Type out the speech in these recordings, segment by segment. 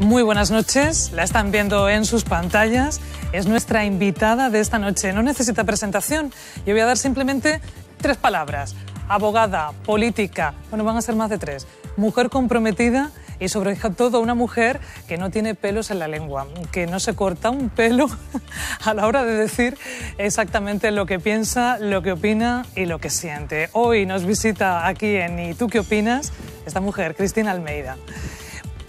Muy buenas noches, la están viendo en sus pantallas. Es nuestra invitada de esta noche. No necesita presentación. Yo voy a dar simplemente tres palabras. Abogada, política, bueno, van a ser más de tres. Mujer comprometida y sobre todo una mujer que no tiene pelos en la lengua, que no se corta un pelo a la hora de decir exactamente lo que piensa, lo que opina y lo que siente. Hoy nos visita aquí en ¿Y tú qué opinas? esta mujer, Cristina Almeida.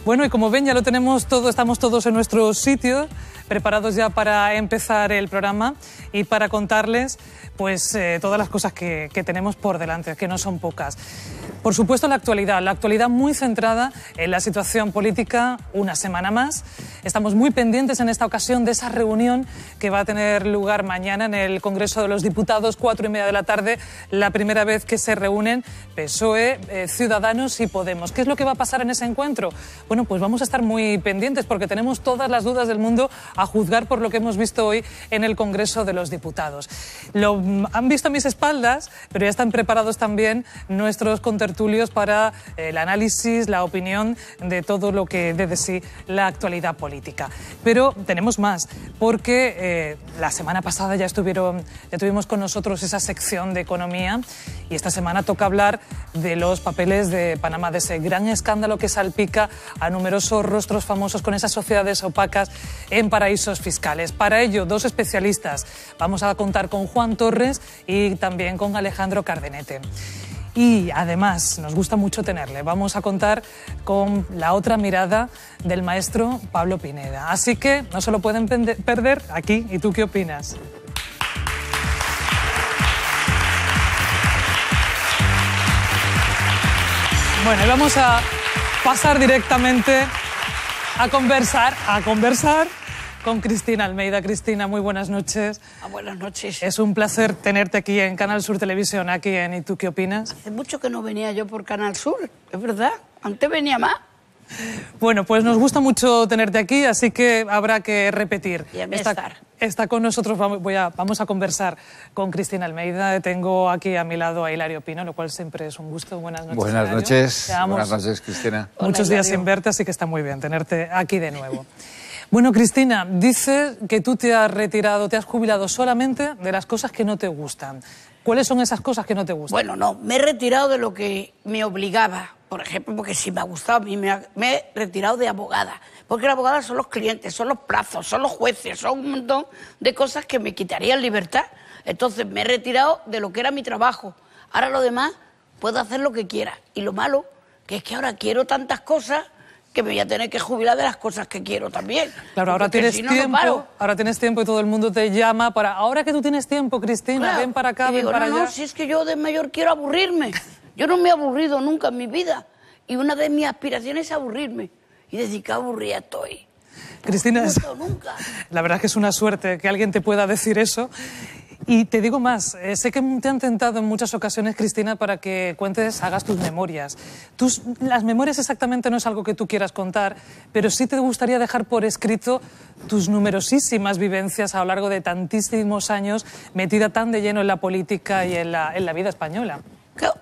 Bueno, y como ven, ya lo tenemos todo, estamos todos en nuestro sitio, preparados ya para empezar el programa y para contarles pues eh, todas las cosas que, tenemos por delante, que no son pocas. Por supuesto, la actualidad, la actualidad muy centrada en la situación política, una semana más. Estamos muy pendientes en esta ocasión de esa reunión que va a tener lugar mañana en el Congreso de los Diputados, cuatro y media de la tarde, la primera vez que se reúnen PSOE, eh, Ciudadanos y Podemos. ¿Qué es lo que va a pasar en ese encuentro? Bueno, pues vamos a estar muy pendientes porque tenemos todas las dudas del mundo a juzgar por lo que hemos visto hoy en el Congreso de los Diputados. Lo Mm, han visto mis espaldas, pero ya están preparados también nuestros contertulios para eh, el análisis, la opinión de todo lo que debe de sí la actualidad política. Pero tenemos más, porque eh, la semana pasada ya, estuvieron, ya tuvimos con nosotros esa sección de economía y esta semana toca hablar de los papeles de Panamá, de ese gran escándalo que salpica a numerosos rostros famosos con esas sociedades opacas en paraísos fiscales. Para ello, dos especialistas. Vamos a contar con Juan Torres y también con Alejandro Cardenete. Y además nos gusta mucho tenerle. Vamos a contar con la otra mirada del maestro Pablo Pineda. Así que no se lo pueden perder aquí. ¿Y tú qué opinas? Bueno, y vamos a pasar directamente a conversar, a conversar con Cristina Almeida. Cristina, muy buenas noches. Ah, buenas noches. Es un placer tenerte aquí en Canal Sur Televisión, aquí en ¿Y tú qué opinas? Hace mucho que no venía yo por Canal Sur, es verdad. Antes venía más. Bueno, pues nos gusta mucho tenerte aquí, así que habrá que repetir. Y está, estar. está con nosotros, voy a, vamos a conversar con Cristina Almeida. Tengo aquí a mi lado a Hilario Pino, lo cual siempre es un gusto. Buenas noches. Buenas noches. Buenas noches, Cristina. Muchos días sin verte, así que está muy bien tenerte aquí de nuevo. Bueno, Cristina, dices que tú te has retirado, te has jubilado solamente de las cosas que no te gustan. ¿Cuáles son esas cosas que no te gustan? Bueno, no, me he retirado de lo que me obligaba, por ejemplo, porque si me ha gustado a mí, me, me he retirado de abogada, porque la abogada son los clientes, son los plazos, son los jueces, son un montón de cosas que me quitarían libertad. Entonces me he retirado de lo que era mi trabajo. Ahora lo demás, puedo hacer lo que quiera. Y lo malo, que es que ahora quiero tantas cosas que me voy a tener que jubilar de las cosas que quiero también. Claro, ahora tienes tiempo, ahora tienes tiempo y todo el mundo te llama para ahora que tú tienes tiempo, Cristina, ven para acá, ven para no, allá. No, si es que yo de mayor quiero aburrirme. Yo no me he aburrido nunca en mi vida y una de mis aspiraciones es aburrirme y decir que aburrida estoy. Cristina, la verdad es que es una suerte que alguien te pueda decir eso y te digo más, eh, sé que te han tentado en muchas ocasiones, Cristina, para que cuentes, hagas tus memorias. Tus, las memorias exactamente no es algo que tú quieras contar, pero sí te gustaría dejar por escrito tus numerosísimas vivencias a lo largo de tantísimos años, metida tan de lleno en la política y en la, en la vida española.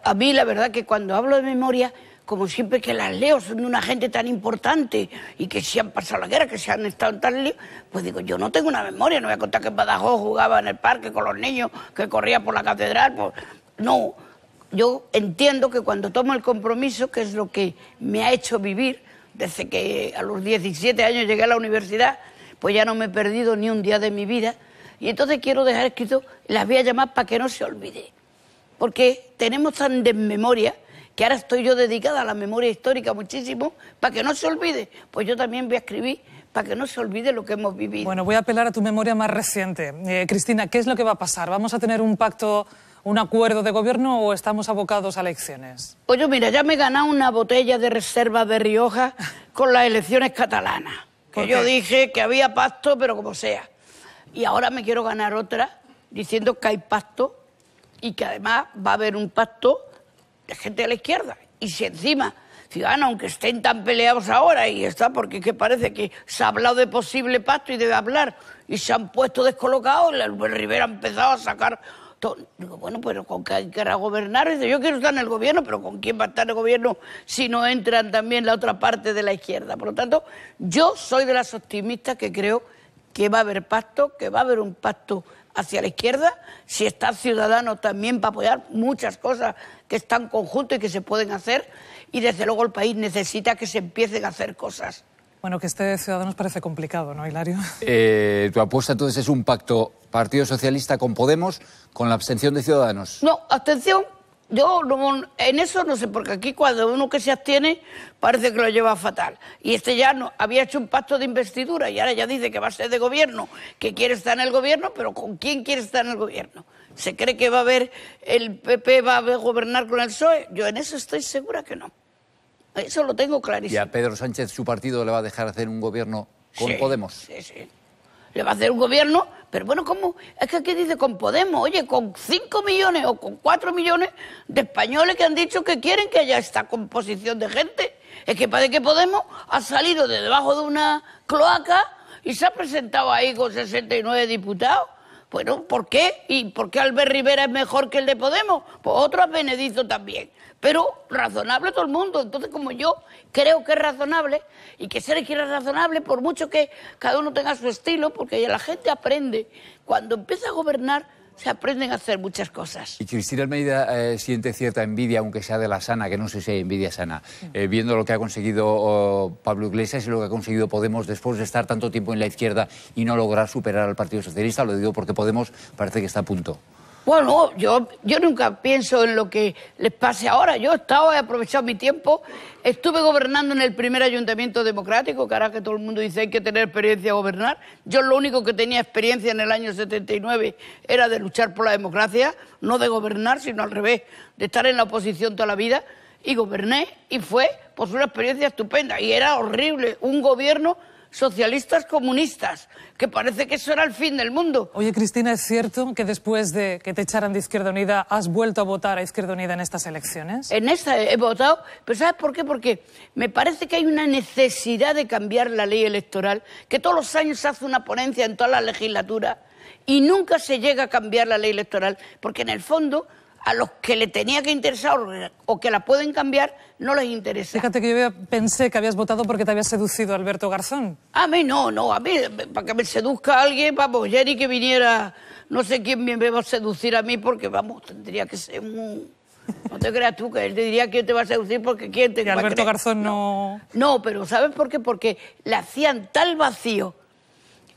A mí la verdad que cuando hablo de memoria como siempre que las leo, son de una gente tan importante y que se han pasado la guerra, que se han estado tan lío, pues digo, yo no tengo una memoria, no voy a contar que en Badajoz jugaba en el parque con los niños, que corría por la catedral, no. Yo entiendo que cuando tomo el compromiso, que es lo que me ha hecho vivir desde que a los 17 años llegué a la universidad, pues ya no me he perdido ni un día de mi vida. Y entonces quiero dejar escrito, las voy a llamar para que no se olvide. Porque tenemos tan desmemoria que ahora estoy yo dedicada a la memoria histórica muchísimo, para que no se olvide. Pues yo también voy a escribir para que no se olvide lo que hemos vivido. Bueno, voy a apelar a tu memoria más reciente. Eh, Cristina, ¿qué es lo que va a pasar? ¿Vamos a tener un pacto, un acuerdo de gobierno o estamos abocados a elecciones? Pues yo, mira, ya me he ganado una botella de reserva de Rioja con las elecciones catalanas. Que yo dije que había pacto, pero como sea. Y ahora me quiero ganar otra diciendo que hay pacto y que además va a haber un pacto de gente de la izquierda. Y si encima, Ciudadanos, aunque estén tan peleados ahora, y está porque parece que se ha hablado de posible pacto y debe hablar, y se han puesto descolocados, el Rivera ha empezado a sacar Digo, bueno, pero ¿con qué querrá gobernar? yo quiero estar en el gobierno, pero ¿con quién va a estar en el gobierno si no entran también la otra parte de la izquierda? Por lo tanto, yo soy de las optimistas que creo que va a haber pacto, que va a haber un pacto hacia la izquierda, si está ciudadano también para apoyar muchas cosas que están conjunto y que se pueden hacer, y desde luego el país necesita que se empiecen a hacer cosas. Bueno, que esté ciudadano Ciudadanos parece complicado, ¿no, Hilario? Eh, tu apuesta entonces es un pacto Partido Socialista con Podemos con la abstención de Ciudadanos. No, abstención yo no, en eso no sé, porque aquí cuando uno que se abstiene parece que lo lleva fatal. Y este ya no, había hecho un pacto de investidura y ahora ya dice que va a ser de gobierno, que quiere estar en el gobierno, pero ¿con quién quiere estar en el gobierno? ¿Se cree que va a haber, el PP va a gobernar con el PSOE? Yo en eso estoy segura que no. Eso lo tengo clarísimo. ¿Y a Pedro Sánchez su partido le va a dejar hacer un gobierno con Podemos? Sí, sí le va a hacer un gobierno, pero bueno, ¿cómo? Es que aquí dice con Podemos, oye, con 5 millones o con 4 millones de españoles que han dicho que quieren que haya esta composición de gente. Es que parece que Podemos ha salido de debajo de una cloaca y se ha presentado ahí con 69 diputados. Bueno, ¿por qué? ¿Y por qué Albert Rivera es mejor que el de Podemos? Pues otro advenedizo también pero razonable todo el mundo. Entonces, como yo creo que es razonable y que se quiera razonable, por mucho que cada uno tenga su estilo, porque la gente aprende. Cuando empieza a gobernar, se aprenden a hacer muchas cosas. Y Cristina Almeida eh, siente cierta envidia, aunque sea de la sana, que no sé si hay envidia sana, eh, viendo lo que ha conseguido oh, Pablo Iglesias y lo que ha conseguido Podemos después de estar tanto tiempo en la izquierda y no lograr superar al Partido Socialista. Lo digo porque Podemos parece que está a punto. Bueno, yo, yo nunca pienso en lo que les pase ahora. Yo he estado, he aprovechado mi tiempo. Estuve gobernando en el primer ayuntamiento democrático, que que todo el mundo dice hay que tener experiencia a gobernar. Yo lo único que tenía experiencia en el año 79 era de luchar por la democracia, no de gobernar, sino al revés, de estar en la oposición toda la vida. Y goberné y fue por pues, una experiencia estupenda. Y era horrible, un gobierno socialistas comunistas, que parece que eso era el fin del mundo. Oye, Cristina, ¿es cierto que después de que te echaran de Izquierda Unida has vuelto a votar a Izquierda Unida en estas elecciones? En esta he votado, pero ¿sabes por qué? Porque me parece que hay una necesidad de cambiar la ley electoral, que todos los años se hace una ponencia en toda la legislatura y nunca se llega a cambiar la ley electoral, porque en el fondo a los que le tenía que interesar o que la pueden cambiar no les interesa. Fíjate que yo pensé que habías votado porque te había seducido Alberto Garzón. A mí no, no, a mí, para que me seduzca alguien, vamos, ya ni que viniera, no sé quién me va a seducir a mí porque, vamos, tendría que ser un... No te creas tú que él te diría quién te va a seducir porque quién te Alberto Garzón no... no... No, pero ¿sabes por qué? Porque le hacían tal vacío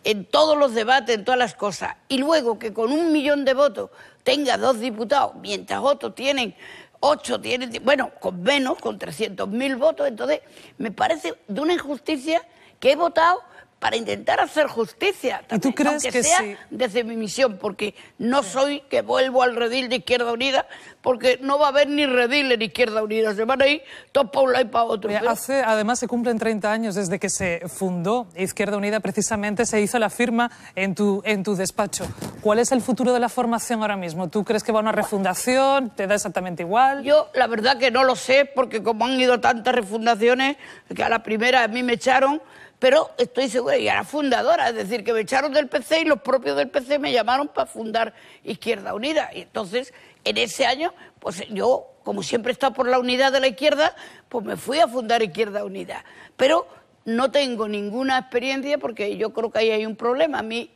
en todos los debates, en todas las cosas, y luego que con un millón de votos tenga dos diputados, mientras otros tienen ocho, tienen, bueno, con menos, con 300.000 votos. Entonces, me parece de una injusticia que he votado para intentar hacer justicia. tú crees aunque que sea desde mi misión, porque no soy que vuelvo al redil de Izquierda Unida, porque no va a haber ni redil en Izquierda Unida. Se van a ir todos para un lado y para otro. además, se cumplen 30 años desde que se fundó Izquierda Unida. Precisamente se hizo la firma en tu, en tu despacho. ¿Cuál es el futuro de la formación ahora mismo? ¿Tú crees que va a una refundación? ¿Te da exactamente igual? Yo, la verdad que no lo sé, porque como han ido tantas refundaciones, que a la primera a mí me echaron pero estoy segura, y era fundadora, es decir, que me echaron del PC y los propios del PC me llamaron para fundar Izquierda Unida. Y entonces, en ese año, pues yo, como siempre he estado por la unidad de la izquierda, pues me fui a fundar Izquierda Unida. Pero no tengo ninguna experiencia porque yo creo que ahí hay un problema. A mí,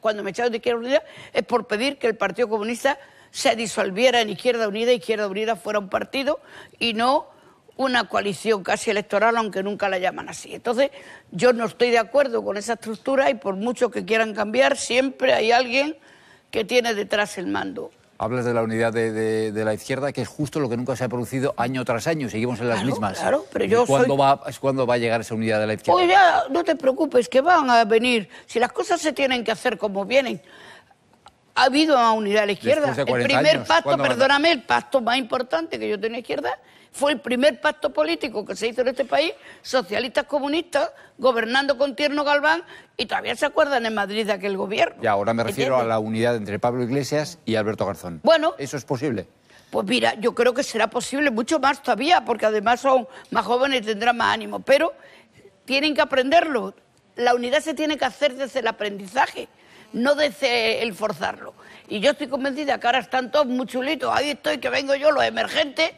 cuando me echaron de Izquierda Unida, es por pedir que el Partido Comunista se disolviera en Izquierda Unida, Izquierda Unida fuera un partido y no una coalición casi electoral, aunque nunca la llaman así. Entonces, yo no estoy de acuerdo con esa estructura y por mucho que quieran cambiar, siempre hay alguien que tiene detrás el mando. Hablas de la unidad de, la izquierda, que es justo lo que nunca se ha producido año tras año, seguimos en las mismas. Claro, pero yo ¿Cuándo, va, va a llegar esa unidad de la izquierda? Pues ya, no te preocupes, que van a venir. Si las cosas se tienen que hacer como vienen, ha habido una unidad de la izquierda. el primer pacto, perdóname, el pacto más importante que yo tenía izquierda fue el primer pacto político que se hizo en este país, socialistas comunistas, gobernando con Tierno Galván, y todavía se acuerdan en Madrid de aquel gobierno. Y ahora me refiero a la unidad entre Pablo Iglesias y Alberto Garzón. Bueno. ¿Eso es posible? Pues mira, yo creo que será posible mucho más todavía, porque además son más jóvenes y tendrán más ánimo, pero tienen que aprenderlo. La unidad se tiene que hacer desde el aprendizaje, no desde el forzarlo. Y yo estoy convencida que ahora están todos muy chulitos, ahí estoy, que vengo yo, los emergentes,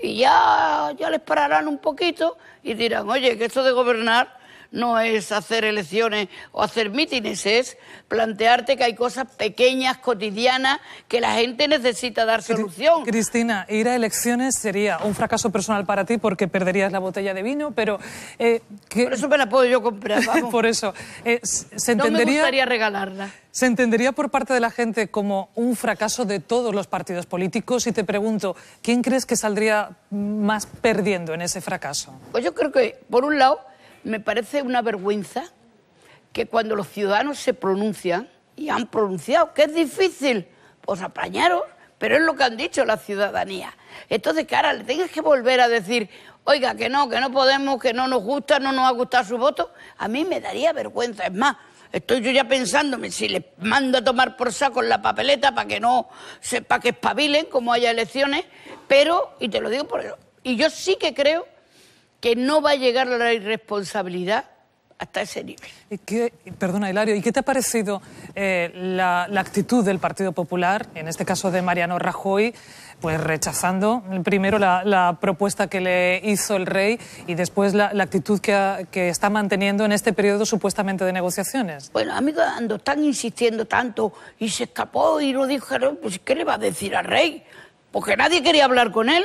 y ya, ya les pararán un poquito y dirán, oye, que esto de gobernar no es hacer elecciones o hacer mítines, es plantearte que hay cosas pequeñas, cotidianas, que la gente necesita dar solución. Cristina, ir a elecciones sería un fracaso personal para ti porque perderías la botella de vino, pero... Eh, por eso me la puedo yo comprar, vamos. Por eso. Eh, se entendería... No me gustaría regalarla. ¿Se entendería por parte de la gente como un fracaso de todos los partidos políticos? Y te pregunto, ¿quién crees que saldría más perdiendo en ese fracaso? Pues yo creo que, por un lado, me parece una vergüenza que cuando los ciudadanos se pronuncian, y han pronunciado que es difícil, pues apañaros, pero es lo que han dicho la ciudadanía. Entonces, cara le tengas que volver a decir, oiga, que no, que no podemos, que no nos gusta, no nos ha gustado su voto, a mí me daría vergüenza. Es más, estoy yo ya pensándome si les mando a tomar por saco la papeleta para que no sepa que espabilen como haya elecciones, pero, y te lo digo por eso, y yo sí que creo que no va a llegar la irresponsabilidad hasta ese nivel. perdona, Hilario, ¿y qué te ha parecido eh, la, actitud del Partido Popular, en este caso de Mariano Rajoy, pues rechazando primero la, propuesta que le hizo el rey y después la, actitud que, que, está manteniendo en este periodo supuestamente de negociaciones? Bueno, amigos, cuando están insistiendo tanto y se escapó y lo dijeron, pues ¿qué le va a decir al rey? Porque nadie quería hablar con él.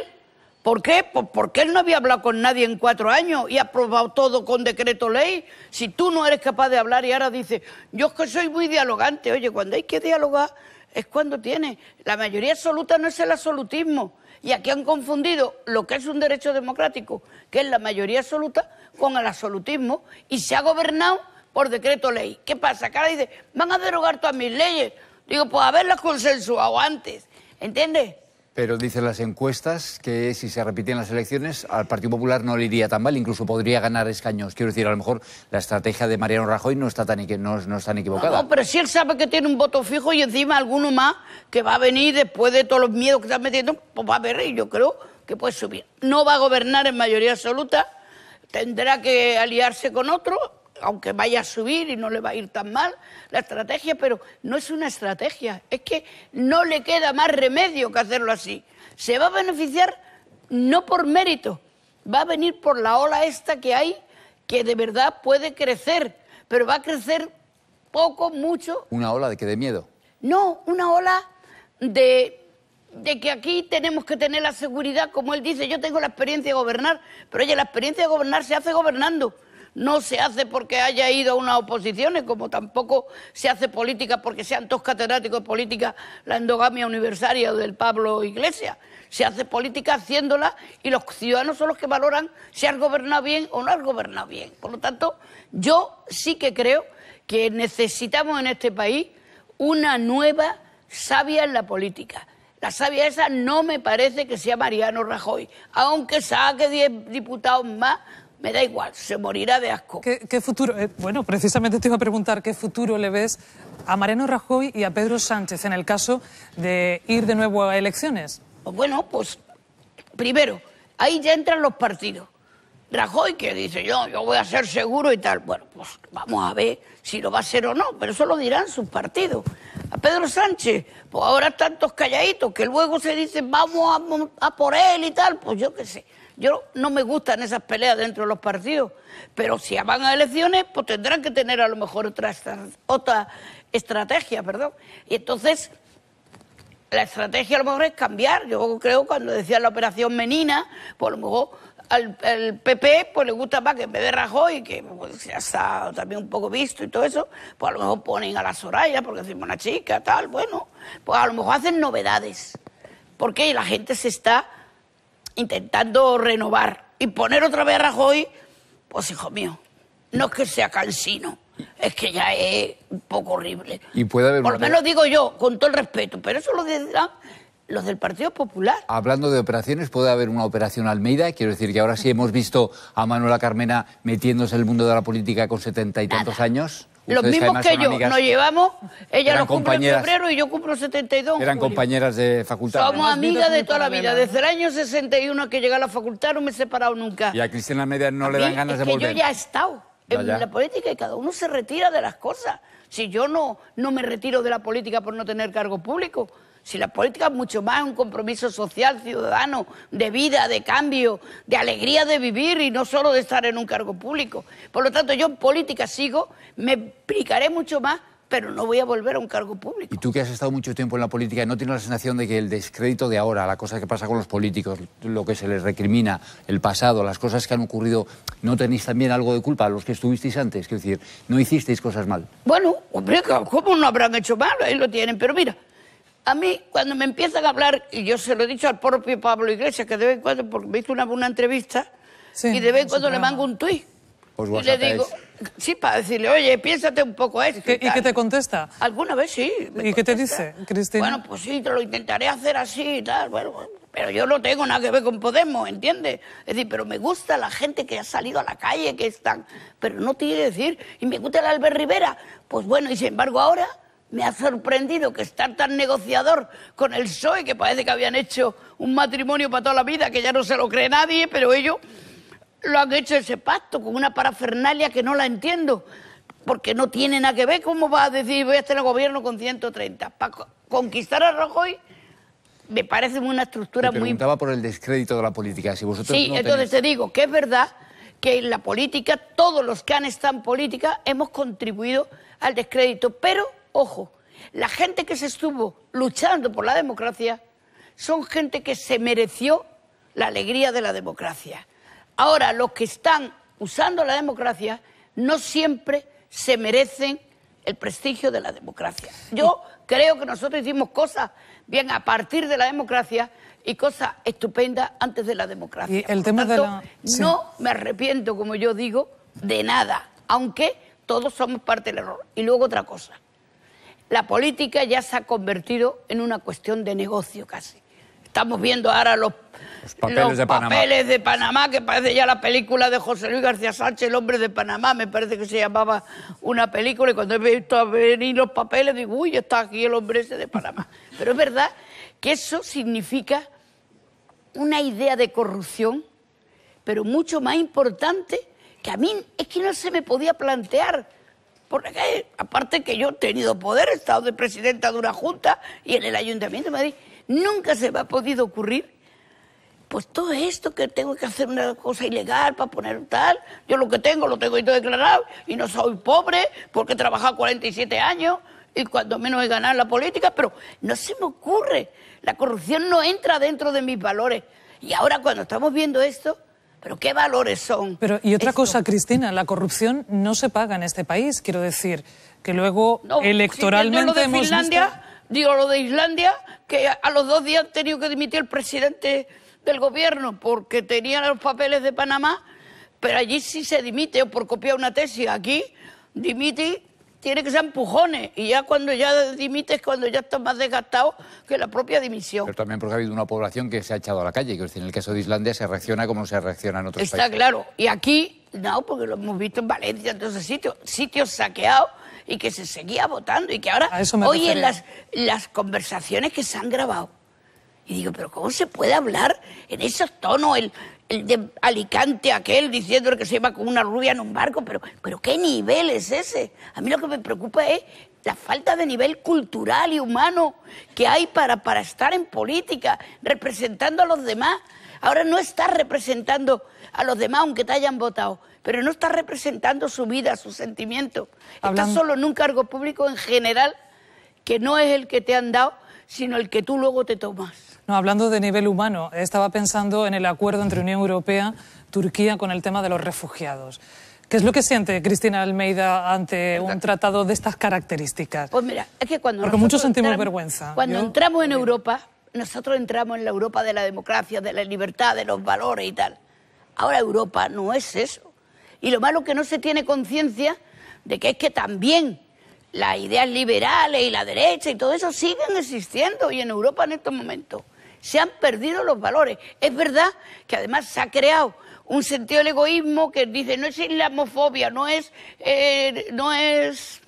¿Por qué? Pues porque él no había hablado con nadie en cuatro años y ha aprobado todo con decreto ley. Si tú no eres capaz de hablar y ahora dices, yo es que soy muy dialogante, oye, cuando hay que dialogar es cuando tiene. La mayoría absoluta no es el absolutismo. Y aquí han confundido lo que es un derecho democrático, que es la mayoría absoluta, con el absolutismo y se ha gobernado por decreto ley. ¿Qué pasa? Cara dice, van a derogar todas mis leyes. Digo, pues haberlas consensuado antes. ¿Entiendes? Pero dicen las encuestas que si se repiten las elecciones, al Partido Popular no le iría tan mal, incluso podría ganar escaños. Quiero decir, a lo mejor la estrategia de Mariano Rajoy no está tan, no, no es tan equivocada. No, pero si él sabe que tiene un voto fijo y encima alguno más que va a venir después de todos los miedos que están metiendo, pues va a ver, y yo creo que puede subir. No va a gobernar en mayoría absoluta, tendrá que aliarse con otro aunque vaya a subir y no le va a ir tan mal la estrategia, pero no es una estrategia, es que no le queda más remedio que hacerlo así. Se va a beneficiar no por mérito, va a venir por la ola esta que hay, que de verdad puede crecer, pero va a crecer poco, mucho. ¿Una ola de que de miedo? No, una ola de de que aquí tenemos que tener la seguridad, como él dice, yo tengo la experiencia de gobernar, pero oye, la experiencia de gobernar se hace gobernando no se hace porque haya ido a unas oposiciones, como tampoco se hace política porque sean todos catedráticos de política la endogamia universaria del Pablo Iglesias. Se hace política haciéndola y los ciudadanos son los que valoran si has gobernado bien o no has gobernado bien. Por lo tanto, yo sí que creo que necesitamos en este país una nueva sabia en la política. La sabia esa no me parece que sea Mariano Rajoy, aunque saque diez diputados más me da igual, se morirá de asco. ¿Qué, futuro? Eh, bueno, precisamente te iba a preguntar qué futuro le ves a Mariano Rajoy y a Pedro Sánchez en el caso de ir de nuevo a elecciones. Pues bueno, pues primero, ahí ya entran los partidos. Rajoy que dice yo, yo voy a ser seguro y tal. Bueno, pues vamos a ver si lo va a ser o no, pero eso lo dirán sus partidos. A Pedro Sánchez, pues ahora tantos calladitos que luego se dicen vamos a, a por él y tal, pues yo qué sé. Yo no me gustan esas peleas dentro de los partidos, pero si van a elecciones, pues tendrán que tener a lo mejor otra, otra estrategia, perdón. Y entonces, la estrategia a lo mejor es cambiar. Yo creo que cuando decía la operación Menina, pues a lo mejor al, PP pues le gusta más que en vez de Rajoy, que pues, se ha está también un poco visto y todo eso, pues a lo mejor ponen a la Soraya, porque decimos una chica, tal, bueno, pues a lo mejor hacen novedades, porque la gente se está intentando renovar y poner otra vez a Rajoy, pues hijo mío, no es que sea cansino, es que ya es un poco horrible. Por lo menos digo yo, con todo el respeto, pero eso lo dirán los del Partido Popular. Hablando de operaciones, puede haber una operación Almeida. Quiero decir que ahora sí hemos visto a Manuela Carmena metiéndose en el mundo de la política con setenta y tantos años los mismos que, yo, nos llevamos, ella lo cumple en febrero y yo cumplo 72. Eran compañeras de facultad. Somos amigas de toda la vida, desde el año 61 que llegué a la facultad no me he separado nunca. Y a Cristina Media no le dan ganas es de que Yo ya he estado en la política y cada uno se retira de las cosas. Si yo no, no me retiro de la política por no tener cargo público, si la política es mucho más un compromiso social, ciudadano, de vida, de cambio, de alegría de vivir y no solo de estar en un cargo público. Por lo tanto, yo en política sigo, me implicaré mucho más, pero no voy a volver a un cargo público. Y tú que has estado mucho tiempo en la política, ¿no tienes la sensación de que el descrédito de ahora, la cosa que pasa con los políticos, lo que se les recrimina, el pasado, las cosas que han ocurrido, no tenéis también algo de culpa a los que estuvisteis antes? Es decir, no hicisteis cosas mal. Bueno, hombre, ¿cómo no habrán hecho mal? Ahí lo tienen, pero mira. A mí, cuando me empiezan a hablar, y yo se lo he dicho al propio Pablo Iglesias, que de vez en cuando, porque me hizo una, buena entrevista, y de vez en cuando le mando un tuit. Os y le digo, sí, para decirle, oye, piénsate un poco esto. ¿Y, qué te contesta? Alguna vez sí. ¿Y qué te dice, Cristina? Bueno, pues sí, te lo intentaré hacer así y tal. pero yo no tengo nada que ver con Podemos, ¿entiendes? Es decir, pero me gusta la gente que ha salido a la calle, que están. Pero no te quiere decir, y me gusta el Albert Rivera. Pues bueno, y sin embargo ahora me ha sorprendido que estar tan negociador con el PSOE, que parece que habían hecho un matrimonio para toda la vida, que ya no se lo cree nadie, pero ellos lo han hecho ese pacto con una parafernalia que no la entiendo, porque no tiene nada que ver. ¿Cómo va a decir voy a hacer el gobierno con 130? Para conquistar a Rajoy me parece una estructura muy... preguntaba por el descrédito de la política. Si vosotros sí, entonces te digo que es verdad que en la política, todos los que han estado en política, hemos contribuido al descrédito, pero Ojo, la gente que se estuvo luchando por la democracia son gente que se mereció la alegría de la democracia. Ahora, los que están usando la democracia no siempre se merecen el prestigio de la democracia. Yo creo que nosotros hicimos cosas bien a partir de la democracia y cosas estupendas antes de la democracia. el No me arrepiento, como yo digo, de nada, aunque todos somos parte del error. Y luego otra cosa, la política ya se ha convertido en una cuestión de negocio casi. Estamos viendo ahora los, papeles, de papeles, de Panamá, que parece ya la película de José Luis García Sánchez, El hombre de Panamá, me parece que se llamaba una película, y cuando he visto venir los papeles digo, uy, está aquí el hombre ese de Panamá. Pero es verdad que eso significa una idea de corrupción, pero mucho más importante que a mí es que no se me podía plantear porque eh, aparte que yo he tenido poder, he estado de presidenta de una junta y en el Ayuntamiento de Madrid, nunca se me ha podido ocurrir, pues todo esto que tengo que hacer una cosa ilegal para poner tal, yo lo que tengo lo tengo todo declarado y no soy pobre porque he trabajado 47 años y cuando menos he ganado en la política, pero no se me ocurre, la corrupción no entra dentro de mis valores. Y ahora cuando estamos viendo esto, pero qué valores son. Pero y otra cosa, Cristina, la corrupción no se paga en este país. Quiero decir que luego no, electoralmente lo Finlandia, digo lo de Islandia, que a los dos días han tenido que dimitir el presidente del gobierno porque tenía los papeles de Panamá, pero allí sí se dimite o por copiar una tesis. Aquí dimite tiene que ser empujones. Y ya cuando ya dimites, cuando ya estás más desgastado que la propia dimisión. Pero también porque ha habido una población que se ha echado a la calle. Que en el caso de Islandia se reacciona como se reacciona en otros Está países. Está claro. Y aquí, no, porque lo hemos visto en Valencia, en todos esos sitios, sitios saqueados y que se seguía votando y que ahora hoy las, las conversaciones que se han grabado. Y digo, pero ¿cómo se puede hablar en esos tonos? El, el de Alicante aquel diciendo que se iba con una rubia en un barco, pero, pero ¿qué nivel es ese? A mí lo que me preocupa es la falta de nivel cultural y humano que hay para, para estar en política, representando a los demás. Ahora no estás representando a los demás, aunque te hayan votado, pero no estás representando su vida, su sentimiento Estás solo en un cargo público en general que no es el que te han dado, sino el que tú luego te tomas hablando de nivel humano, estaba pensando en el acuerdo entre Unión Europea Turquía con el tema de los refugiados. ¿Qué es lo que siente Cristina Almeida ante un tratado de estas características? Pues mira, es que cuando Porque muchos sentimos vergüenza. Cuando entramos en Europa, nosotros entramos en la Europa de la democracia, de la libertad, de los valores y tal. Ahora Europa no es eso. Y lo malo es que no se tiene conciencia de que es que también las ideas liberales y la derecha y todo eso siguen existiendo y en Europa en estos momentos se han perdido los valores. Es verdad que además se ha creado un sentido del egoísmo que dice no es islamofobia, no es, eh, no es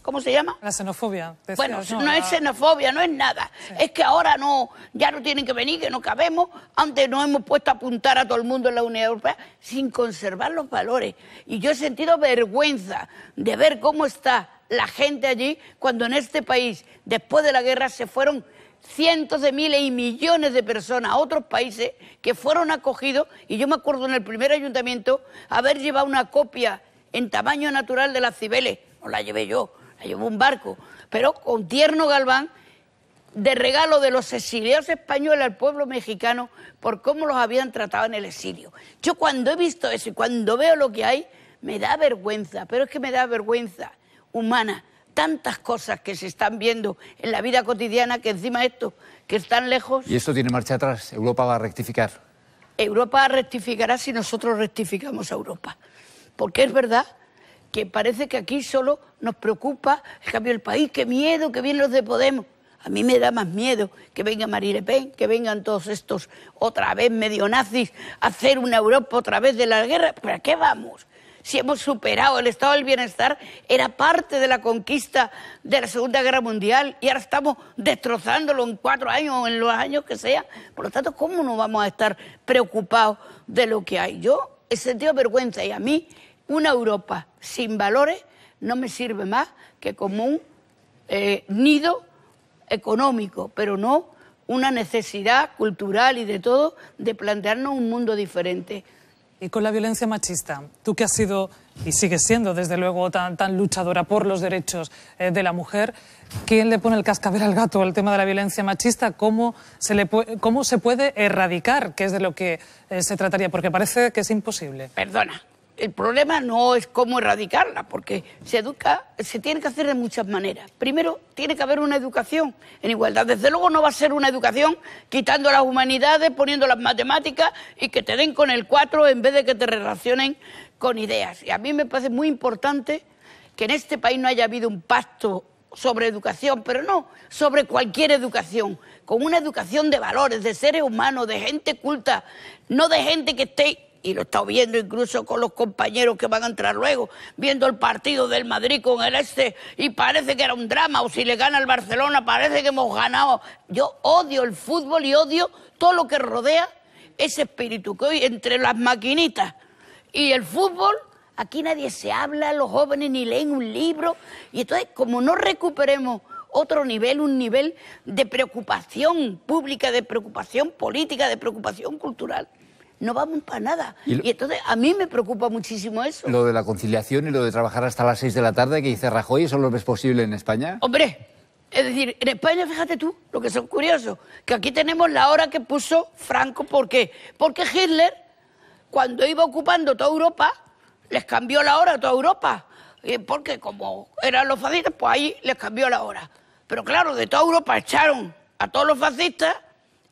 ¿Cómo se llama? La xenofobia. bueno, no, es xenofobia, no es nada. Es que ahora no, ya no tienen que venir, que no cabemos. Antes no hemos puesto a apuntar a todo el mundo en la Unión Europea sin conservar los valores. Y yo he sentido vergüenza de ver cómo está la gente allí cuando en este país, después de la guerra, se fueron cientos de miles y millones de personas a otros países que fueron acogidos. Y yo me acuerdo en el primer ayuntamiento haber llevado una copia en tamaño natural de las cibeles. No la llevé yo, la llevó un barco. Pero con Tierno Galván, de regalo de los exiliados españoles al pueblo mexicano por cómo los habían tratado en el exilio. Yo cuando he visto eso y cuando veo lo que hay, me da vergüenza, pero es que me da vergüenza humana tantas cosas que se están viendo en la vida cotidiana que encima esto, que están lejos. Y esto tiene marcha atrás. Europa va a rectificar. Europa rectificará si nosotros rectificamos a Europa. Porque es verdad que parece que aquí solo nos preocupa el cambio del país, qué miedo que bien los de Podemos. A mí me da más miedo que venga Marie Le Pen, que vengan todos estos otra vez medio nazis a hacer una Europa otra vez de la guerra. ¿Para qué vamos? si hemos superado el estado del bienestar, era parte de la conquista de la Segunda Guerra Mundial y ahora estamos destrozándolo en cuatro años o en los años que sea. Por lo tanto, ¿cómo no vamos a estar preocupados de lo que hay? Yo he sentido vergüenza y a mí una Europa sin valores no me sirve más que como un eh, nido económico, pero no una necesidad cultural y de todo de plantearnos un mundo diferente y con la violencia machista. Tú que has sido y sigues siendo, desde luego, tan, tan luchadora por los derechos eh, de la mujer, ¿quién le pone el cascabel al gato al tema de la violencia machista? ¿Cómo se, le cómo se puede erradicar? Que es de lo que eh, se trataría, porque parece que es imposible. Perdona, el problema no es cómo erradicarla, porque se educa, se tiene que hacer de muchas maneras. Primero, tiene que haber una educación en igualdad. Desde luego no va a ser una educación quitando las humanidades, poniendo las matemáticas y que te den con el 4 en vez de que te relacionen con ideas. Y a mí me parece muy importante que en este país no haya habido un pacto sobre educación, pero no sobre cualquier educación, con una educación de valores, de seres humanos, de gente culta, no de gente que esté y lo he estado viendo incluso con los compañeros que van a entrar luego, viendo el partido del Madrid con el Este, y parece que era un drama, o si le gana el Barcelona, parece que hemos ganado. Yo odio el fútbol y odio todo lo que rodea ese espíritu que hoy entre las maquinitas y el fútbol Aquí nadie se habla, los jóvenes ni leen un libro. Y entonces, como no recuperemos otro nivel, un nivel de preocupación pública, de preocupación política, de preocupación cultural, no vamos para nada. Y, entonces a mí me preocupa muchísimo eso. Lo de la conciliación y lo de trabajar hasta las 6 de la tarde que dice Rajoy, ¿eso lo más posible en España? Hombre, es decir, en España, fíjate tú, lo que son curioso, que aquí tenemos la hora que puso Franco, ¿por qué? Porque Hitler, cuando iba ocupando toda Europa, les cambió la hora a toda Europa. Eh, porque como eran los fascistas, pues ahí les cambió la hora. Pero claro, de toda Europa echaron a todos los fascistas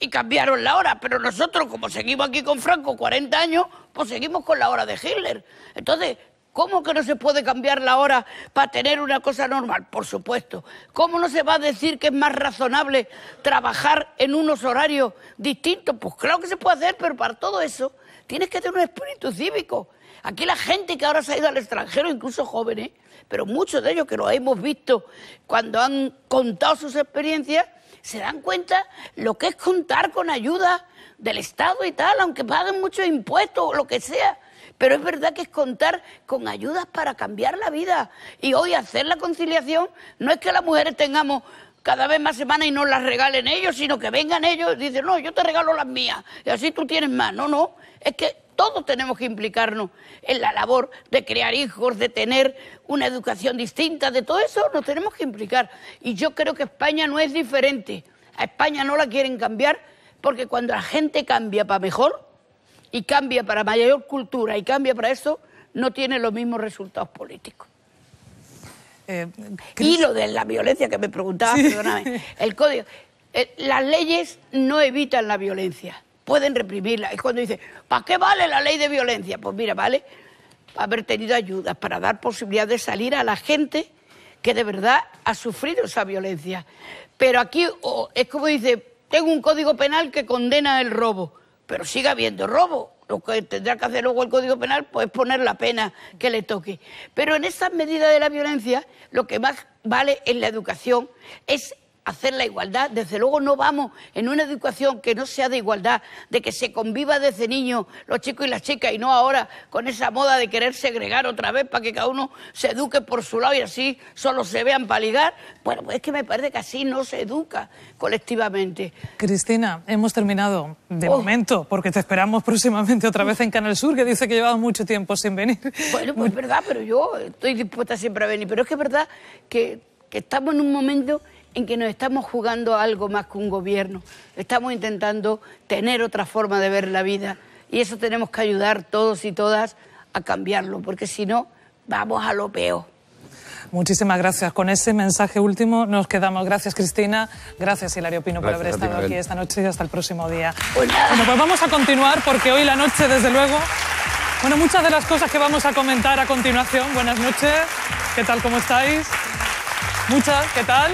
y cambiaron la hora, pero nosotros, como seguimos aquí con Franco 40 años, pues seguimos con la hora de Hitler. Entonces, ¿Cómo que no se puede cambiar la hora para tener una cosa normal? Por supuesto. ¿Cómo no se va a decir que es más razonable trabajar en unos horarios distintos? Pues claro que se puede hacer, pero para todo eso tienes que tener un espíritu cívico. Aquí la gente que ahora se ha ido al extranjero, incluso jóvenes, pero muchos de ellos que lo hemos visto cuando han contado sus experiencias, ¿Se dan cuenta lo que es contar con ayuda del Estado y tal, aunque paguen muchos impuestos o lo que sea? Pero es verdad que es contar con ayudas para cambiar la vida. Y hoy hacer la conciliación no es que las mujeres tengamos cada vez más semanas y no las regalen ellos, sino que vengan ellos y dicen, no, yo te regalo las mías, y así tú tienes más. No, no, es que todos tenemos que implicarnos en la labor de crear hijos, de tener una educación distinta, de todo eso nos tenemos que implicar. Y yo creo que España no es diferente. A España no la quieren cambiar porque cuando la gente cambia para mejor y cambia para mayor cultura y cambia para eso, no tiene los mismos resultados políticos. Eh, y lo de la violencia que me preguntabas, el código. Eh, las leyes no evitan la violencia pueden reprimirla. Es cuando dice, ¿para qué vale la ley de violencia? Pues mira, vale para haber tenido ayudas, para dar posibilidad de salir a la gente que de verdad ha sufrido esa violencia. Pero aquí es como dice, tengo un código penal que condena el robo, pero sigue habiendo robo. Lo que tendrá que hacer luego el Código Penal pues, es poner la pena que le toque. Pero en esas medidas de la violencia, lo que más vale en la educación, es hacer la igualdad. Desde luego no vamos en una educación que no sea de igualdad, de que se conviva desde niños los chicos y las chicas y no ahora con esa moda de querer segregar otra vez para que cada uno se eduque por su lado y así solo se vean para Bueno, pues es que me parece que así no se educa colectivamente. Cristina, hemos terminado de oh. momento porque te esperamos próximamente otra vez en Canal Sur que dice que llevamos mucho tiempo sin venir. Bueno, pues es verdad, pero yo estoy dispuesta siempre a venir. Pero es que es verdad que estamos en un momento en que nos estamos jugando algo más que un gobierno. Estamos intentando tener otra forma de ver la vida y eso tenemos que ayudar todos y todas a cambiarlo, porque si no, vamos a lo peor. Muchísimas gracias. Con ese mensaje último nos quedamos. Gracias, Cristina. Gracias, Hilario Pino, por haber estado aquí esta noche y hasta el próximo día. Bueno, pues vamos a continuar porque hoy la noche, desde luego. Bueno, muchas de las cosas que vamos a comentar a continuación. Buenas noches. ¿Qué tal? ¿Cómo estáis? Muchas. ¿Qué tal?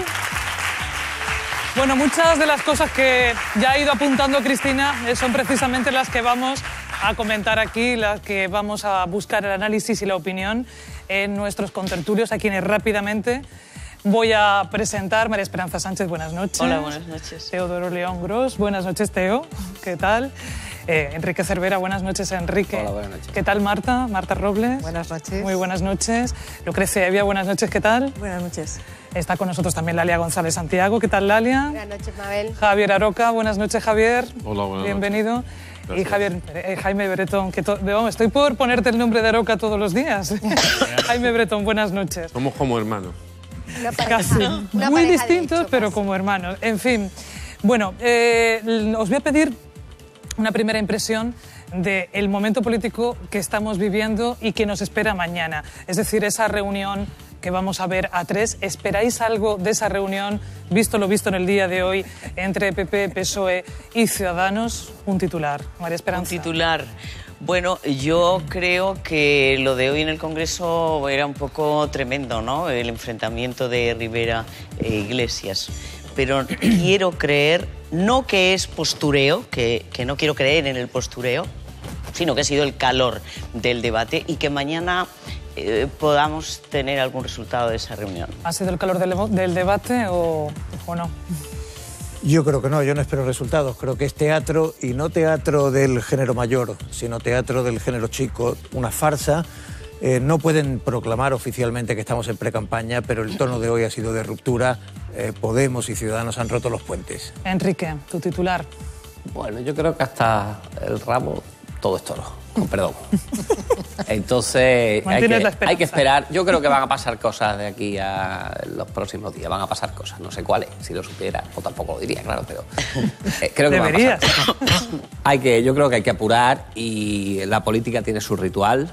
Bueno, muchas de las cosas que ya ha ido apuntando Cristina eh, son precisamente las que vamos a comentar aquí, las que vamos a buscar el análisis y la opinión en nuestros contertulios, a quienes rápidamente voy a presentar. María Esperanza Sánchez, buenas noches. Hola, buenas noches. Teodoro León Gros, buenas noches, Teo. ¿Qué tal? Eh, Enrique Cervera, buenas noches, Enrique. Hola, buenas noches. ¿Qué tal, Marta? Marta Robles. Buenas noches. Muy buenas noches. Lucrecia Evia, buenas noches, ¿qué tal? Buenas noches. Está con nosotros también Lalia González Santiago. ¿Qué tal, Lalia? Buenas noches, Mabel. Javier Aroca, buenas noches, Javier. Hola, buenas Bienvenido. Y Javier, eh, Jaime Bretón, que estoy por ponerte el nombre de Aroca todos los días. Jaime Bretón, buenas noches. Somos como hermanos. Casi. Muy distintos, pero como hermanos. En fin, bueno, eh, os voy a pedir una primera impresión del el momento político que estamos viviendo y que nos espera mañana. Es decir, esa reunión vamos a ver a tres. ¿Esperáis algo de esa reunión, visto lo visto en el día de hoy, entre PP, PSOE y Ciudadanos? Un titular, María Esperanza. Un titular. Bueno, yo creo que lo de hoy en el Congreso era un poco tremendo, ¿no? El enfrentamiento de Rivera e Iglesias. Pero quiero creer, no que es postureo, que, que no quiero creer en el postureo, sino que ha sido el calor del debate y que mañana eh, podamos tener algún resultado de esa reunión. ¿Ha sido el calor del, debate o, o no? Yo creo que no, yo no espero resultados. Creo que es teatro y no teatro del género mayor, sino teatro del género chico, una farsa. Eh, no pueden proclamar oficialmente que estamos en precampaña, pero el tono de hoy ha sido de ruptura. Eh, Podemos y Ciudadanos han roto los puentes. Enrique, tu titular. Bueno, yo creo que hasta el ramo todo es toro. Perdón. Entonces, hay que, esperar. Yo creo que van a pasar cosas de aquí a los próximos días. Van a pasar cosas. No sé cuáles. Si lo supiera, o tampoco lo diría, claro, pero eh, creo que Deberías. hay que, yo creo que hay que apurar y la política tiene su ritual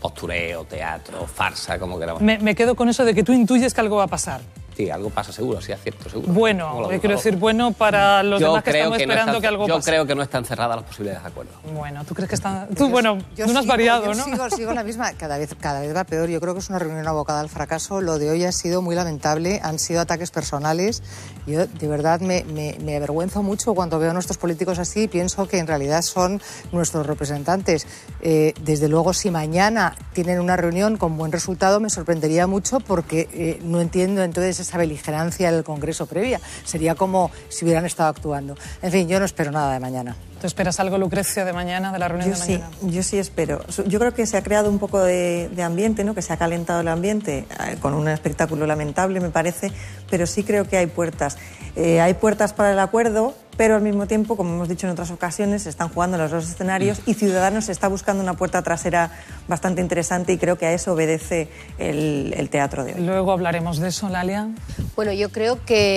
postureo, teatro, farsa, como queramos. me quedo con eso de que tú intuyes que algo va a pasar. Sí, algo pasa seguro, sí, cierto, seguro. Bueno, eh, quiero decir, bueno para los demás que estamos esperando que algo pase. Yo creo que no están cerradas las posibilidades de acuerdo. Bueno, ¿tú crees que están...? Tú, bueno, yo no has ¿no? Sigo, sigo la misma. Cada vez, cada vez va peor. Yo creo que es una reunión abocada al fracaso. Lo de hoy ha sido muy lamentable. Han sido ataques personales yo de verdad me, avergüenzo mucho cuando veo a nuestros políticos así y pienso que en realidad son nuestros representantes. Eh, desde luego, si mañana tienen una reunión con buen resultado, me sorprendería mucho porque eh, no entiendo entonces esa beligerancia del Congreso previa. Sería como si hubieran estado actuando. En fin, yo no espero nada de mañana. ¿Tú esperas algo, Lucrecia, de mañana, de la reunión de mañana? Sí, yo sí espero. Yo creo que se ha creado un poco de, ambiente, ¿no? que se ha calentado el ambiente, eh, con un espectáculo lamentable, me parece, pero sí creo que hay puertas. Eh, hay puertas para el acuerdo, pero al mismo tiempo, como hemos dicho en otras ocasiones, se están jugando los dos escenarios y Ciudadanos está buscando una puerta trasera bastante interesante y creo que a eso obedece el, teatro de hoy. Luego hablaremos de eso, Lalia. Bueno, yo creo que,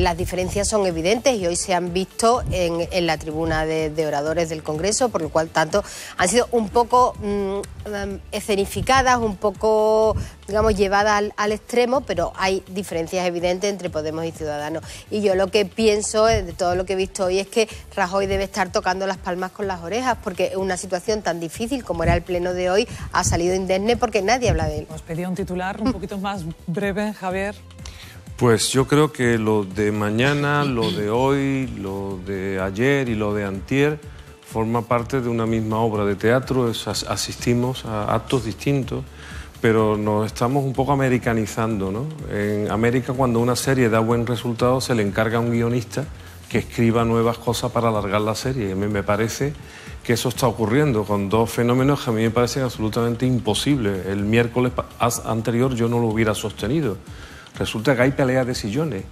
las diferencias son evidentes y hoy se han visto en, la tribuna de, oradores del Congreso, por lo cual tanto han sido un poco mm, em, escenificadas, un poco, digamos, llevadas al, al extremo, pero hay diferencias evidentes entre Podemos y Ciudadanos. Y yo lo que pienso de todo lo que visto hoy es que Rajoy debe estar tocando las palmas con las orejas, porque una situación tan difícil como era el pleno de hoy ha salido indemne porque nadie habla de él. Os pedía un titular un poquito más breve, Javier. Pues yo creo que lo de mañana, lo de hoy, lo de ayer y lo de antier forma parte de una misma obra de teatro, asistimos a actos distintos, pero nos estamos un poco americanizando. ¿no? En América cuando una serie da buen resultado se le encarga a un guionista que escriba nuevas cosas para alargar la serie. Y a mí me parece que eso está ocurriendo con dos fenómenos que a mí me parecen absolutamente imposibles. El miércoles anterior yo no lo hubiera sostenido. Resulta que hay peleas de sillones.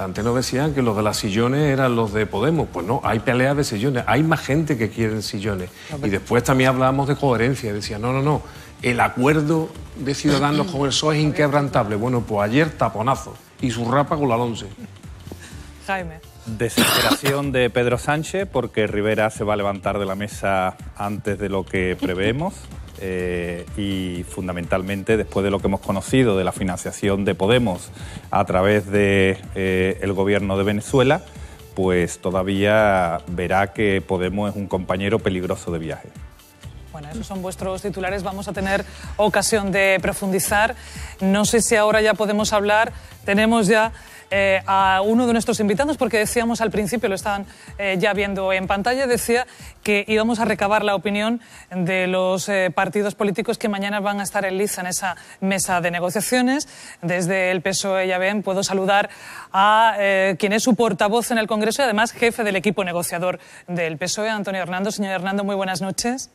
antes nos decían que los de las sillones eran los de Podemos. Pues no, hay peleas de sillones. Hay más gente que quiere sillones. Y después también hablábamos de coherencia. Decían, no, no, no. El acuerdo de Ciudadanos con el PSOE es inquebrantable. Bueno, pues ayer taponazo. Y su rapa con la 11... Jaime. Desesperación de Pedro Sánchez porque Rivera se va a levantar de la mesa antes de lo que preveemos eh, y fundamentalmente después de lo que hemos conocido de la financiación de Podemos a través del de, eh, el gobierno de Venezuela, pues todavía verá que Podemos es un compañero peligroso de viaje. Bueno, esos son vuestros titulares. Vamos a tener ocasión de profundizar. No sé si ahora ya podemos hablar. Tenemos ya eh, a uno de nuestros invitados, porque decíamos al principio, lo estaban eh, ya viendo en pantalla, decía que íbamos a recabar la opinión de los eh, partidos políticos que mañana van a estar en liza en esa mesa de negociaciones. Desde el PSOE, ya ven, puedo saludar a quien es su portavoz en el Congreso y además jefe del equipo negociador del PSOE, Antonio Hernando. Señor Hernando, muy buenas noches.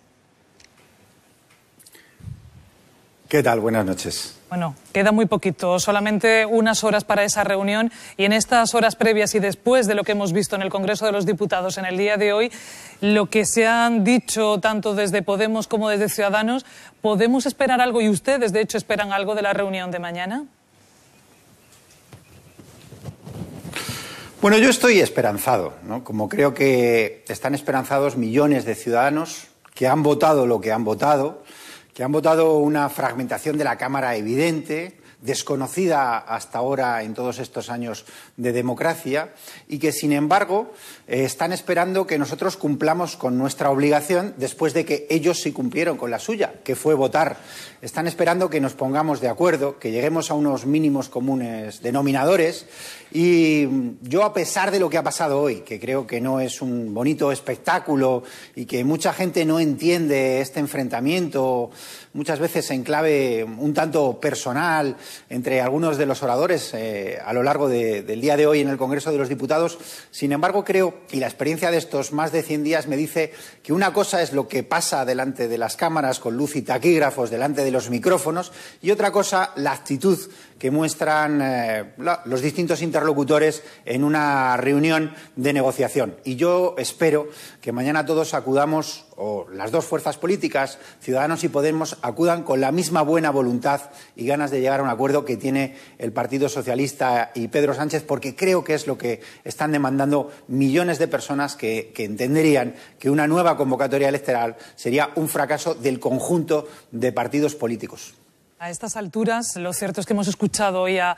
¿Qué tal? Buenas noches. Bueno, queda muy poquito, solamente unas horas para esa reunión y en estas horas previas y después de lo que hemos visto en el Congreso de los Diputados en el día de hoy, lo que se han dicho tanto desde Podemos como desde Ciudadanos, ¿podemos esperar algo y ustedes de hecho esperan algo de la reunión de mañana? Bueno, yo estoy esperanzado, ¿no? como creo que están esperanzados millones de ciudadanos que han votado lo que han votado que han votado una fragmentación de la Cámara evidente, desconocida hasta ahora en todos estos años de democracia y que, sin embargo, eh, están esperando que nosotros cumplamos con nuestra obligación después de que ellos sí cumplieron con la suya, que fue votar. Están esperando que nos pongamos de acuerdo, que lleguemos a unos mínimos comunes denominadores y mm, yo, a pesar de lo que ha pasado hoy, que creo que no es un bonito espectáculo y que mucha gente no entiende este enfrentamiento, muchas veces en clave mm, un tanto personal entre algunos de los oradores eh, a lo largo del día, de hoy en el Congreso de los Diputados. Sin embargo, creo, y la experiencia de estos más de cien días me dice que una cosa es lo que pasa delante de las cámaras con luz y taquígrafos, delante de los micrófonos, y otra cosa la actitud que muestran eh, los distintos interlocutores en una reunión de negociación. Y yo espero que mañana todos acudamos, o las dos fuerzas políticas, Ciudadanos y Podemos, acudan con la misma buena voluntad y ganas de llegar a un acuerdo que tiene el Partido Socialista y Pedro Sánchez, porque creo que es lo que están demandando millones de personas que entenderían que una nueva convocatoria electoral sería un fracaso del conjunto de partidos políticos. A estas alturas, lo cierto es que hemos escuchado hoy a,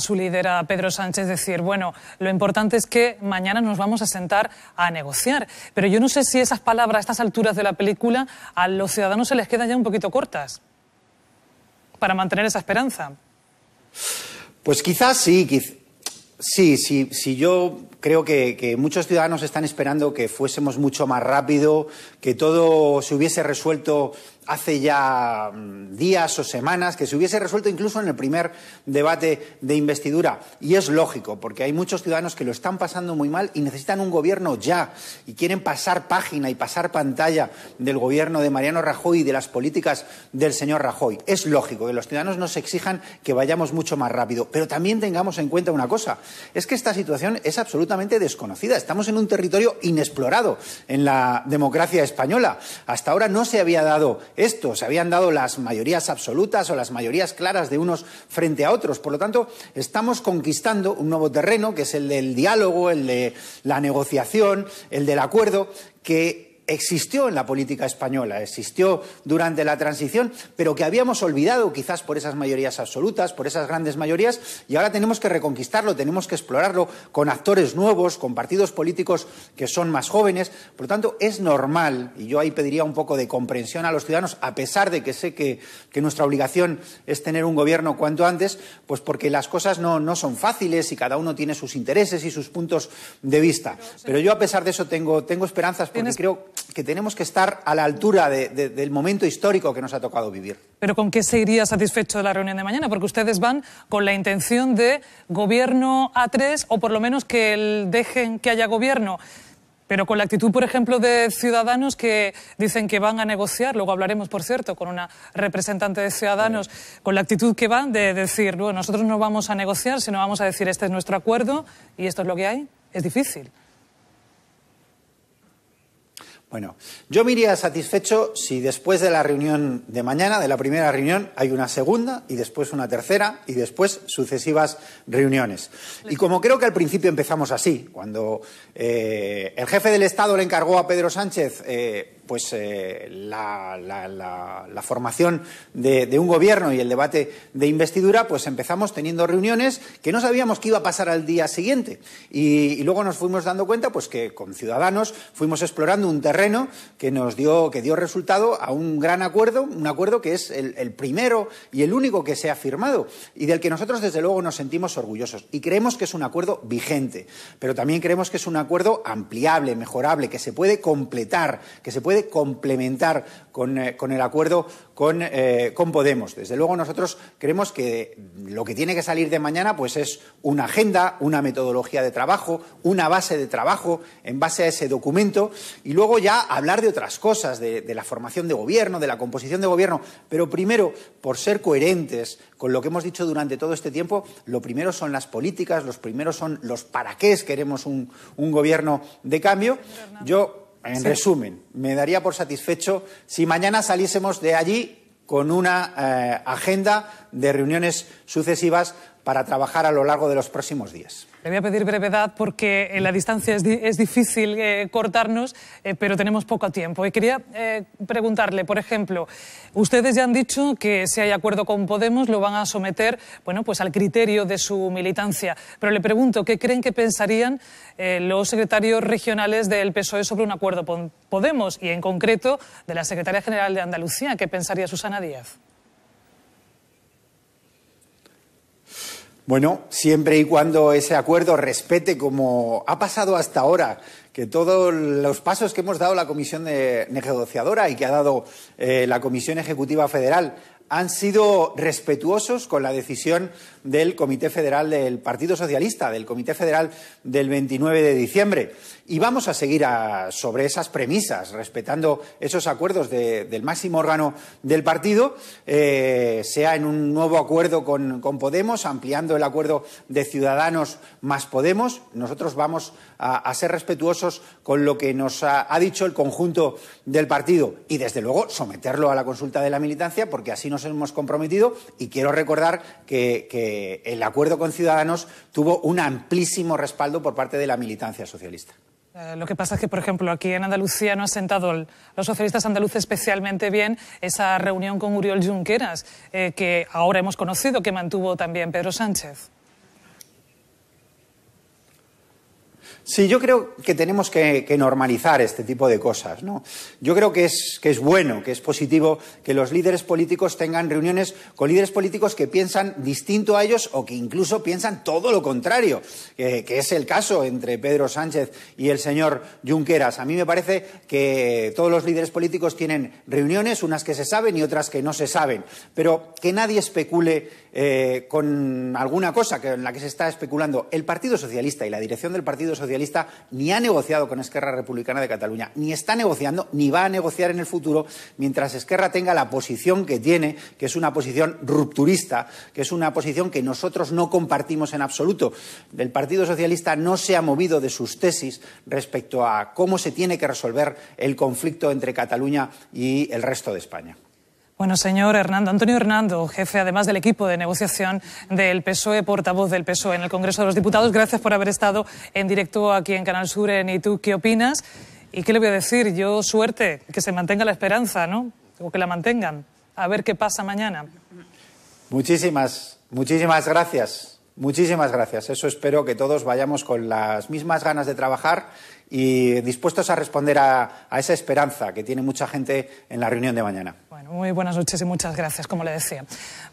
su líder, a Pedro Sánchez, decir, bueno, lo importante es que mañana nos vamos a sentar a negociar. Pero yo no sé si esas palabras, a estas alturas de la película, a los ciudadanos se les quedan ya un poquito cortas para mantener esa esperanza. Pues quizás sí, Sí, sí, yo creo que, muchos ciudadanos están esperando que fuésemos mucho más rápido, que todo se hubiese resuelto hace ya mm, días o semanas, que se hubiese resuelto incluso en el primer debate de investidura. Y es lógico, porque hay muchos ciudadanos que lo están pasando muy mal y necesitan un gobierno ya, y quieren pasar página y pasar pantalla del gobierno de Mariano Rajoy y de las políticas del señor Rajoy. Es lógico que los ciudadanos nos exijan que vayamos mucho más rápido, pero también tengamos en cuenta una cosa, es que esta situación es absolutamente desconocida. Estamos en un territorio inexplorado en la democracia española. Hasta ahora no se había dado esto, se habían dado las mayorías absolutas o las mayorías claras de unos frente a otros. Por lo tanto, estamos conquistando un nuevo terreno, que es el del diálogo, el de la negociación, el del acuerdo, que existió en la política española, existió durante la transición, pero que habíamos olvidado quizás por esas mayorías absolutas, por esas grandes mayorías, y ahora tenemos que reconquistarlo, tenemos que explorarlo con actores nuevos, con partidos políticos que son más jóvenes. Por lo tanto, es normal, y yo ahí pediría un poco de comprensión a los ciudadanos, a pesar de que sé que, nuestra obligación es tener un gobierno cuanto antes, pues porque las cosas no, son fáciles y cada uno tiene sus intereses y sus puntos de vista. Pero yo, a pesar de eso, tengo, tengo esperanzas porque creo que tenemos que estar a la altura del momento histórico que nos ha tocado vivir. Pero ¿con qué se iría satisfecho de la reunión de mañana? Porque ustedes van con la intención de gobierno a tres o por lo menos que dejen que haya gobierno. Pero con la actitud, por ejemplo, de Ciudadanos que dicen que van a negociar, luego hablaremos, por cierto, con una representante de Ciudadanos, con la actitud que van de decir, bueno, nosotros no vamos a negociar, sino vamos a decir, este es nuestro acuerdo y esto es lo que hay, es difícil. Bueno, yo me iría satisfecho si después de la reunión de mañana, de la primera reunión, hay una segunda y después una tercera y después sucesivas reuniones. Y como creo que al principio empezamos así, cuando eh, el jefe del Estado le encargó a Pedro Sánchez eh, pues, eh, la, formación de, un gobierno y el debate de investidura, pues empezamos teniendo reuniones que no sabíamos qué iba a pasar al día siguiente. Y, luego nos fuimos dando cuenta pues, que con Ciudadanos fuimos explorando un terreno que nos dio, que dio resultado a un gran acuerdo, un acuerdo que es el, el primero y el único que se ha firmado y del que nosotros, desde luego, nos sentimos orgullosos. Y creemos que es un acuerdo vigente, pero también creemos que es un acuerdo ampliable, mejorable, que se puede completar, que se puede puede complementar con, eh, el acuerdo eh, con, Podemos. Desde luego nosotros creemos que lo que tiene que salir de mañana pues es una agenda, una metodología de trabajo, una base de trabajo en base a ese documento y luego ya hablar de otras cosas, de, la formación de gobierno, de la composición de gobierno. Pero primero, por ser coherentes con lo que hemos dicho durante todo este tiempo, lo primero son las políticas, los primeros son los para qué queremos un, un gobierno de cambio. Yo en resumen, me daría por satisfecho si mañana saliésemos de allí con una eh, agenda de reuniones sucesivas para trabajar a lo largo de los próximos días. Le voy a pedir brevedad porque en eh, la distancia es, difícil eh, cortarnos, eh, pero tenemos poco tiempo. Y quería preguntarle, por ejemplo, ustedes ya han dicho que si hay acuerdo con Podemos lo van a someter bueno, pues al criterio de su militancia. Pero le pregunto, ¿qué creen que pensarían los secretarios regionales del PSOE sobre un acuerdo con Podemos y, en concreto, de la secretaria general de Andalucía? ¿Qué pensaría Susana Díaz? Bueno, siempre y cuando ese acuerdo respete, como ha pasado hasta ahora, que todos los pasos que hemos dado la Comisión de Negociadora y que ha dado eh, la Comisión Ejecutiva Federal han sido respetuosos con la decisión del Comité Federal del Partido Socialista, del Comité Federal del 29 de diciembre. Y vamos a seguir sobre esas premisas, respetando esos acuerdos del máximo órgano del partido, eh, sea en un nuevo acuerdo con, Podemos, ampliando el acuerdo de Ciudadanos más Podemos. Nosotros vamos a, ser respetuosos con lo que nos ha, dicho el conjunto del partido y, desde luego, someterlo a la consulta de la militancia, porque así nos hemos comprometido. Y quiero recordar que eh, el acuerdo con Ciudadanos tuvo un amplísimo respaldo por parte de la militancia socialista. Eh, lo que pasa es que, por ejemplo, aquí en Andalucía no ha sentado los socialistas andaluces especialmente bien esa reunión con Uriol Junqueras, eh, que ahora hemos conocido que mantuvo también Pedro Sánchez. Sí, yo creo que tenemos que, normalizar este tipo de cosas. ¿no? Yo creo que es, bueno, que es positivo que los líderes políticos tengan reuniones con líderes políticos que piensan distinto a ellos o que incluso piensan todo lo contrario, que es el caso entre Pedro Sánchez y el señor Junqueras. A mí me parece que todos los líderes políticos tienen reuniones, unas que se saben y otras que no se saben, pero que nadie especule eh, con alguna cosa en la que se está especulando. El Partido Socialista y la dirección del Partido Socialista ni ha negociado con Esquerra Republicana de Cataluña, ni está negociando, ni va a negociar en el futuro, mientras Esquerra tenga la posición que tiene, que es una posición rupturista, que es una posición que nosotros no compartimos en absoluto. El Partido Socialista no se ha movido de sus tesis respecto a cómo se tiene que resolver el conflicto entre Cataluña y el resto de España. Bueno, señor Hernando, Antonio Hernando, jefe además del equipo de negociación del PSOE, portavoz del PSOE en el Congreso de los Diputados, gracias por haber estado en directo aquí en Canal Sur en ¿Y tú qué opinas? ¿Y qué le voy a decir? Yo, suerte, que se mantenga la esperanza, ¿no? O que la mantengan. A ver qué pasa mañana. Muchísimas, muchísimas gracias. Muchísimas gracias. Eso espero que todos vayamos con las mismas ganas de trabajar y dispuestos a responder a, a, esa esperanza que tiene mucha gente en la reunión de mañana. Bueno, muy buenas noches y muchas gracias, como le decía.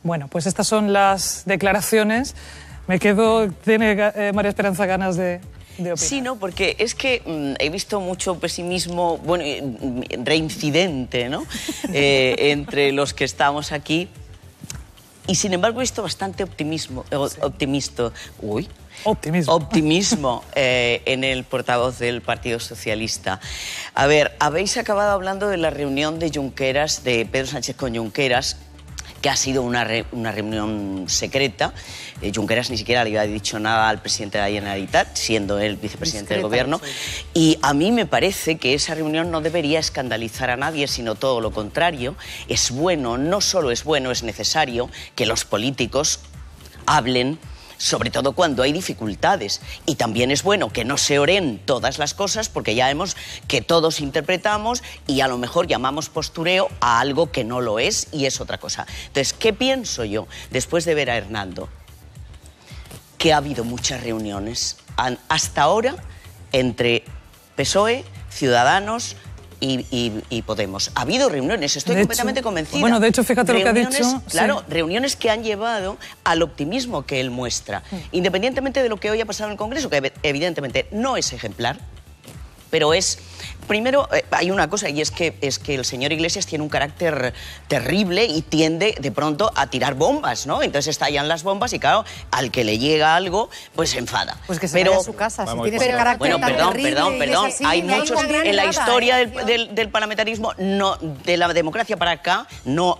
Bueno, pues estas son las declaraciones. Me quedo, tiene eh, María Esperanza ganas de, Sí, no, porque es que mm, he visto mucho pesimismo, bueno, mm, reincidente, ¿no? Eh, entre los que estamos aquí. Y sin embargo he visto bastante optimismo, eh, optimista. Uy, optimismo, optimismo eh, en el portavoz del Partido Socialista. A ver, habéis acabado hablando de la reunión de Junqueras, de Pedro Sánchez con Junqueras, que ha sido una, reunión secreta. Eh, Junqueras ni siquiera le había dicho nada al presidente de la Generalitat, siendo él vicepresidente del gobierno. Y a mí me parece que esa reunión no debería escandalizar a nadie, sino todo lo contrario. Es bueno, no solo es bueno, es necesario que los políticos hablen sobre todo cuando hay dificultades. Y también es bueno que no se oren todas las cosas porque ya vemos que todos interpretamos y a lo mejor llamamos postureo a algo que no lo es y es otra cosa. Entonces, ¿qué pienso yo después de ver a Hernando? Que ha habido muchas reuniones hasta ahora entre PSOE, Ciudadanos, y, Podemos. Ha habido reuniones, estoy completamente convencido Bueno, de hecho, fíjate lo que ha dicho. Claro, reuniones que han llevado al optimismo que él muestra, independientemente de lo que hoy ha pasado en el Congreso, que evidentemente no es ejemplar, pero es Primero, eh, hay una cosa y es que, es que el señor Iglesias tiene un carácter terrible y tiende de pronto a tirar bombas, ¿no? Entonces estallan las bombas y claro, al que le llega algo, pues se enfada. Pues que se pero, su casa, tiene carácter perdón, perdón. hay muchos... En la historia del, parlamentarismo, no, de la democracia para acá, no,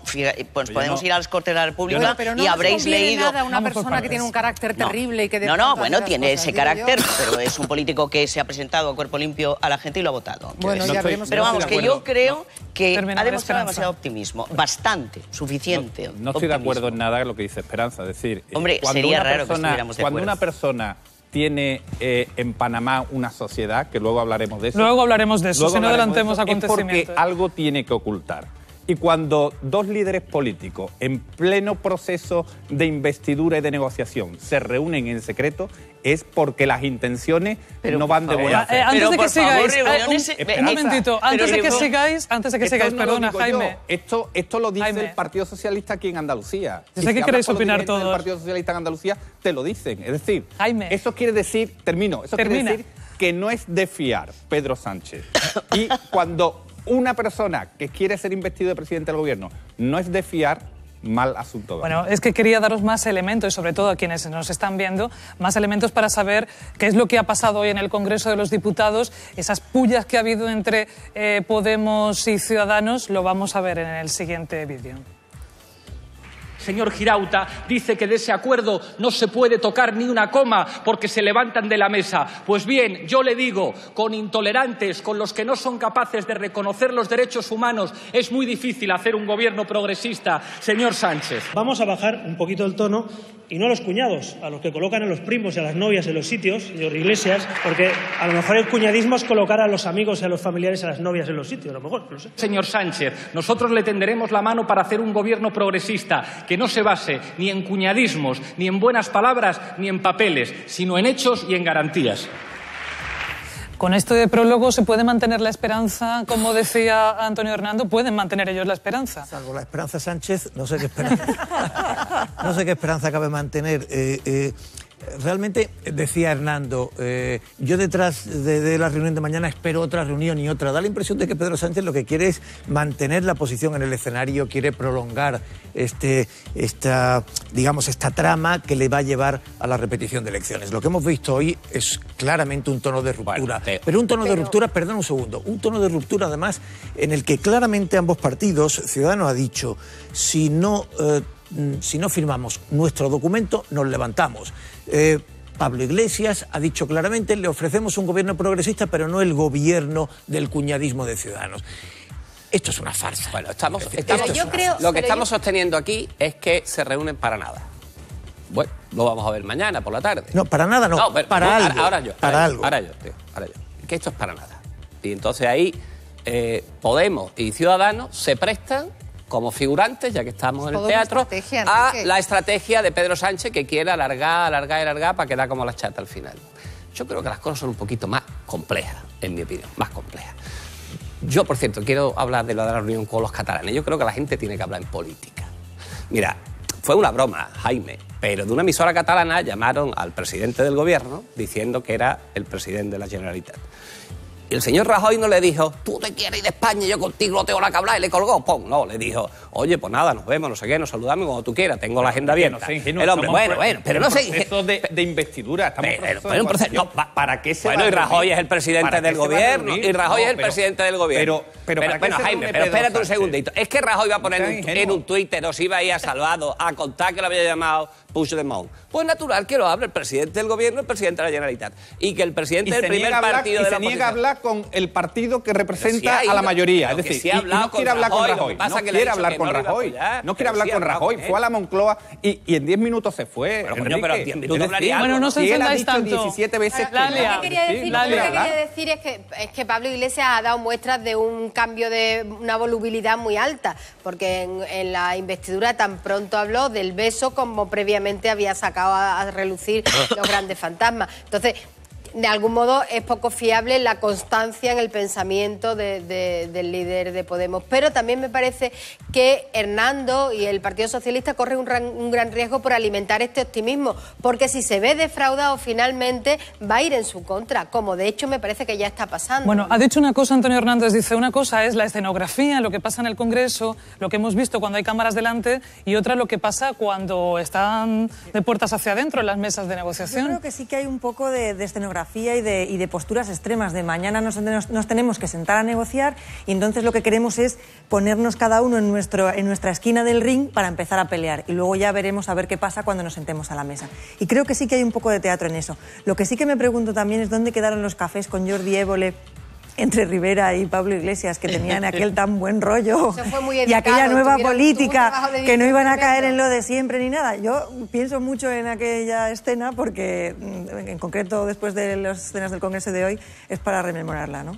pues podemos ir a las Cortes de la República pero no y habréis leído... una persona que tiene un carácter terrible no, y que... no, no, bueno, tiene ese carácter, pero es un político que se ha presentado a cuerpo limpio a la gente y lo ha votado. Bueno, ya Pero vamos, que yo creo que ha demostrado demasiado optimismo. Bastante, suficiente. No, estoy de acuerdo en nada con lo que dice Esperanza. Es decir, eh, Hombre, cuando sería una raro persona, que Cuando una persona tiene eh, en Panamá una sociedad, que luego hablaremos de eso. Luego hablaremos de eso, no adelantemos acontecimientos. Es porque algo tiene que ocultar. Y cuando dos líderes políticos en pleno proceso de investidura y de negociación se reúnen en secreto, es porque las intenciones no van de buena eh, fe. antes de que sigáis, un momentito, antes de que sigáis, antes de que sigáis, perdona, Jaime. Esto, esto lo dice el Partido Socialista aquí en Andalucía. sé queréis opinar todos. El Partido Socialista en Andalucía te lo dicen. Es decir, Jaime. eso quiere decir, termino, eso quiere decir que no es de fiar Pedro Sánchez. Y cuando una persona que quiere ser investido de presidente del gobierno no es de fiar, mal asunto. Bueno, es que quería daros más elementos y sobre todo a quienes nos están viendo, más elementos para saber qué es lo que ha pasado hoy en el Congreso de los Diputados, esas pullas que ha habido entre eh, Podemos y Ciudadanos, lo vamos a ver en el siguiente vídeo señor Girauta dice que de ese acuerdo no se puede tocar ni una coma porque se levantan de la mesa. Pues bien, yo le digo, con intolerantes, con los que no son capaces de reconocer los derechos humanos, es muy difícil hacer un gobierno progresista, señor Sánchez. Vamos a bajar un poquito el tono y no a los cuñados, a los que colocan a los primos y a las novias en los sitios, señor Iglesias, porque a lo mejor el cuñadismo es colocar a los amigos y a los familiares a las novias en los sitios, a lo mejor, no sé. Señor Sánchez, nosotros le tenderemos la mano para hacer un gobierno progresista que no se base ni en cuñadismos, ni en buenas palabras, ni en papeles, sino en hechos y en garantías. Con esto de prólogo se puede mantener la esperanza, como decía Antonio Hernando, pueden mantener ellos la esperanza. Salvo la esperanza Sánchez, no sé qué esperanza, no sé qué esperanza cabe mantener. Eh, eh, realmente decía Hernando, eh, yo detrás de, la reunión de mañana espero otra reunión y otra. Da la impresión de que Pedro Sánchez lo que quiere es mantener la posición en el escenario, quiere prolongar este, esta, digamos, esta trama que le va a llevar a la repetición de elecciones. Lo que hemos visto hoy es claramente un tono de ruptura. Pero un tono de ruptura, perdón un segundo, un tono de ruptura además en el que claramente ambos partidos, Ciudadanos ha dicho, si no... Eh, si no firmamos nuestro documento, nos levantamos. Eh, Pablo Iglesias ha dicho claramente, le ofrecemos un gobierno progresista, pero no el gobierno del cuñadismo de Ciudadanos. Esto es una farsa. Bueno, estamos, estamos yo lo que estamos sosteniendo aquí es que se reúnen para nada. Bueno, lo vamos a ver mañana por la tarde. No, para nada no, para algo. Ahora yo, para algo. tío, Que esto es para nada. Y entonces ahí eh, Podemos y Ciudadanos se prestan como figurantes, ya que estamos en el teatro, a la estrategia de Pedro Sánchez que quiere alargar, alargar y alargar para quedar como la chata al final. Yo creo que las cosas son un poquito más complejas, en mi opinión, más complejas. Yo, por cierto, quiero hablar de la, de la reunión con los catalanes. Yo creo que la gente tiene que hablar en política. Mira, fue una broma, Jaime, pero de una emisora catalana llamaron al presidente del gobierno diciendo que era el presidente de la Generalitat. Y el señor Rajoy no le dijo, tú te quieres ir de España, yo contigo no tengo la que hablar, y le colgó, ¡pum! No, le dijo, oye, pues nada, nos vemos, no sé qué, nos saludamos cuando tú quieras, tengo la agenda abierta. el hombre, bueno, bueno, pero no sé... Proceso de, investidura, estamos pero, un proceso, ¿Para qué se Bueno, y Rajoy es el presidente del gobierno, y Rajoy es el presidente del gobierno. Pero, pero, bueno, Jaime, pero espérate un segundito. Es que Rajoy va a poner en, un Twitter, os iba a ir a Salvado, a contar que lo había llamado Puigdemont. Pues natural que lo hable el presidente del gobierno, el presidente de la Generalitat. Y que el presidente del primer partido de la con el partido que representa a la mayoría. Es decir, no quiere hablar con Rajoy. No quiere hablar con Rajoy. No quiere hablar con Rajoy. Fue a la Moncloa y, en 10 minutos se fue. Pero, coño, pero bueno, no se si él ha dicho 17 veces que... Lo que quería decir, es, que, Pablo Iglesias ha dado muestras de un cambio de una volubilidad muy alta, porque en, la investidura tan pronto habló del beso como previamente había sacado a relucir los grandes fantasmas. Entonces, de algún modo es poco fiable la constancia en el pensamiento del líder de Podemos. Pero también me parece que Hernando y el Partido Socialista corren un, gran riesgo por alimentar este optimismo, porque si se ve defraudado finalmente va a ir en su contra, como de hecho me parece que ya está pasando. Bueno, ha dicho una cosa Antonio Hernández, dice una cosa es la escenografía, lo que pasa en el Congreso, lo que hemos visto cuando hay cámaras delante, y otra lo que pasa cuando están de puertas hacia adentro en las mesas de negociación. Yo creo que sí que hay un poco de escenografía y de, posturas extremas, de mañana nos, tenemos que sentar a negociar y entonces lo que queremos es ponernos cada uno en, nuestro, en nuestra esquina del ring para empezar a pelear y luego ya veremos a ver qué pasa cuando nos sentemos a la mesa. Y creo que sí que hay un poco de teatro en eso. Lo que sí que me pregunto también es dónde quedaron los cafés con Jordi Évole entre Rivera y Pablo Iglesias, que tenían aquel tan buen rollo y aquella nueva política, que no iban a caer en lo de siempre ni nada. Yo pienso mucho en aquella escena porque, mm, en concreto, después de las escenas del Congreso de hoy, es para rememorarla, ¿no?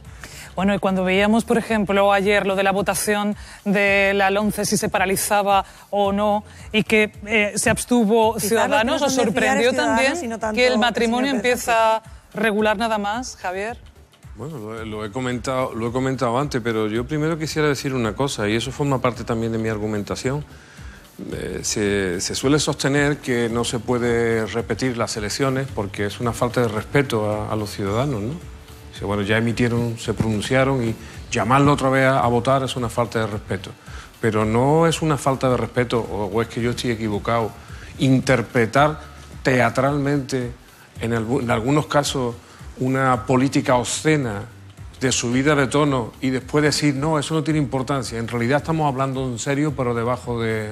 Bueno, y cuando veíamos, por ejemplo, ayer lo de la votación de la LONCE, si se paralizaba o no, y que eh, se abstuvo Ciudadanos, ¿os sorprendió también que el matrimonio empieza a regular nada más, Javier. Bueno, lo, he comentado, lo he comentado antes, pero yo primero quisiera decir una cosa, y eso forma parte también de mi argumentación. Eh, se, suele sostener que no se puede repetir las elecciones porque es una falta de respeto a, los ciudadanos, ¿no? bueno, ya emitieron, se pronunciaron y llamarlo otra vez a, votar es una falta de respeto. Pero no es una falta de respeto, o, es que yo estoy equivocado, interpretar teatralmente, en, en algunos casos una política obscena de subida de tono y después decir, no, eso no tiene importancia. En realidad estamos hablando en serio, pero debajo de...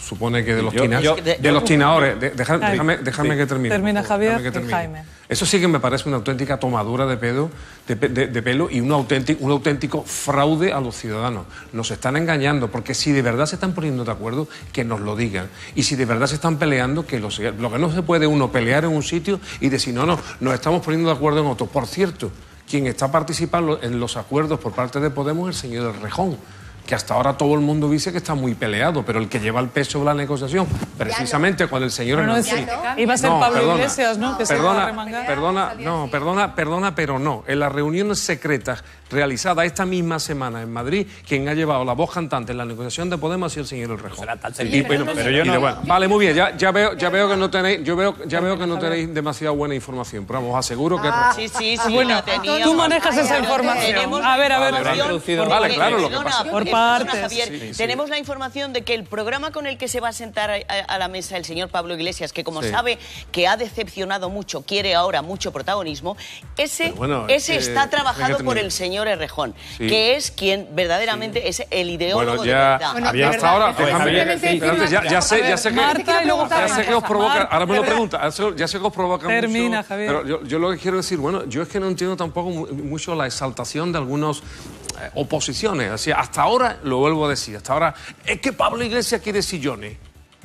supone que de los, de, los tinadores. déjame, déjame, que termine. Termina Javier Jaime. Eso sí que me parece una auténtica tomadura de, pedo, de, pelo y un auténtico, fraude a los ciudadanos. Nos están engañando, porque si de verdad se están poniendo de acuerdo, que nos lo digan. Y si de verdad se están peleando, que lo, que no se puede uno pelear en un sitio y decir, no, no, nos estamos poniendo de acuerdo en otro. Por cierto, quien está participando en los acuerdos por parte de Podemos es el señor Rejón que hasta ahora todo el mundo dice que está muy peleado, pero el que lleva el peso de la negociación, precisamente cuando el señor... No, no, Iba a ser Pablo perdona, Iglesias, ¿no? Que perdona, perdona, no, perdona, perdona, pero no. En las reuniones secretas realizada esta misma semana en Madrid, quien ha llevado la voz cantante en la negociación de Podemos y el señor El Rejón. Vale, muy bien, ya, veo, ya veo que no tenéis, yo veo, ya veo que no tenéis demasiada buena información, pero vamos, os aseguro que. Ah, sí, sí, sí. Bueno, tú manejas esa información. A ver, a ver. por, tenemos la información de que el programa con el que se va a sentar eh, a, la mesa el señor Pablo Iglesias, que como sabe que ha decepcionado mucho, quiere ahora mucho protagonismo, ese, ese está trabajado por el señor Errejón, que es quien verdaderamente es el ideólogo bueno, ya, de había hasta ahora, déjame, ya, ya, sé, ya sé que, ya sé que os provoca, ahora me lo pregunta, ya sé que os provoca Termina, Javier. Pero yo, lo que quiero decir, bueno, yo es que no entiendo tampoco mucho la exaltación de algunos eh, oposiciones, así, hasta ahora, lo vuelvo a decir, hasta ahora, es que Pablo Iglesias quiere sillones.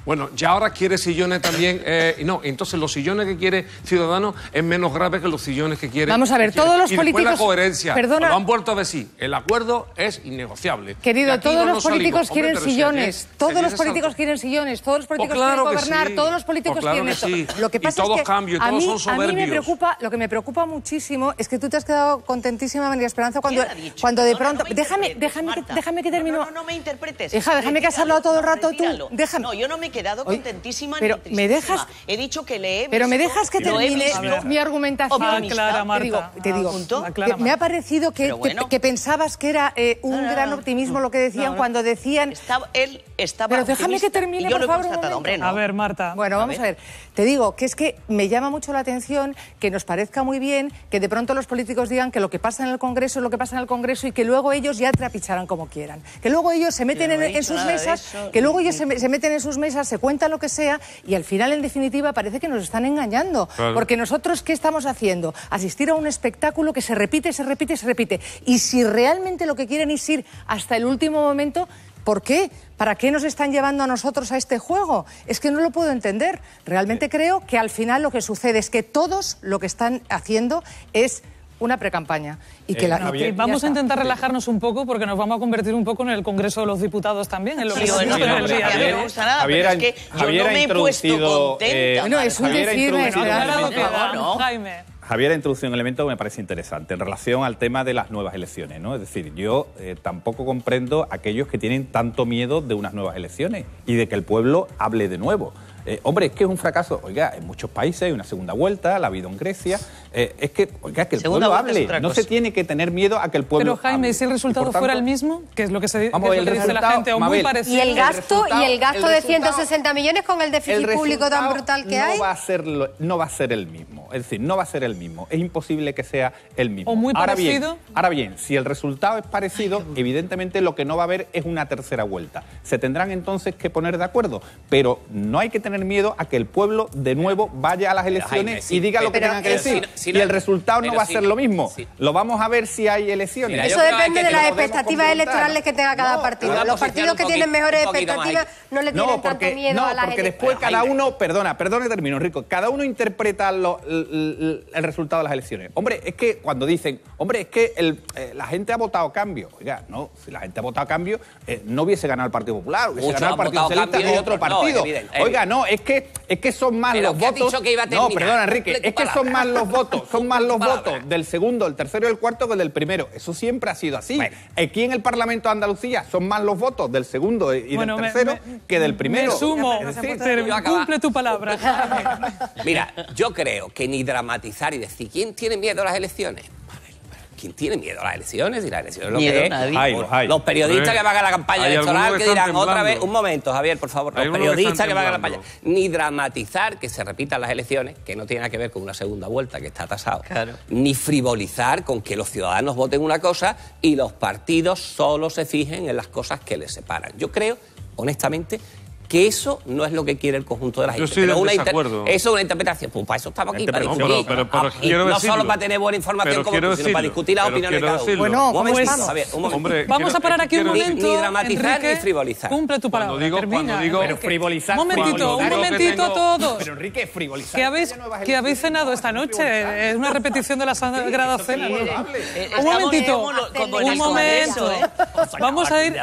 Bueno, ya ahora quiere sillones también. Eh, no, entonces los sillones que quiere Ciudadanos es menos grave que los sillones que quiere. Vamos a ver, todos los políticos. la coherencia. Perdona. Lo han vuelto a decir. El acuerdo es innegociable. Querido, todos los políticos quieren sillones. todos los oh, políticos quieren sillones. Todos los políticos quieren gobernar. Todos los políticos oh, quieren eso. Lo que pasa y todos cambian, son soberbios. me preocupa, lo que me preocupa muchísimo es que tú te has quedado contentísima, María Esperanza, cuando, cuando de pronto. déjame, déjame, que, déjame que No, no, me interpretes. déjame eh, que has hablado todo el rato tú. No, yo no me quedado contentísima pero me dejas He dicho que le he Pero me dejas que termine mi argumentación. Marta. Te digo, me ha parecido que, que, pensabas que era eh, un gran optimismo lo que decían cuando decían... él estaba Pero déjame que termine, por favor, A ver, Marta. Bueno, vamos a ver. Te digo que es que me llama mucho la atención que nos parezca muy bien que de pronto los políticos digan que lo que pasa en el Congreso es lo que pasa en el Congreso y que luego ellos ya trapicharán como quieran. Que luego ellos se meten en, sus mesas, que luego ellos se meten en sus mesas se cuenta lo que sea y al final, en definitiva, parece que nos están engañando. Porque nosotros, ¿qué estamos haciendo? Asistir a un espectáculo que se repite, se repite, se repite. Y si realmente lo que quieren es ir hasta el último momento, ¿Por qué? ¿Para qué nos están llevando a nosotros a este juego? Es que no lo puedo entender. Realmente creo que al final lo que sucede es que todos lo que están haciendo es una precampaña. Y que eh, la, vamos a intentar relajarnos un poco porque nos vamos a convertir un poco en el Congreso de los Diputados también. sí, no Javier, es que Javier yo no me he puesto contenta. Javier ha introducido un elemento que me parece interesante en relación al tema de las nuevas elecciones, ¿no? Es decir, yo eh, tampoco comprendo aquellos que tienen tanto miedo de unas nuevas elecciones y de que el pueblo hable de nuevo. Eh, hombre, es que es un fracaso. Oiga, en muchos países hay una segunda vuelta, la ha habido en Grecia. Eh, es que, el pueblo hable. No se tiene que tener miedo a que el pueblo. Pero Jaime, si el resultado fuera el mismo, que es lo que se el dice la gente, o muy parecido. Y el gasto, y el gasto de 160 millones con el déficit público tan brutal que no hay. Va a ser no va a ser el mismo. Es decir, no va a ser el mismo. Es imposible que sea el mismo. muy ahora Bien, ahora bien, si el resultado es parecido, evidentemente lo que no va a haber es una tercera vuelta. Se tendrán entonces que poner de acuerdo. Pero no hay que tener miedo a que el pueblo de nuevo vaya a las elecciones y diga lo que tenga que decir y el resultado no va a ser lo mismo. lo vamos a ver si hay elecciones. Eso depende de las expectativas electorales que tenga cada partido. Los partidos que tienen mejores expectativas no le tienen tanto miedo a las porque después cada uno, perdona, perdona, termino, Rico, cada uno interpreta el, resultado de las elecciones. Hombre, es que cuando dicen, hombre, es que eh, la gente ha votado cambio. Oiga, no, si la gente ha votado cambio, eh, no hubiese ganado el Partido Popular, hubiese ganado el Partido Socialista o otro partido. Oiga, no, es que, es que son más los votos. No, perdona, Enrique, es que son más los votos Son más los votos del segundo, el tercero y el cuarto que del primero. Eso siempre ha sido así. Aquí en el Parlamento de Andalucía son más los votos del segundo y del tercero que del primero. Me sumo. cumple tu palabra. Mira, yo creo que ni dramatizar y decir quién tiene miedo a las elecciones ¿quién tiene miedo a las elecciones? Y las elecciones que Los periodistas que van a la campaña electoral que dirán otra vez, un momento, Javier, por favor, los periodistas que, van a la campaña, ni dramatizar que se repitan las elecciones, que no tiene nada que ver con una segunda vuelta que está tasado, ni frivolizar con que los ciudadanos voten una cosa y los partidos solo se fijen en las cosas que les separan. Yo creo, honestamente, que eso no es lo que quiere el conjunto de la gente. Yo estoy una eso es una interpretación. Pues para eso estamos aquí, para discutir. No, pero, ah, no solo para tener buena información, como, sino para discutir las opiniones de cada uno. a ver, Vamos a parar aquí un momento. Ni dramatizar y ni frivolizar. Cumple tu palabra. Cuando digo, frivolizar. Un momentito, un momentito a todos. Pero Enrique, frivolizar. ¿Qué que habéis cenado esta noche? Es una repetición de la Sagrada Cena. Un eh, momentito. Un momento. ¿eh? Vamos a ir.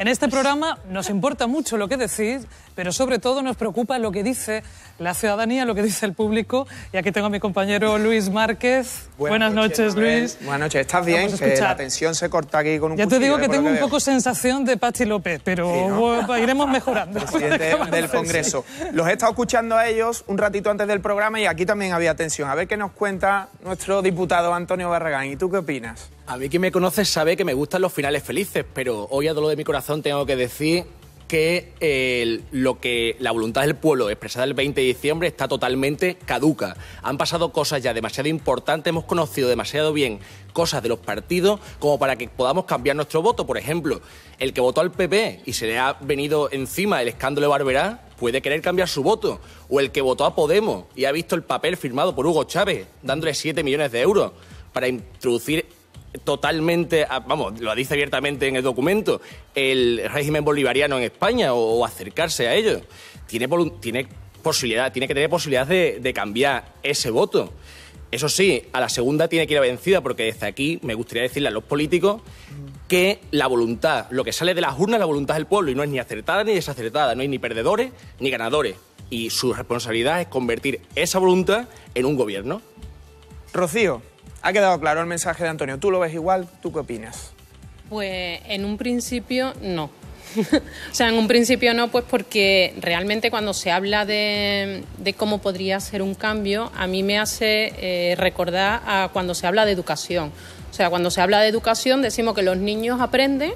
En este programa nos importa mucho lo que decís pero sobre todo nos preocupa lo que dice la ciudadanía, lo que dice el público. Y aquí tengo a mi compañero Luis Márquez. Buenas, noches, Luis. Buenas noches, ¿estás bien? Que la tensión se corta aquí con un Ya te digo ¿eh? que tengo un poco sensación de Pachi López, pero iremos mejorando. Presidente del Congreso. Los he estado escuchando a ellos un ratito antes del programa y aquí también había tensión. A ver qué nos cuenta nuestro diputado Antonio Barragán. ¿Y tú qué opinas? A mí quien me conoce sabe que me gustan los finales felices, pero hoy a dolor de mi corazón tengo que decir que lo que la voluntad del pueblo expresada el 20 de diciembre está totalmente caduca. Han pasado cosas ya demasiado importantes, hemos conocido demasiado bien cosas de los partidos como para que podamos cambiar nuestro voto. Por ejemplo, el que votó al PP y se le ha venido encima el escándalo de Barberá puede querer cambiar su voto. O el que votó a Podemos y ha visto el papel firmado por Hugo Chávez dándole 7 millones de euros para introducir totalmente, ah, vamos, lo dice abiertamente en el documento, el régimen bolivariano en España o, acercarse a ello. Tiene, tiene, posibilidad, tiene que tener posibilidad de, de cambiar ese voto. Eso sí, a la segunda tiene que ir a vencida, porque desde aquí me gustaría decirle a los políticos que la voluntad, lo que sale de las urnas, la voluntad del pueblo, y no es ni acertada ni desacertada, no hay ni perdedores ni ganadores. Y su responsabilidad es convertir esa voluntad en un gobierno. Rocío, ha quedado claro el mensaje de Antonio. ¿Tú lo ves igual? ¿Tú qué opinas? Pues en un principio no. o sea, en un principio no, pues porque realmente cuando se habla de, cómo podría ser un cambio, a mí me hace eh, recordar a cuando se habla de educación. O sea, cuando se habla de educación decimos que los niños aprenden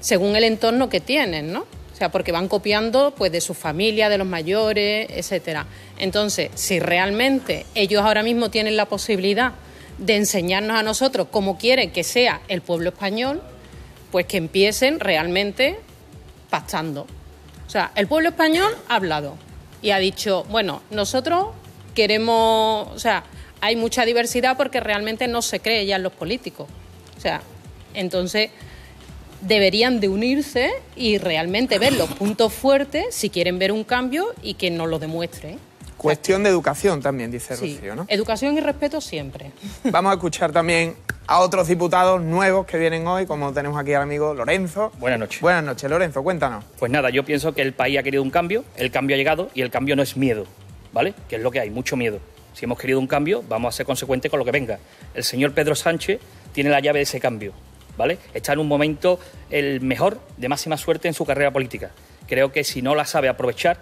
según el entorno que tienen, ¿no? O sea, porque van copiando pues de su familia, de los mayores, etcétera. Entonces, si realmente ellos ahora mismo tienen la posibilidad de enseñarnos a nosotros cómo quieren que sea el pueblo español, pues que empiecen realmente pactando. O sea, el pueblo español ha hablado y ha dicho, bueno, nosotros queremos, o sea, hay mucha diversidad porque realmente no se cree ya en los políticos. O sea, entonces deberían de unirse y realmente ver los puntos fuertes si quieren ver un cambio y que nos lo demuestren. Cuestión de educación también, dice Rocío, ¿no? Educación y respeto siempre. Vamos a escuchar también a otros diputados nuevos que vienen hoy, como tenemos aquí al amigo Lorenzo. Buenas noches. Buenas noches, Lorenzo, cuéntanos. Pues nada, yo pienso que el país ha querido un cambio, el cambio ha llegado y el cambio no es miedo, ¿vale? Que es lo que hay, mucho miedo. Si hemos querido un cambio, vamos a ser consecuentes con lo que venga. El señor Pedro Sánchez tiene la llave de ese cambio, ¿vale? Está en un momento el mejor, de máxima suerte en su carrera política. Creo que si no la sabe aprovechar,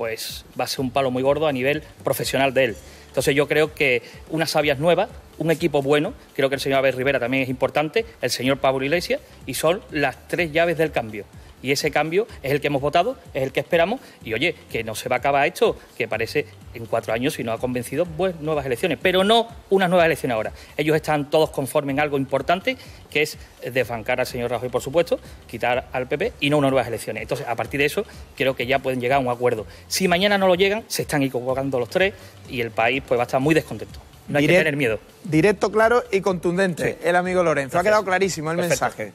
pues va a ser un palo muy gordo a nivel profesional de él. Entonces yo creo que unas sabias nuevas, un equipo bueno, creo que el señor Abel Rivera también es importante, el señor Pablo Iglesias, y son las tres llaves del cambio. Y ese cambio es el que hemos votado, es el que esperamos. Y oye, que no se va a acabar esto, que parece en cuatro años, si no ha convencido, pues nuevas elecciones. Pero no unas nuevas elecciones ahora. Ellos están todos conformes en algo importante, que es desbancar al señor Rajoy, por supuesto, quitar al PP y no unas nuevas elecciones. Entonces, a partir de eso, creo que ya pueden llegar a un acuerdo. Si mañana no lo llegan, se están equivocando los tres y el país pues va a estar muy descontento. No hay que tener miedo. Directo, claro y contundente, el amigo Lorenzo. Ha quedado clarísimo el mensaje.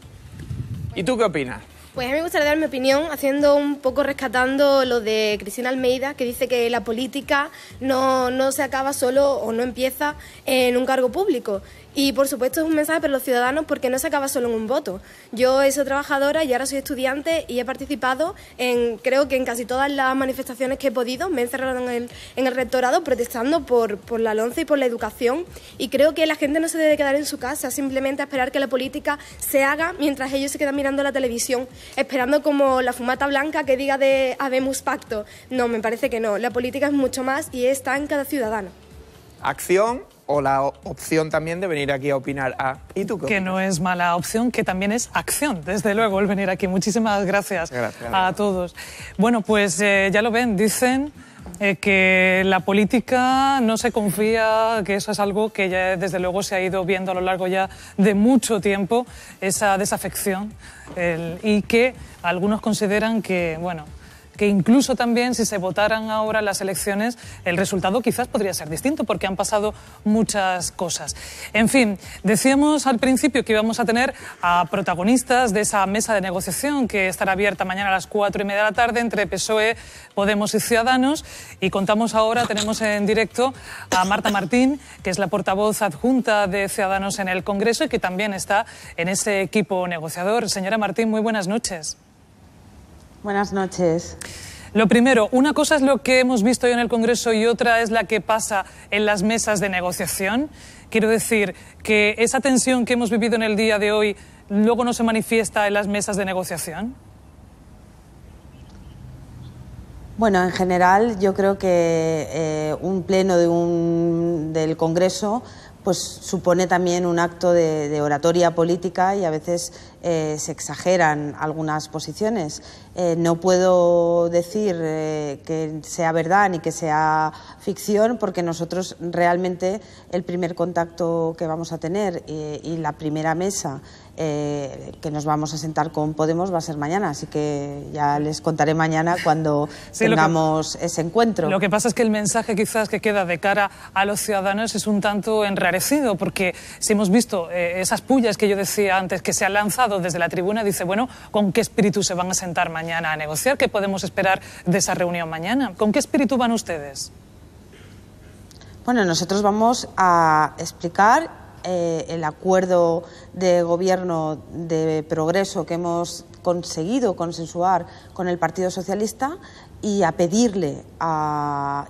¿Y tú qué opinas? Pues a mí me gustaría dar mi opinión haciendo un poco rescatando lo de Cristina Almeida, que dice que la política no, no se acaba solo o no empieza en un cargo público. Y por supuesto es un mensaje para los ciudadanos porque no se acaba solo en un voto. Yo he sido trabajadora y ahora soy estudiante y he participado en, creo que en casi todas las manifestaciones que he podido. Me he encerrado en el, rectorado protestando por, por la LONCE y por la educación. Y creo que la gente no se debe quedar en su casa, simplemente a esperar que la política se haga mientras ellos se quedan mirando la televisión, esperando como la fumata blanca que diga de habemos pacto. No, me parece que no. La política es mucho más y está en cada ciudadano. Acción o la opción también de venir aquí a opinar a... Ah, ¿Y tú Que no es mala opción, que también es acción, desde luego, el venir aquí. Muchísimas gracias, a todos. Bueno, pues eh, ya lo ven, dicen... Eh, que la política no se confía, que eso es algo que ya desde luego se ha ido viendo a lo largo ya de mucho tiempo, esa desafección, y que algunos consideran que, bueno, que incluso también si se votaran ahora las elecciones, el resultado quizás podría ser distinto porque han pasado muchas cosas. En fin, decíamos al principio que íbamos a tener a protagonistas de esa mesa de negociación que estará abierta mañana a las cuatro y media de la tarde entre PSOE, Podemos y Ciudadanos. Y contamos ahora, tenemos en directo a Marta Martín, que es la portavoz adjunta de Ciudadanos en el Congreso y que también está en ese equipo negociador. Señora Martín, muy buenas noches. Buenas noches. Lo primero, una cosa es lo que hemos visto hoy en el Congreso y otra es la que pasa en las mesas de negociación. Quiero decir que esa tensión que hemos vivido en el día de hoy luego no se manifiesta en las mesas de negociación. Bueno, en general yo creo que eh, un pleno de un, del Congreso pues supone también un acto de, oratoria política y a veces eh, se exageran algunas posiciones. Eh, no puedo decir eh, que sea verdad ni que sea ficción porque nosotros realmente el primer contacto que vamos a tener y la primera mesa eh, que nos vamos a sentar con Podemos va a ser mañana, así que ya les contaré mañana cuando tengamos ese encuentro. Lo que pasa es que el mensaje quizás que queda de cara a los ciudadanos es un tanto enrarecido, porque si hemos visto eh, esas pullas que yo decía antes que se han lanzado desde la tribuna, dice, bueno, ¿con qué espíritu se van a sentar mañana a negociar? ¿Qué podemos esperar de esa reunión mañana? ¿Con qué espíritu van ustedes? Bueno, nosotros vamos a explicar eh, el acuerdo de gobierno de progreso que hemos conseguido consensuar con el Partido Socialista y a pedirle a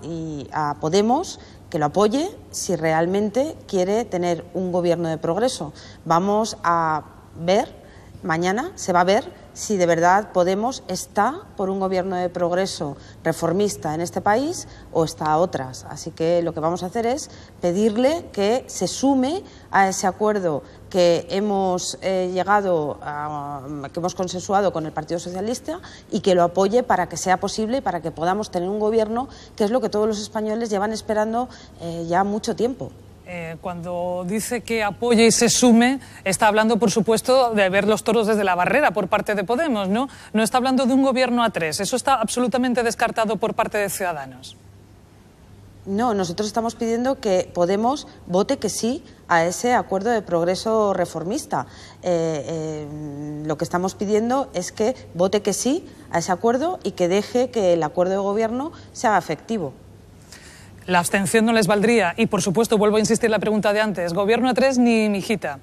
Podemos que lo apoye si realmente quiere tener un gobierno de progreso. Vamos a ver, mañana se va a ver si de verdad Podemos está por un gobierno de progreso reformista en este país o está a otras. Así que lo que vamos a hacer es pedirle que se sume a ese acuerdo que hemos eh, llegado, a, que hemos consensuado con el Partido Socialista y que lo apoye para que sea posible y para que podamos tener un gobierno que es lo que todos los españoles llevan esperando eh, ya mucho tiempo. Eh, cuando dice que apoye y se sume, está hablando, por supuesto, de ver los toros desde la barrera por parte de Podemos, ¿no? No está hablando de un gobierno a tres. Eso está absolutamente descartado por parte de Ciudadanos. No, nosotros estamos pidiendo que Podemos vote que sí a ese acuerdo de progreso reformista. Eh, eh, lo que estamos pidiendo es que vote que sí a ese acuerdo y que deje que el acuerdo de gobierno sea efectivo. La abstención no les valdría. Y, por supuesto, vuelvo a insistir en la pregunta de antes. Gobierno a tres ni mijita.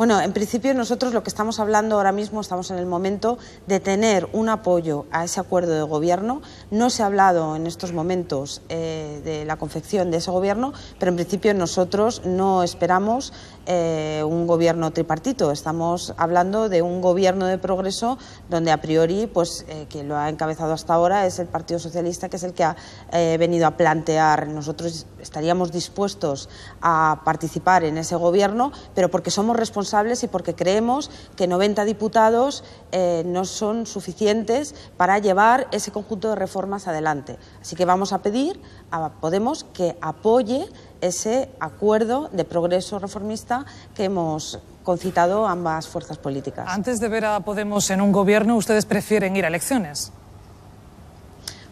Bueno, en principio nosotros lo que estamos hablando ahora mismo, estamos en el momento de tener un apoyo a ese acuerdo de gobierno. No se ha hablado en estos momentos eh, de la confección de ese gobierno, pero en principio nosotros no esperamos eh, un gobierno tripartito. Estamos hablando de un gobierno de progreso donde a priori, pues eh, quien lo ha encabezado hasta ahora es el Partido Socialista, que es el que ha eh, venido a plantear. Nosotros estaríamos dispuestos a participar en ese gobierno, pero porque somos responsables y porque creemos que 90 diputados eh, no son suficientes para llevar ese conjunto de reformas adelante. Así que vamos a pedir a Podemos que apoye ese acuerdo de progreso reformista que hemos concitado ambas fuerzas políticas. Antes de ver a Podemos en un gobierno, ¿ustedes prefieren ir a elecciones?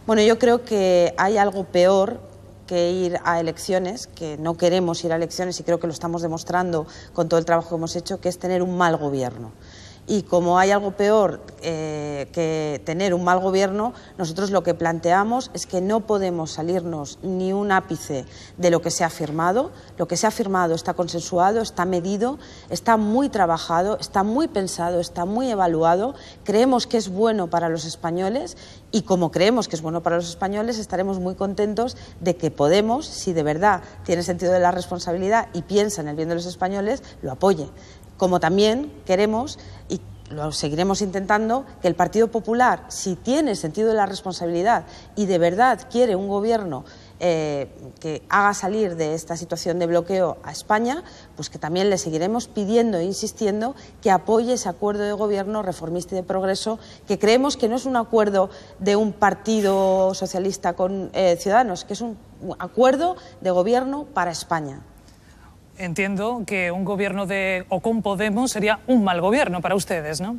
Bueno, yo creo que hay algo peor que ir a elecciones, que no queremos ir a elecciones y creo que lo estamos demostrando con todo el trabajo que hemos hecho, que es tener un mal gobierno y como hay algo peor eh, que tener un mal gobierno, nosotros lo que planteamos es que no podemos salirnos ni un ápice de lo que se ha firmado. Lo que se ha firmado está consensuado, está medido, está muy trabajado, está muy pensado, está muy evaluado. Creemos que es bueno para los españoles y como creemos que es bueno para los españoles, estaremos muy contentos de que Podemos, si de verdad tiene sentido de la responsabilidad y piensa en el bien de los españoles, lo apoye como también queremos y lo seguiremos intentando, que el Partido Popular, si tiene sentido de la responsabilidad y de verdad quiere un gobierno eh, que haga salir de esta situación de bloqueo a España, pues que también le seguiremos pidiendo e insistiendo que apoye ese acuerdo de gobierno reformista y de progreso, que creemos que no es un acuerdo de un partido socialista con eh, ciudadanos, que es un acuerdo de gobierno para España entiendo que un gobierno de o con Podemos sería un mal gobierno para ustedes, ¿no?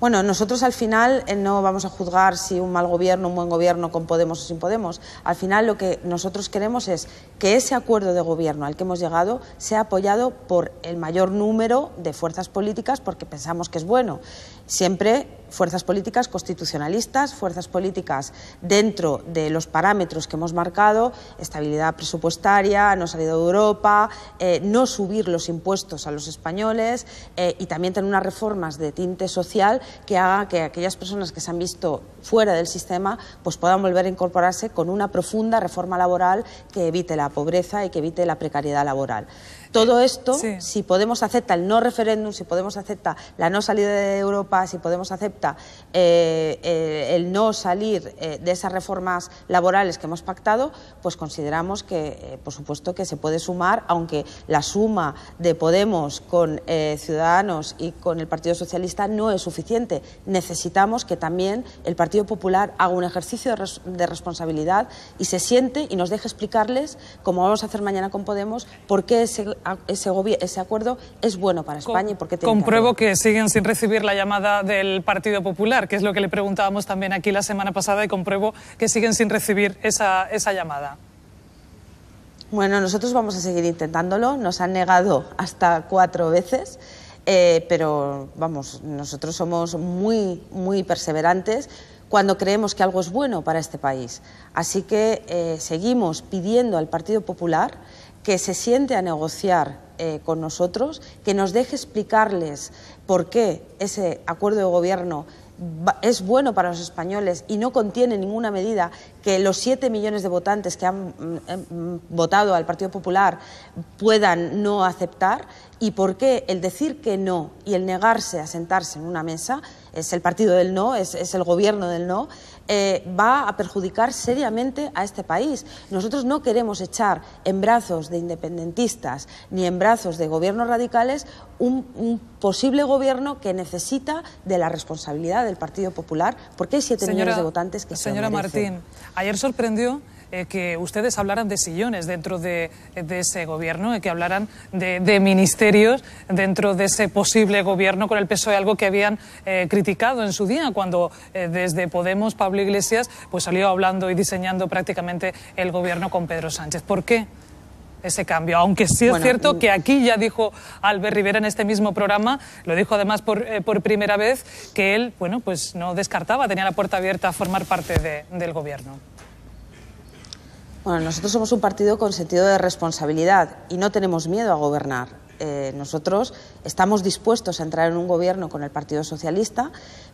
Bueno, nosotros al final eh, no vamos a juzgar si un mal gobierno, un buen gobierno con Podemos o sin Podemos. Al final lo que nosotros queremos es que ese acuerdo de gobierno al que hemos llegado sea apoyado por el mayor número de fuerzas políticas porque pensamos que es bueno. Siempre fuerzas políticas constitucionalistas, fuerzas políticas dentro de los parámetros que hemos marcado, estabilidad presupuestaria, no salir de Europa, eh, no subir los impuestos a los españoles eh, y también tener unas reformas de tinte social que hagan que aquellas personas que se han visto fuera del sistema pues puedan volver a incorporarse con una profunda reforma laboral que evite la pobreza y que evite la precariedad laboral. Todo esto, si Podemos acepta el no referéndum, si Podemos acepta la no salida de Europa, si Podemos acepta eh, eh, el no salir eh, de esas reformas laborales que hemos pactado, pues consideramos que, por supuesto, que se puede sumar, aunque la suma de Podemos con Ciudadanos y con el Partido Socialista no es suficiente. Necesitamos que también el Partido Popular haga un ejercicio de, responsabilidad y se siente y nos deje explicarles, como vamos a hacer mañana con Podemos, por qué se ese, acuerdo es bueno para España y Compruebo que, siguen sin recibir la llamada del Partido Popular, que es lo que le preguntábamos también aquí la semana pasada, y compruebo que siguen sin recibir esa, llamada. Bueno, nosotros vamos a seguir intentándolo. Nos han negado hasta cuatro veces. Eh, pero vamos, nosotros somos muy, muy perseverantes cuando creemos que algo es bueno para este país. Así que eh, seguimos pidiendo al Partido Popular que se siente a negociar eh, con nosotros, que nos deje explicarles por qué ese acuerdo de gobierno es bueno para los españoles y no contiene ninguna medida que los siete millones de votantes que han mm, em, mm, votado al Partido Popular puedan no aceptar y por qué el decir que no y el negarse a sentarse en una mesa es el partido del no, es, es el gobierno del no, eh, va a perjudicar seriamente a este país. Nosotros no queremos echar en brazos de independentistas ni en brazos de gobiernos radicales un, posible gobierno que necesita de la responsabilidad del Partido Popular, porque hay siete millones de votantes que señora se Señora Martín, ayer sorprendió eh, que ustedes hablaran de sillones dentro de, ese gobierno, eh, que hablaran de, ministerios dentro de ese posible gobierno con el peso de algo que habían eh, criticado en su día cuando desde Podemos Pablo Iglesias pues salió hablando y diseñando prácticamente el gobierno con Pedro Sánchez. ¿Por qué? ese cambio. Aunque sí es cierto mm. que aquí ya dijo Albert Rivera en este mismo programa, lo dijo además por, primera vez, que él, bueno, pues no descartaba, tenía la puerta abierta a formar parte del gobierno. Bueno, nosotros somos un partido con sentido de responsabilidad y no tenemos miedo a gobernar. Eh, nosotros estamos dispuestos a entrar en un gobierno con el Partido Socialista,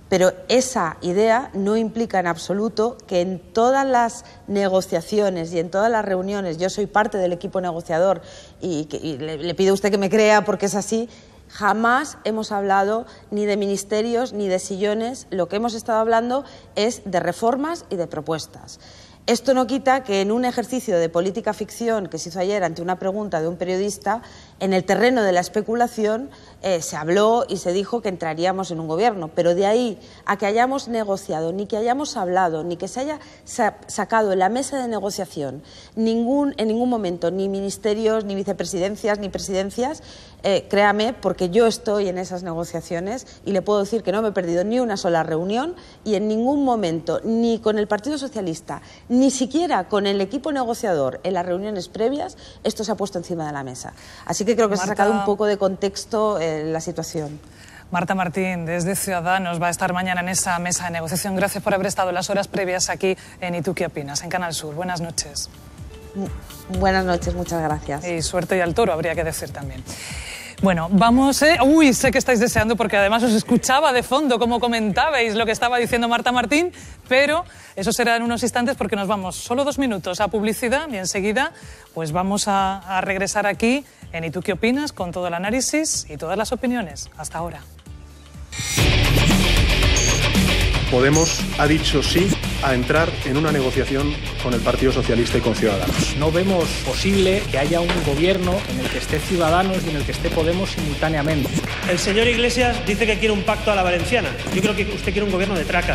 pero esa idea no implica en absoluto que en todas las negociaciones y en todas las reuniones, yo soy parte del equipo negociador y, le, le pido a usted que me crea porque es así, Jamás hemos hablado ni de ministerios ni de sillones. Lo que hemos estado hablando es de reformas y de propuestas. Esto no quita que en un ejercicio de política ficción que se hizo ayer ante una pregunta de un periodista, en el terreno de la especulación eh, se habló y se dijo que entraríamos en un gobierno, pero de ahí a que hayamos negociado, ni que hayamos hablado, ni que se haya sacado en la mesa de negociación ningún, en ningún momento, ni ministerios, ni vicepresidencias, ni presidencias, eh, créame, porque yo estoy en esas negociaciones y le puedo decir que no me he perdido ni una sola reunión y en ningún momento, ni con el Partido Socialista, ni siquiera con el equipo negociador en las reuniones previas, esto se ha puesto encima de la mesa. Así que creo que se ha sacado un poco de contexto eh, la situación. Marta Martín, desde Ciudadanos, va a estar mañana en esa mesa de negociación. Gracias por haber estado las horas previas aquí en ¿Y opinas? en Canal Sur. Buenas noches. Buenas noches, muchas gracias. Y suerte y al toro, habría que decir también. Bueno, vamos. Eh. Uy, sé que estáis deseando porque además os escuchaba de fondo como comentabais lo que estaba diciendo Marta Martín, pero eso será en unos instantes porque nos vamos solo dos minutos a publicidad y enseguida pues vamos a, a regresar aquí en ¿Y tú qué opinas? con todo el análisis y todas las opiniones. Hasta ahora. Podemos ha dicho sí a entrar en una negociación con el Partido Socialista y con Ciudadanos. No vemos posible que haya un gobierno en el que esté Ciudadanos y en el que esté Podemos simultáneamente. El señor Iglesias dice que quiere un pacto a la valenciana. Yo creo que usted quiere un gobierno de traca.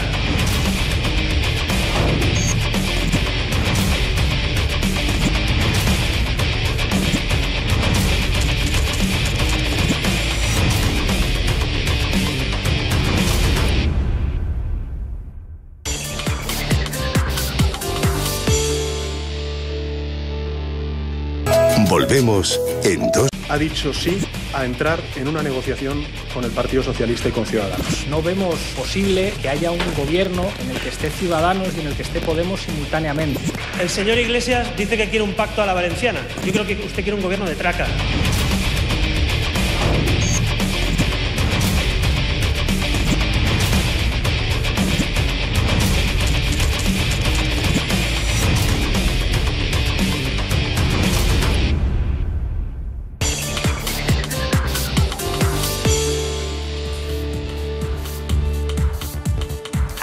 Vemos en dos. Ha dicho sí a entrar en una negociación con el Partido Socialista y con Ciudadanos. No vemos posible que haya un gobierno en el que esté Ciudadanos y en el que esté Podemos simultáneamente. El señor Iglesias dice que quiere un pacto a la valenciana. Yo creo que usted quiere un gobierno de traca.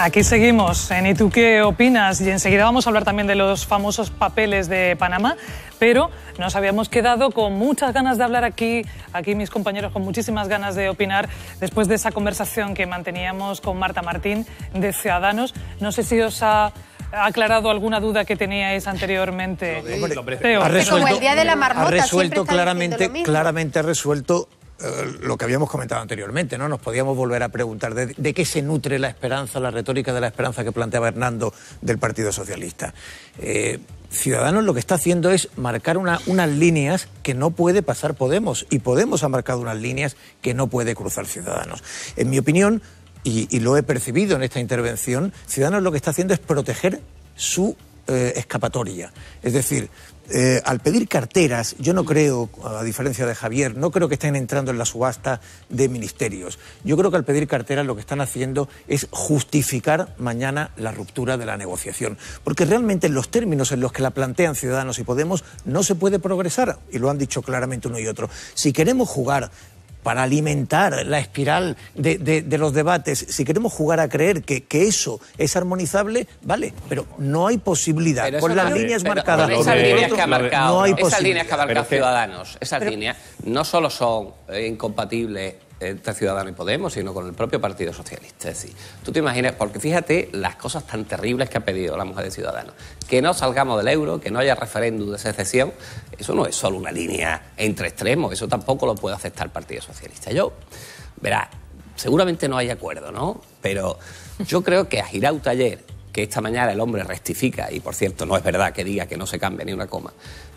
Aquí seguimos en ¿Y tú qué opinas? Y enseguida vamos a hablar también de los famosos papeles de Panamá, pero nos habíamos quedado con muchas ganas de hablar aquí, aquí mis compañeros con muchísimas ganas de opinar después de esa conversación que manteníamos con Marta Martín de Ciudadanos. No sé si os ha aclarado alguna duda que teníais anteriormente. resuelto, como el día de la marmota, ha resuelto claramente, claramente ha resuelto eh, lo que habíamos comentado anteriormente, ¿no? Nos podíamos volver a preguntar de, qué se nutre la esperanza, la retórica de la esperanza que planteaba Hernando del Partido Socialista. Eh, Ciudadanos lo que está haciendo es marcar unas líneas que no puede pasar Podemos y Podemos ha marcado unas líneas que no puede cruzar Ciudadanos. En mi opinión, y, lo he percibido en esta intervención, Ciudadanos lo que está haciendo es proteger su eh, escapatoria. Es decir, eh, al pedir carteras, yo no creo, a diferencia de Javier, no creo que estén entrando en la subasta de ministerios. Yo creo que al pedir carteras lo que están haciendo es justificar mañana la ruptura de la negociación. Porque realmente en los términos en los que la plantean Ciudadanos y Podemos no se puede progresar, y lo han dicho claramente uno y otro. Si queremos jugar para alimentar la espiral de, de, de, los debates. Si queremos jugar a creer que, eso es armonizable, vale, pero no hay posibilidad. con las líneas marcadas. esas líneas que marcado, esas líneas que ha marcado Ciudadanos, esas líneas no solo son eh, incompatibles entre Ciudadanos y Podemos, sino con el propio Partido Socialista. Es tú te imaginas, porque fíjate las cosas tan terribles que ha pedido la mujer de Ciudadanos. Que no salgamos del euro, que no haya referéndum de secesión, eso no es solo una línea entre extremos, eso tampoco lo puede aceptar el Partido Socialista. Yo, verás, seguramente no hay acuerdo, ¿no? Pero yo creo que a Girau ayer... que esta mañana el hombre rectifica, y por cierto, no es verdad que diga que no se cambie ni una coma,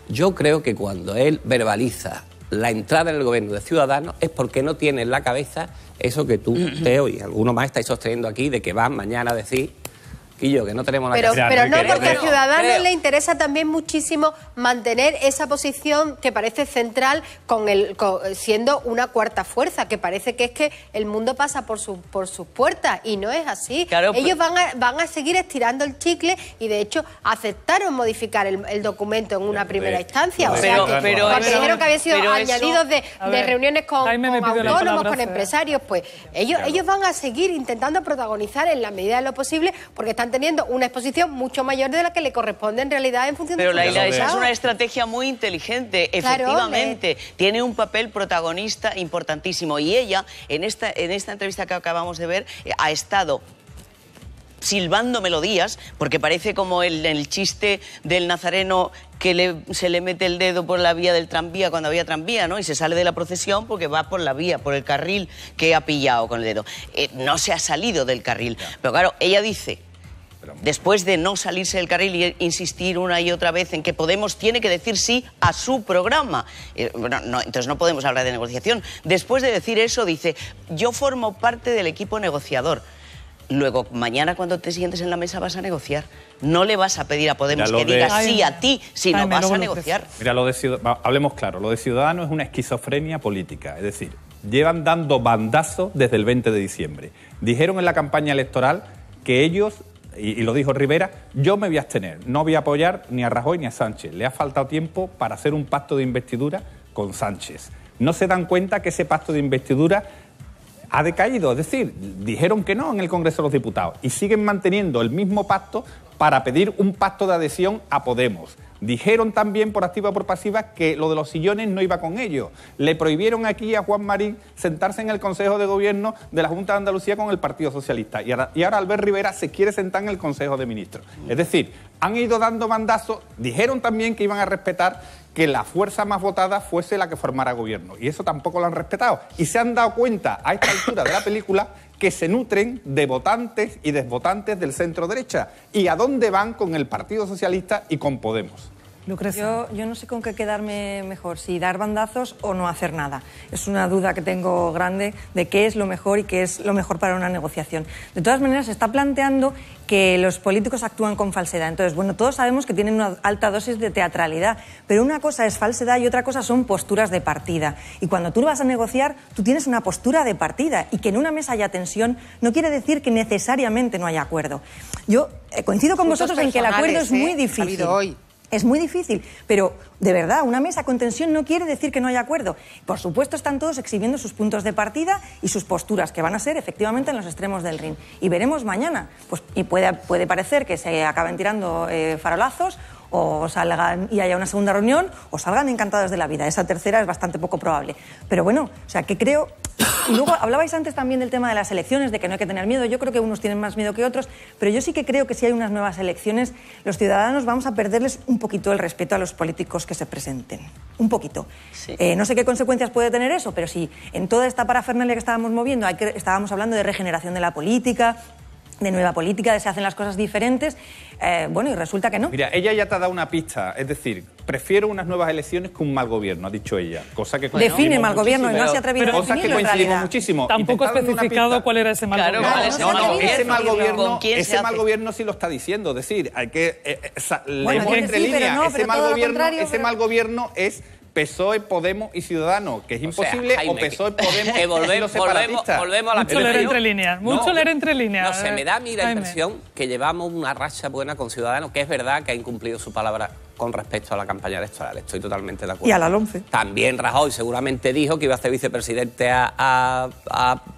yo creo que cuando él verbaliza la entrada en el gobierno de Ciudadanos es porque no tiene en la cabeza eso que tú te hoy. Algunos más estáis sosteniendo aquí de que van mañana a decir que no tenemos pero, Pero no, porque a Ciudadanos le interesa también muchísimo mantener esa posición que parece central con el siendo una cuarta fuerza, que parece que es que el mundo pasa por, su, por sus puertas y no es así. Ellos van a, van a seguir estirando el chicle y de hecho aceptaron modificar el, documento en una primera instancia. o sea, pero, que, dijeron que habían sido añadidos de, reuniones con, con autónomos, con empresarios. Pues ellos, ellos van a seguir intentando protagonizar en la medida de lo posible porque están teniendo una exposición mucho mayor de la que le corresponde en realidad en función Pero de... Pero Laila, esa es una estrategia muy inteligente, efectivamente. Tiene un papel protagonista importantísimo y ella, en esta, en esta entrevista que acabamos de ver, eh, ha estado silbando melodías, porque parece como el, chiste del nazareno que se le mete el dedo por la vía del tranvía cuando había tranvía, ¿no? Y se sale de la procesión porque va por la vía, por el carril que ha pillado con el dedo. Eh, no se ha salido del carril. Pero claro, ella dice, después de no salirse del carril e insistir una y otra vez en que Podemos tiene que decir sí a su programa. Eh, entonces no podemos hablar de negociación. Después de decir eso, dice, yo formo parte del equipo negociador. Luego, mañana cuando te sientes en la mesa vas a negociar. No le vas a pedir a Podemos que diga sí a ti, sino vas a negociar. Mira, hablemos claro, lo de Ciudadanos es una esquizofrenia política. Es decir, llevan dando bandazos desde el 20 de diciembre. Dijeron en la campaña electoral que ellos y, lo dijo Rivera, yo me voy a abstener, no voy a apoyar ni a Rajoy ni a Sánchez. Le ha faltado tiempo para hacer un pacto de investidura con Sánchez. No se dan cuenta que ese pacto de investidura ha decaído, es decir, dijeron que no en el Congreso de los Diputados y siguen manteniendo el mismo pacto para pedir un pacto de adhesión a Podemos. Dijeron también por activa o por pasiva que lo de los sillones no iba con ellos. Le prohibieron aquí a Juan Marín sentarse en el Consejo de Gobierno de la Junta de Andalucía con el Partido Socialista. Y ahora, y ahora Albert Rivera se quiere sentar en el Consejo de Ministros. Es decir, han ido dando mandazos dijeron también que iban a respetar que la fuerza más votada fuese la que formara gobierno. Y eso tampoco lo han respetado. Y se han dado cuenta a esta altura de la película que se nutren de votantes y desvotantes del centro derecha. ¿Y a dónde van con el Partido Socialista y con Podemos? Yo, no sé con qué quedarme mejor, si dar bandazos o no hacer nada. Es una duda que tengo grande de qué es lo mejor y qué es lo mejor para una negociación. De todas maneras, se está planteando que los políticos actúan con falsedad. Entonces, bueno, todos sabemos que tienen una alta dosis de teatralidad, pero una cosa es falsedad y otra cosa son posturas de partida. Y cuando tú vas a negociar, tú tienes una postura de partida y que en una mesa haya tensión no quiere decir que necesariamente no haya acuerdo. Yo eh, coincido con vosotros en que el acuerdo es muy ¿eh? difícil. hoy. Es muy difícil, pero de verdad, una mesa con tensión no quiere decir que no haya acuerdo. Por supuesto, están todos exhibiendo sus puntos de partida y sus posturas, que van a ser efectivamente en los extremos del ring. Y veremos mañana. Pues, y puede, puede parecer que se acaben tirando eh, farolazos o salgan y haya una segunda reunión o salgan encantados de la vida. Esa tercera es bastante poco probable. Pero bueno, o sea, que creo... Y luego hablabais antes también del tema de las elecciones, de que no hay que tener miedo. Yo creo que unos tienen más miedo que otros, pero yo sí que creo que si hay unas nuevas elecciones, los ciudadanos vamos a perderles un poquito el respeto a los políticos que se presenten. Un poquito. Eh, no sé qué consecuencias puede tener eso, pero si en toda esta parafernalia que estábamos moviendo, estábamos hablando de regeneración de la política, de nueva política, de se hacen las cosas diferentes. Eh, bueno, y resulta que no. Mira, ella ya te ha dado una pista, es decir, prefiero unas nuevas elecciones que un mal gobierno, ha dicho ella. Cosa que define mal gobierno no se ha atrevido a definirlo. Cosa que coincidimos muchísimo. Tampoco ha especificado cuál era ese mal gobierno. Claro, no, no, ese mal gobierno, ese mal gobierno sí lo está diciendo. Es decir, hay que eh, eh leemos entre líneas. ese mal gobierno, ese mal gobierno es PSOE, Podemos y Ciudadanos, que es imposible, o pesó el Podemos volvemos, y los volvemos, a la Mucho leer entre líneas, mucho leer entre líneas. No se me da a mí la impresión que llevamos una racha buena con Ciudadanos, que es verdad que ha incumplido su palabra con respecto a la campaña electoral. Estoy totalmente de acuerdo. Y a la 11? También Rajoy seguramente dijo que iba a ser vicepresidente a,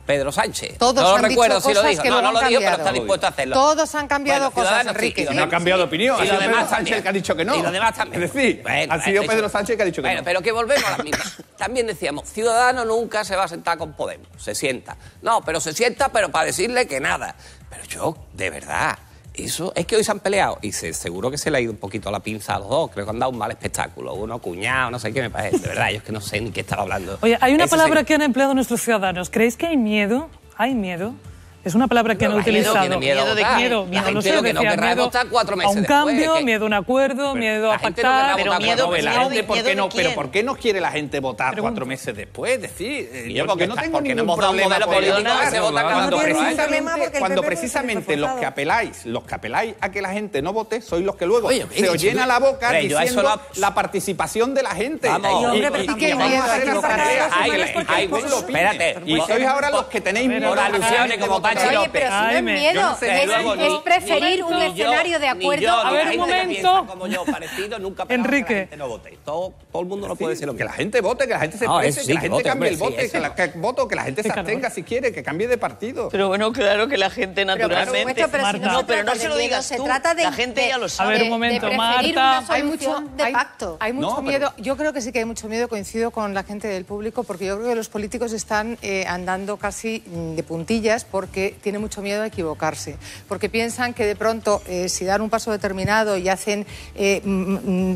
Pedro Sánchez. Todos no han lo recuerdo si lo dijo. No, no lo dijo, pero está dispuesto a hacerlo. Todos han cambiado cosas, Enrique. Sí, no ha cambiado de opinión. Y además demás Sánchez que ha dicho que no. Y lo demás también. Es decir, ha sido Pedro Sánchez que ha dicho que bueno, no. Pero que volvemos a las mismas. También decíamos, Ciudadano nunca se va a sentar con Podemos. Se sienta. No, pero se sienta, pero para decirle que nada. Pero yo, de verdad, eso es que hoy se han peleado y se, seguro que se le ha ido un poquito la pinza a los dos. Creo que han dado un mal espectáculo. Uno cuñado, no sé qué me parece. De verdad, yo es que no sé ni qué estaba hablando. Oye, hay una palabra que han empleado nuestros ciudadanos. ¿Creéis que hay miedo? ¿Hay miedo? Es una palabra que no, han utilizado. miedo, de miedo, no que no querrá miedo votar cuatro meses a un cambio, miedo a un acuerdo, miedo a pactar. pero miedo, ¿por qué no? Pero ¿por qué no quiere la gente votar cuatro meses después? Decir, porque, no tengo ni ningún problema cuando precisamente, los que apeláis, los que apeláis a que la gente no vote, sois los que luego se os llena la boca diciendo la participación de la gente. Y que miedo a Espérate. Y sois ahora los que tenéis moral. como Oye, pero si no es miedo, es, preferir un escenario de acuerdo. A ver, un momento. Enrique. no vote. Todo, todo el mundo no puede decirlo. Que la gente vote, que la gente se que la gente cambie el voto, que, la, que la gente se abstenga si quiere, que cambie de partido. Pero bueno, claro que la gente naturalmente. no, pero no se lo digas se trata de, La gente ya lo sabe. A ver, un momento, Marta. Hay mucho de pacto. Hay mucho miedo. Yo creo que sí que hay mucho miedo. Coincido con la gente del público porque yo creo que los políticos están eh, andando casi mm, de puntillas porque tiene mucho miedo a equivocarse, porque piensan que de pronto eh, si dan un paso determinado y hacen, eh,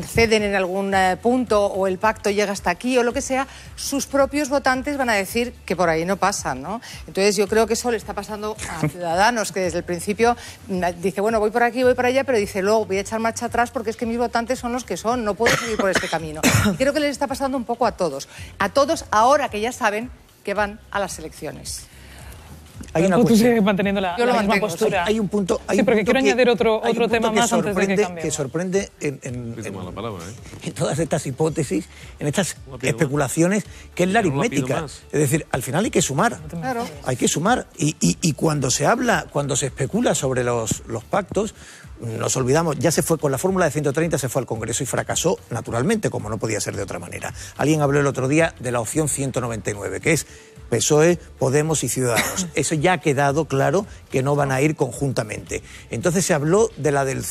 ceden en algún eh, punto o el pacto llega hasta aquí o lo que sea, sus propios votantes van a decir que por ahí no pasan, ¿no? Entonces yo creo que eso le está pasando a Ciudadanos, que desde el principio mm, dice, bueno, voy por aquí, voy para allá, pero dice, luego voy a echar marcha atrás porque es que mis votantes son los que son, no puedo seguir por este camino. creo que les está pasando un poco a todos, a todos ahora que ya saben que van a las elecciones. Hay tú sigues manteniendo la, misma postura. Hay, un punto. quiero añadir otro, tema más antes de que Que sorprende ¿eh? en, todas estas hipótesis, en estas especulaciones, que es la aritmética. es decir, al final hay que sumar. Hay que sumar. Y, cuando se habla, cuando se especula sobre los pactos, nos olvidamos, ya se fue con la fórmula de 130, se fue al Congreso y fracasó naturalmente, como no podía ser de otra manera. Alguien habló el otro día de la opción 199, que es PSOE, Podemos y Ciudadanos. Eso ya ha quedado claro que no van a ir conjuntamente. Entonces se habló de la del 161,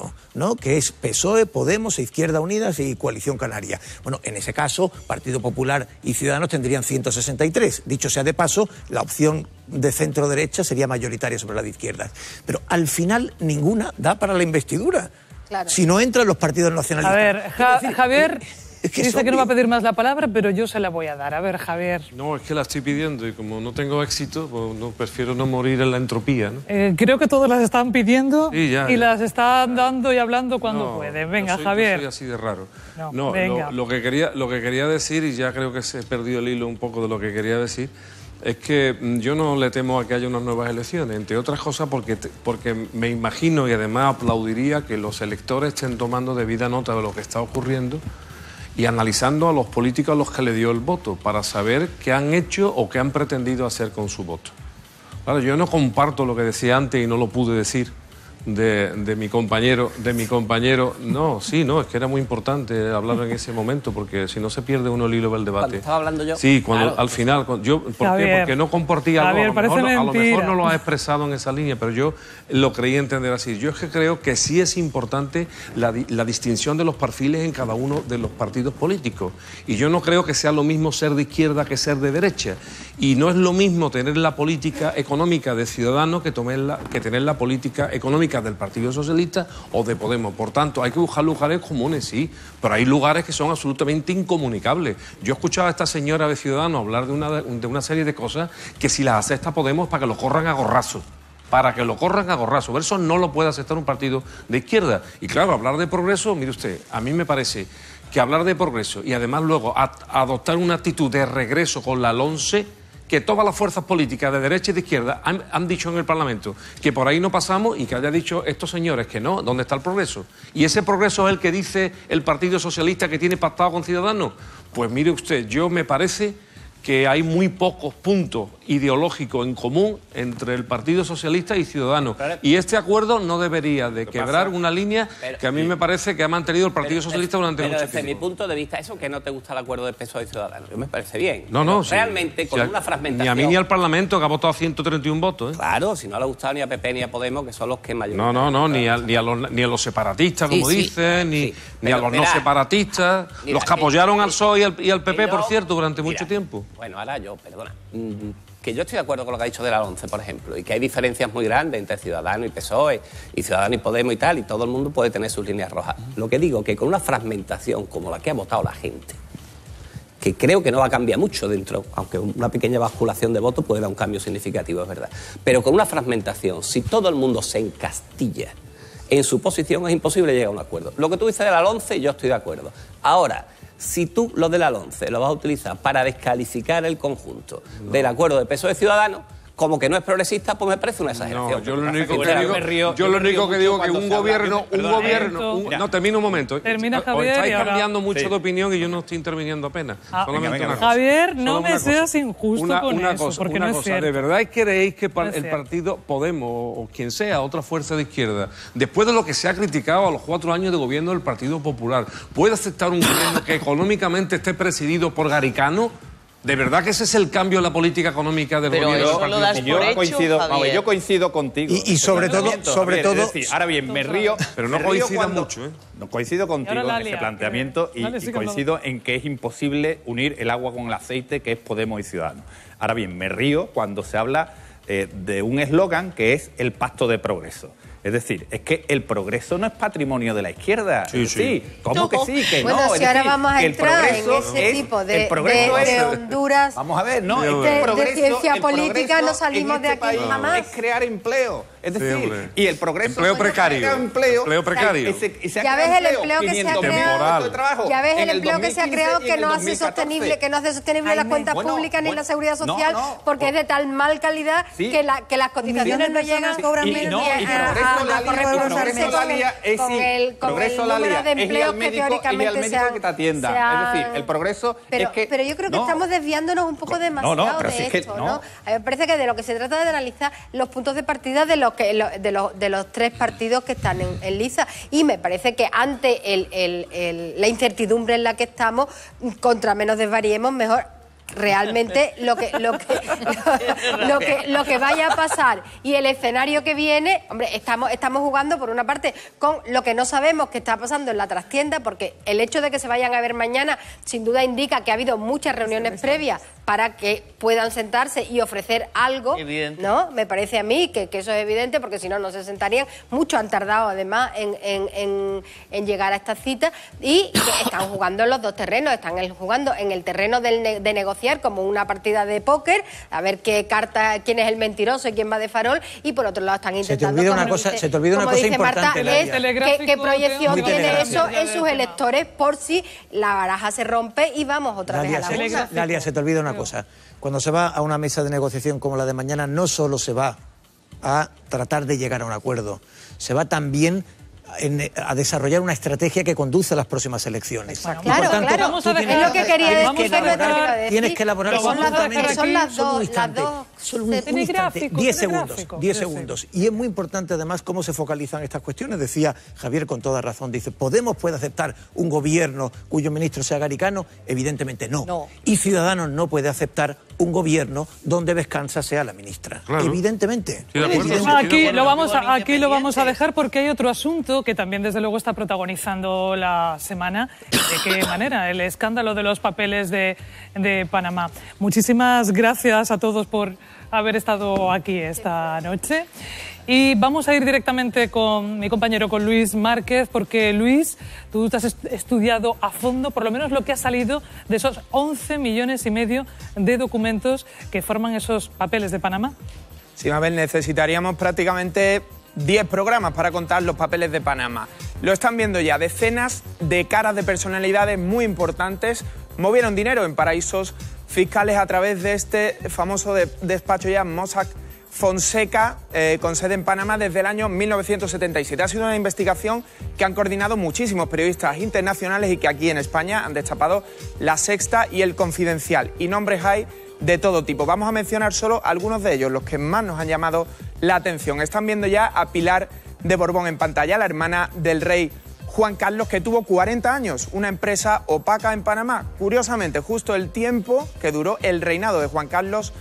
eh, ¿no? que es PSOE, Podemos, e Izquierda Unida y Coalición Canaria. Bueno, en ese caso, Partido Popular y Ciudadanos tendrían 163. Dicho sea de paso, la opción de centro derecha sería mayoritaria sobre la de izquierda. Pero al final ninguna da para la investidura. Si no entran los partidos nacionalistas. A ver, Javier. Eh, es que Dice que no va a pedir más la palabra, pero yo se la voy a dar. A ver, Javier. No, es que la estoy pidiendo y como no tengo éxito, pues no, prefiero no morir en la entropía. ¿no? Eh, creo que todos las están pidiendo y las están dando y hablando cuando pueden. Venga, Javier. soy así de raro. No, Lo, que quería, lo que quería decir, y ya creo que se perdió perdido el hilo un poco de lo que quería decir, es que mm, yo no le temo a que haya unas nuevas elecciones, entre otras cosas porque, porque me imagino y además aplaudiría que los electores estén tomando debida nota de lo que está ocurriendo y analizando a los políticos a los que le dio el voto para saber qué han hecho o qué han pretendido hacer con su voto. Claro, yo no comparto lo que decía antes y no lo pude decir de, mi compañero, de mi compañero. No, sí, no, es que era muy importante hablar en ese momento porque si no se pierde uno el hilo del debate. estaba hablando yo. Sí, cuando al final, yo porque no compartía A lo, mejor, no, lo, ha expresado en esa línea, pero yo lo creí entender así. Yo es que creo que sí es importante la, distinción de los perfiles en cada uno de los partidos políticos. Y yo no creo que sea lo mismo ser de izquierda que ser de derecha. Y no es lo mismo tener la política económica de ciudadano que, que tener la política económica del Partido Socialista o de Podemos. Por tanto, hay que buscar lugares comunes, sí, pero hay lugares que son absolutamente incomunicables. Yo he escuchado a esta señora de Ciudadanos hablar de una, de una serie de cosas que si las acepta Podemos para que lo corran a gorrazo, para que lo corran a gorrazo. Eso no lo puede aceptar un partido de izquierda. Y claro, hablar de progreso, mire usted, a mí me parece que hablar de progreso y además luego adoptar una actitud de regreso con la LONCE que todas las fuerzas políticas de derecha y de izquierda han, dicho en el Parlamento que por ahí no pasamos y que haya dicho estos señores que no, ¿dónde está el progreso? Y ese progreso es el que dice el Partido Socialista que tiene pactado con Ciudadanos. Pues mire usted, yo me parece que hay muy pocos puntos ideológico en común entre el Partido Socialista y Ciudadanos. y este acuerdo no debería de quebrar una línea que a mí me parece que ha mantenido el Partido Socialista durante mucho tiempo. desde mi punto de vista, eso que no te gusta el acuerdo de PSOE y Ciudadanos, me parece bien. No, no. realmente, con una fragmentación... Ni a mí ni al Parlamento, que ha votado 131 votos. ¿eh? Claro, si no le ha gustado ni a PP ni a Podemos, que son los que mayor... No, no, no, ni a, los, ni a los separatistas, como dicen, ni, a los no separatistas, los que apoyaron al PSOE e y al PP, por cierto, durante mucho tiempo. Bueno, ahora yo, perdona que yo estoy de acuerdo con lo que ha dicho de la 11, por ejemplo, y que hay diferencias muy grandes entre Ciudadanos y PSOE, y Ciudadanos y Podemos y tal, y todo el mundo puede tener sus líneas rojas. Lo que digo es que con una fragmentación como la que ha votado la gente, que creo que no va a cambiar mucho dentro, aunque una pequeña basculación de voto puede dar un cambio significativo, es verdad. Pero con una fragmentación, si todo el mundo se encastilla en su posición, es imposible llegar a un acuerdo. Lo que tú dices de la 11, yo estoy de acuerdo. Ahora, si tú lo del la 11 lo vas a utilizar para descalificar el conjunto del acuerdo de peso de Ciudadanos, como que no es progresista, pues me parece una exageración. yo lo único que, digo, es que un gobierno, un gobierno, no termino un momento. Eh. Termina Javier. Estáis cambiando mucho de opinión y yo no estoy interviniendo apenas. Ah, Javier, no me seas injusto con una eso, cosa, no es ¿De verdad creéis que el partido Podemos o quien sea, otra fuerza de izquierda, después de lo que se ha criticado a los cuatro años de gobierno del Partido Popular, puede aceptar un gobierno que económicamente esté presidido por Garicano? ¿De verdad que ese es el cambio en la política económica de Pero Y Eso yo, coincido, yo coincido contigo. Y, sobre todo, sobre todo... ahora bien, me río... Pero no coincido mucho, ¿eh? No coincido contigo en ese planteamiento y, coincido en que es imposible unir el agua con el aceite que es Podemos y Ciudadanos. Ahora bien, me río cuando se habla eh, de un eslogan que es el pacto de progreso. Es decir, es que el progreso no es patrimonio de la izquierda. Sí, sí. ¿Cómo que sí? Que bueno, si ahora vamos a entrar en ese tipo de, el progreso de, Honduras. Vamos a ver, no, de, progreso, de ciencia política no salimos este de aquí jamás. Es crear empleo es decir, y el progreso... Empleo precario. Empleo, empleo precario. ya ves el empleo que se ha creado. Ya ves el empleo que se ha creado que no hace sostenible, que no hace sostenible las cuentas bueno, públicas bueno, ni la seguridad social no, no, porque es de tal mal calidad sí. que, la, que las cotizaciones no llegan, sí. cobran menos. Y, progreso la lía es con el, progreso la de empleo que teóricamente se que te atienda. Es decir, el progreso es que... Pero yo creo que estamos desviándonos un poco demasiado de esto, ¿no? A mí me parece que de lo que se trata de analizar los puntos de partida de los de, los, de los tres partidos que están en, Y me parece que ante la incertidumbre en la que estamos, contra menos desvariemos, mejor realmente lo que, lo que, lo, que, lo que vaya a pasar y el escenario que viene, hombre, estamos, estamos jugando por una parte con lo que no sabemos que está pasando en la trastienda, porque el hecho de que se vayan a ver mañana sin duda indica que ha habido muchas reuniones previas para que puedan sentarse y ofrecer algo, ¿no? Me parece a mí que, eso es evidente, porque si no, no se sentarían. Muchos han tardado, además, en, llegar a esta cita y están jugando en los dos terrenos, están jugando en el terreno del de negociación como una partida de póker, a ver qué carta, quién es el mentiroso y quién va de farol, y por otro lado están intentando... Se te olvida una cosa, se te olvida una cosa importante, ¿qué, proyección tiene eso en sus electores por si la baraja se rompe y vamos otra vez a la mesa? se te olvida una cosa. Cuando se va a una mesa de negociación como la de mañana, no solo se va a tratar de llegar a un acuerdo, se va también a desarrollar una estrategia que conduce a las próximas elecciones. claro, claro. es lo que quería decir. tienes que elaborar son, son, son las dos, son 10 segundos, 10 segundos. Y es muy importante además cómo se focalizan estas cuestiones. Decía Javier con toda razón, dice, ¿Podemos puede aceptar un gobierno cuyo ministro sea garicano? Evidentemente no. Y Ciudadanos no puede aceptar un gobierno donde Descansa sea la ministra. Evidentemente. Aquí, lo vamos a, aquí lo vamos a dejar porque hay otro asunto que también desde luego está protagonizando la semana. ¿De qué manera? El escándalo de los papeles de, Panamá. Muchísimas gracias a todos por haber estado aquí esta noche. Y vamos a ir directamente con mi compañero, con Luis Márquez, porque Luis, tú has estudiado a fondo, por lo menos lo que ha salido de esos 11 millones y medio de documentos que forman esos papeles de Panamá. Sí, Mabel, necesitaríamos prácticamente 10 programas para contar los papeles de Panamá. Lo están viendo ya decenas de caras de personalidades muy importantes movieron dinero en paraísos fiscales a través de este famoso despacho ya Mossack Fonseca, eh, con sede en Panamá desde el año 1977. Ha sido una investigación que han coordinado muchísimos periodistas internacionales y que aquí en España han destapado La Sexta y El Confidencial. Y nombres hay de todo tipo. Vamos a mencionar solo algunos de ellos, los que más nos han llamado la atención. Están viendo ya a Pilar de Borbón en pantalla, la hermana del rey Juan Carlos, que tuvo 40 años, una empresa opaca en Panamá. Curiosamente, justo el tiempo que duró el reinado de Juan Carlos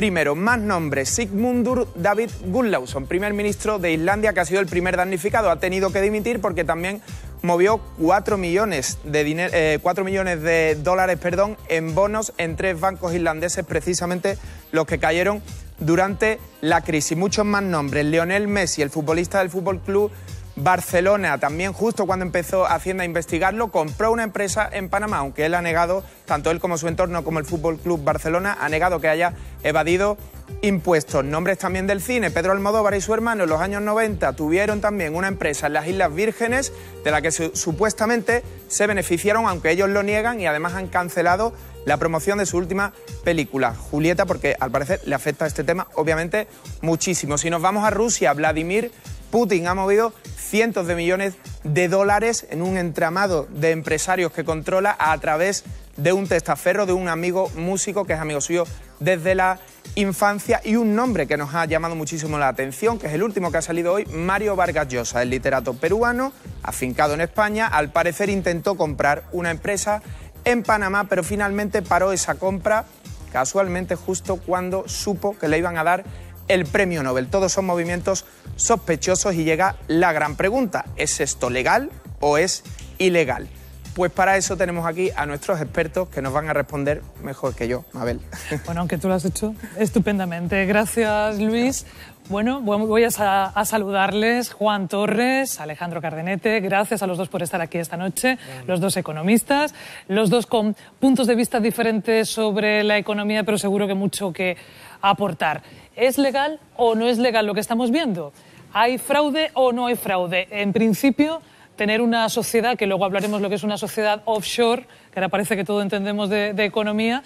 I. Más nombres, Sigmundur David Gunnlaugsson, primer ministro de Islandia, que ha sido el primer damnificado. Ha tenido que dimitir porque también movió 4 millones de, eh, millones de dólares perdón, en bonos en tres bancos irlandeses, precisamente los que cayeron durante la crisis. Muchos más nombres. Lionel Messi, el futbolista del Fútbol Club Barcelona. También justo cuando empezó Hacienda a investigarlo, compró una empresa en Panamá, aunque él ha negado, tanto él como su entorno como el Fútbol Club Barcelona, ha negado que haya evadido impuestos. Nombres también del cine. Pedro Almodóvar y su hermano en los años 90 tuvieron también una empresa en las Islas Vírgenes de la que supuestamente se beneficiaron, aunque ellos lo niegan y además han cancelado la promoción de su última película, Julieta, porque al parecer le afecta a este tema obviamente muchísimo. Si nos vamos a Rusia, Vladimir Putin ha movido cientos de millones de dólares en un entramado de empresarios que controla a través de un testaferro de un amigo músico que es amigo suyo desde la infancia y un nombre que nos ha llamado muchísimo la atención, que es el último que ha salido hoy, Mario Vargas Llosa, el literato peruano, afincado en España, al parecer intentó comprar una empresa en Panamá, pero finalmente paró esa compra casualmente justo cuando supo que le iban a dar el premio Nobel. Todos son movimientos sospechosos y llega la gran pregunta, ¿es esto legal o es ilegal? Pues para eso tenemos aquí a nuestros expertos que nos van a responder mejor que yo, Mabel. Bueno, aunque tú lo has hecho estupendamente. Gracias, Luis. Bueno, voy a, saludarles. Juan Torres, Alejandro Cardenete, gracias a los dos por estar aquí esta noche, los dos economistas, los dos con puntos de vista diferentes sobre la economía, pero seguro que mucho que aportar. ¿Es legal o no es legal lo que estamos viendo? ¿Hay fraude o no hay fraude? En principio, tener una sociedad, que luego hablaremos lo que es una sociedad offshore, que ahora parece que todo entendemos de, economía,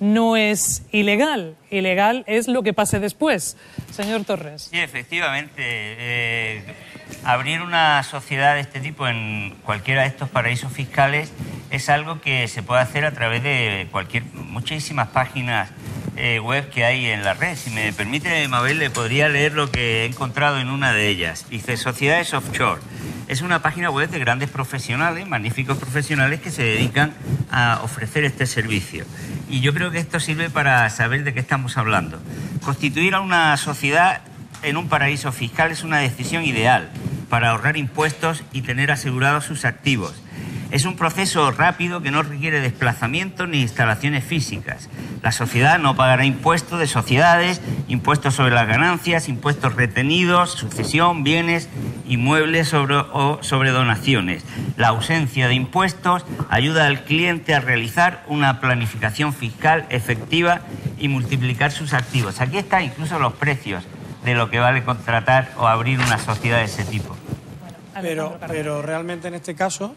no es ilegal. Ilegal es lo que pase después. Señor Torres. Sí, efectivamente. Eh, abrir una sociedad de este tipo en cualquiera de estos paraísos fiscales es algo que se puede hacer a través de cualquier, muchísimas páginas eh, web que hay en la red. Si me permite, Mabel, le podría leer lo que he encontrado en una de ellas. Dice Sociedades Offshore. Es una página web de grandes profesionales, magníficos profesionales que se dedican a ofrecer este servicio. Y yo creo que esto sirve para saber de qué estamos hablando. Constituir a una sociedad en un paraíso fiscal es una decisión ideal para ahorrar impuestos y tener asegurados sus activos es un proceso rápido que no requiere desplazamiento ni instalaciones físicas. La sociedad no pagará impuestos de sociedades, impuestos sobre las ganancias, impuestos retenidos, sucesión, bienes, inmuebles sobre, o sobre donaciones. La ausencia de impuestos ayuda al cliente a realizar una planificación fiscal efectiva y multiplicar sus activos. Aquí están incluso los precios de lo que vale contratar o abrir una sociedad de ese tipo. pero realmente en este caso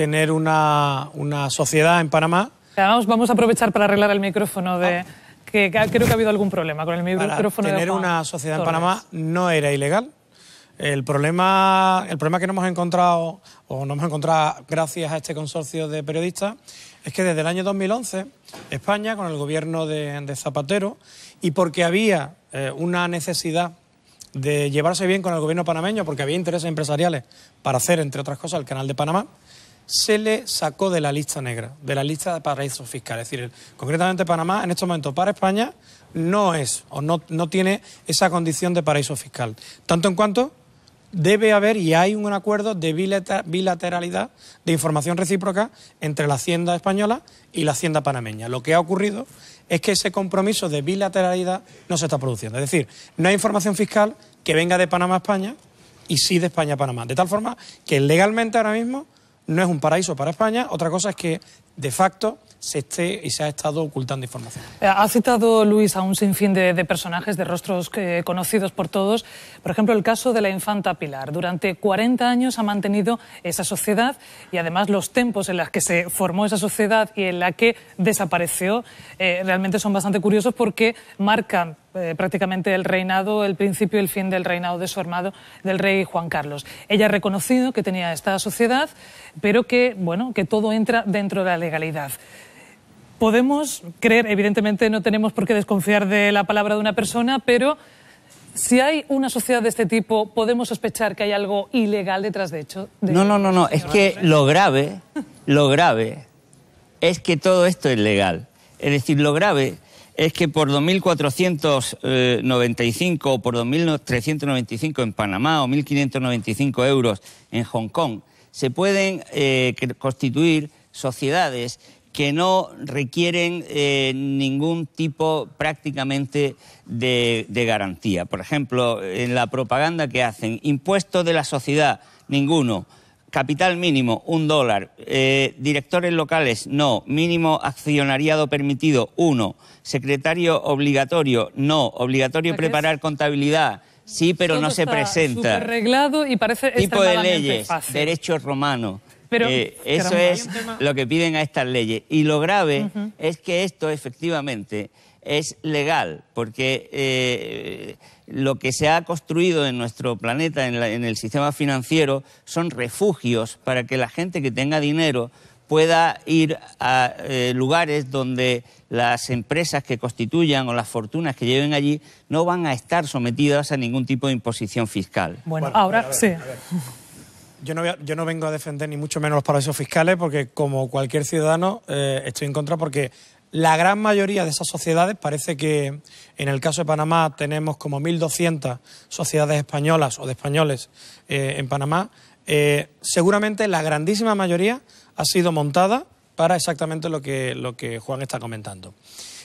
tener una, sociedad en Panamá. Vamos, a aprovechar para arreglar el micrófono de... Ah. Que, creo que ha habido algún problema con el micrófono tener una sociedad en Panamá no era ilegal. El problema, el problema que no hemos encontrado, o nos hemos encontrado gracias a este consorcio de periodistas, es que desde el año 2011 España, con el gobierno de, Zapatero, y porque había eh, una necesidad de llevarse bien con el gobierno panameño, porque había intereses empresariales para hacer, entre otras cosas, el canal de Panamá, se le sacó de la lista negra, de la lista de paraísos fiscales. Es decir, concretamente Panamá, en este momentos, para España, no es o no, no tiene esa condición de paraíso fiscal. Tanto en cuanto debe haber y hay un acuerdo de bilateralidad de información recíproca entre la Hacienda española y la Hacienda panameña. Lo que ha ocurrido es que ese compromiso de bilateralidad no se está produciendo. Es decir, no hay información fiscal que venga de Panamá a España y sí de España a Panamá. De tal forma que legalmente ahora mismo no es un paraíso para España. Otra cosa es que, de facto, se esté y se ha estado ocultando información. Ha citado Luis a un sinfín de, personajes, de rostros eh, conocidos por todos. Por ejemplo, el caso de la infanta Pilar. Durante 40 años ha mantenido esa sociedad y además los tiempos en los que se formó esa sociedad y en la que desapareció eh, realmente son bastante curiosos porque marcan eh, prácticamente el reinado, el principio y el fin del reinado de su hermano, del rey Juan Carlos. Ella ha reconocido que tenía esta sociedad, pero que, bueno, que todo entra dentro de la legalidad. Podemos creer, evidentemente no tenemos por qué desconfiar de la palabra de una persona, pero si hay una sociedad de este tipo, ¿podemos sospechar que hay algo ilegal detrás de hecho? no, no, no, no. Este es que lo grave, lo grave es que todo esto es legal. Es decir, lo grave es que por 2.495 o por 2.395 en Panamá o 1.595 euros en Hong Kong se pueden eh, constituir sociedades que no requieren eh, ningún tipo prácticamente de, de, garantía. Por ejemplo, en la propaganda que hacen, impuestos de la sociedad, ninguno Capital mínimo, un dólar. Eh, directores locales, no. Mínimo accionariado permitido, uno. Secretario obligatorio, no. Obligatorio preparar contabilidad, sí, pero no se presenta. Arreglado y parece tipo de leyes, derecho romano. Pero, eh, eso es lo que piden a estas leyes. Y lo grave es que esto, efectivamente, es legal, porque eh, lo que se ha construido en nuestro planeta, en, el sistema financiero, son refugios para que la gente que tenga dinero pueda ir a eh, lugares donde las empresas que constituyan o las fortunas que lleven allí no van a estar sometidas a ningún tipo de imposición fiscal. Bueno, ahora sí. Yo no, yo no, vengo a defender ni mucho menos los paraísos fiscales porque como cualquier ciudadano eh, estoy en contra porque la gran mayoría de esas sociedades, parece que en el caso de Panamá tenemos como 1.200 sociedades españolas o de españoles eh, en Panamá, eh, seguramente la grandísima mayoría ha sido montada para exactamente lo que, lo que Juan está comentando.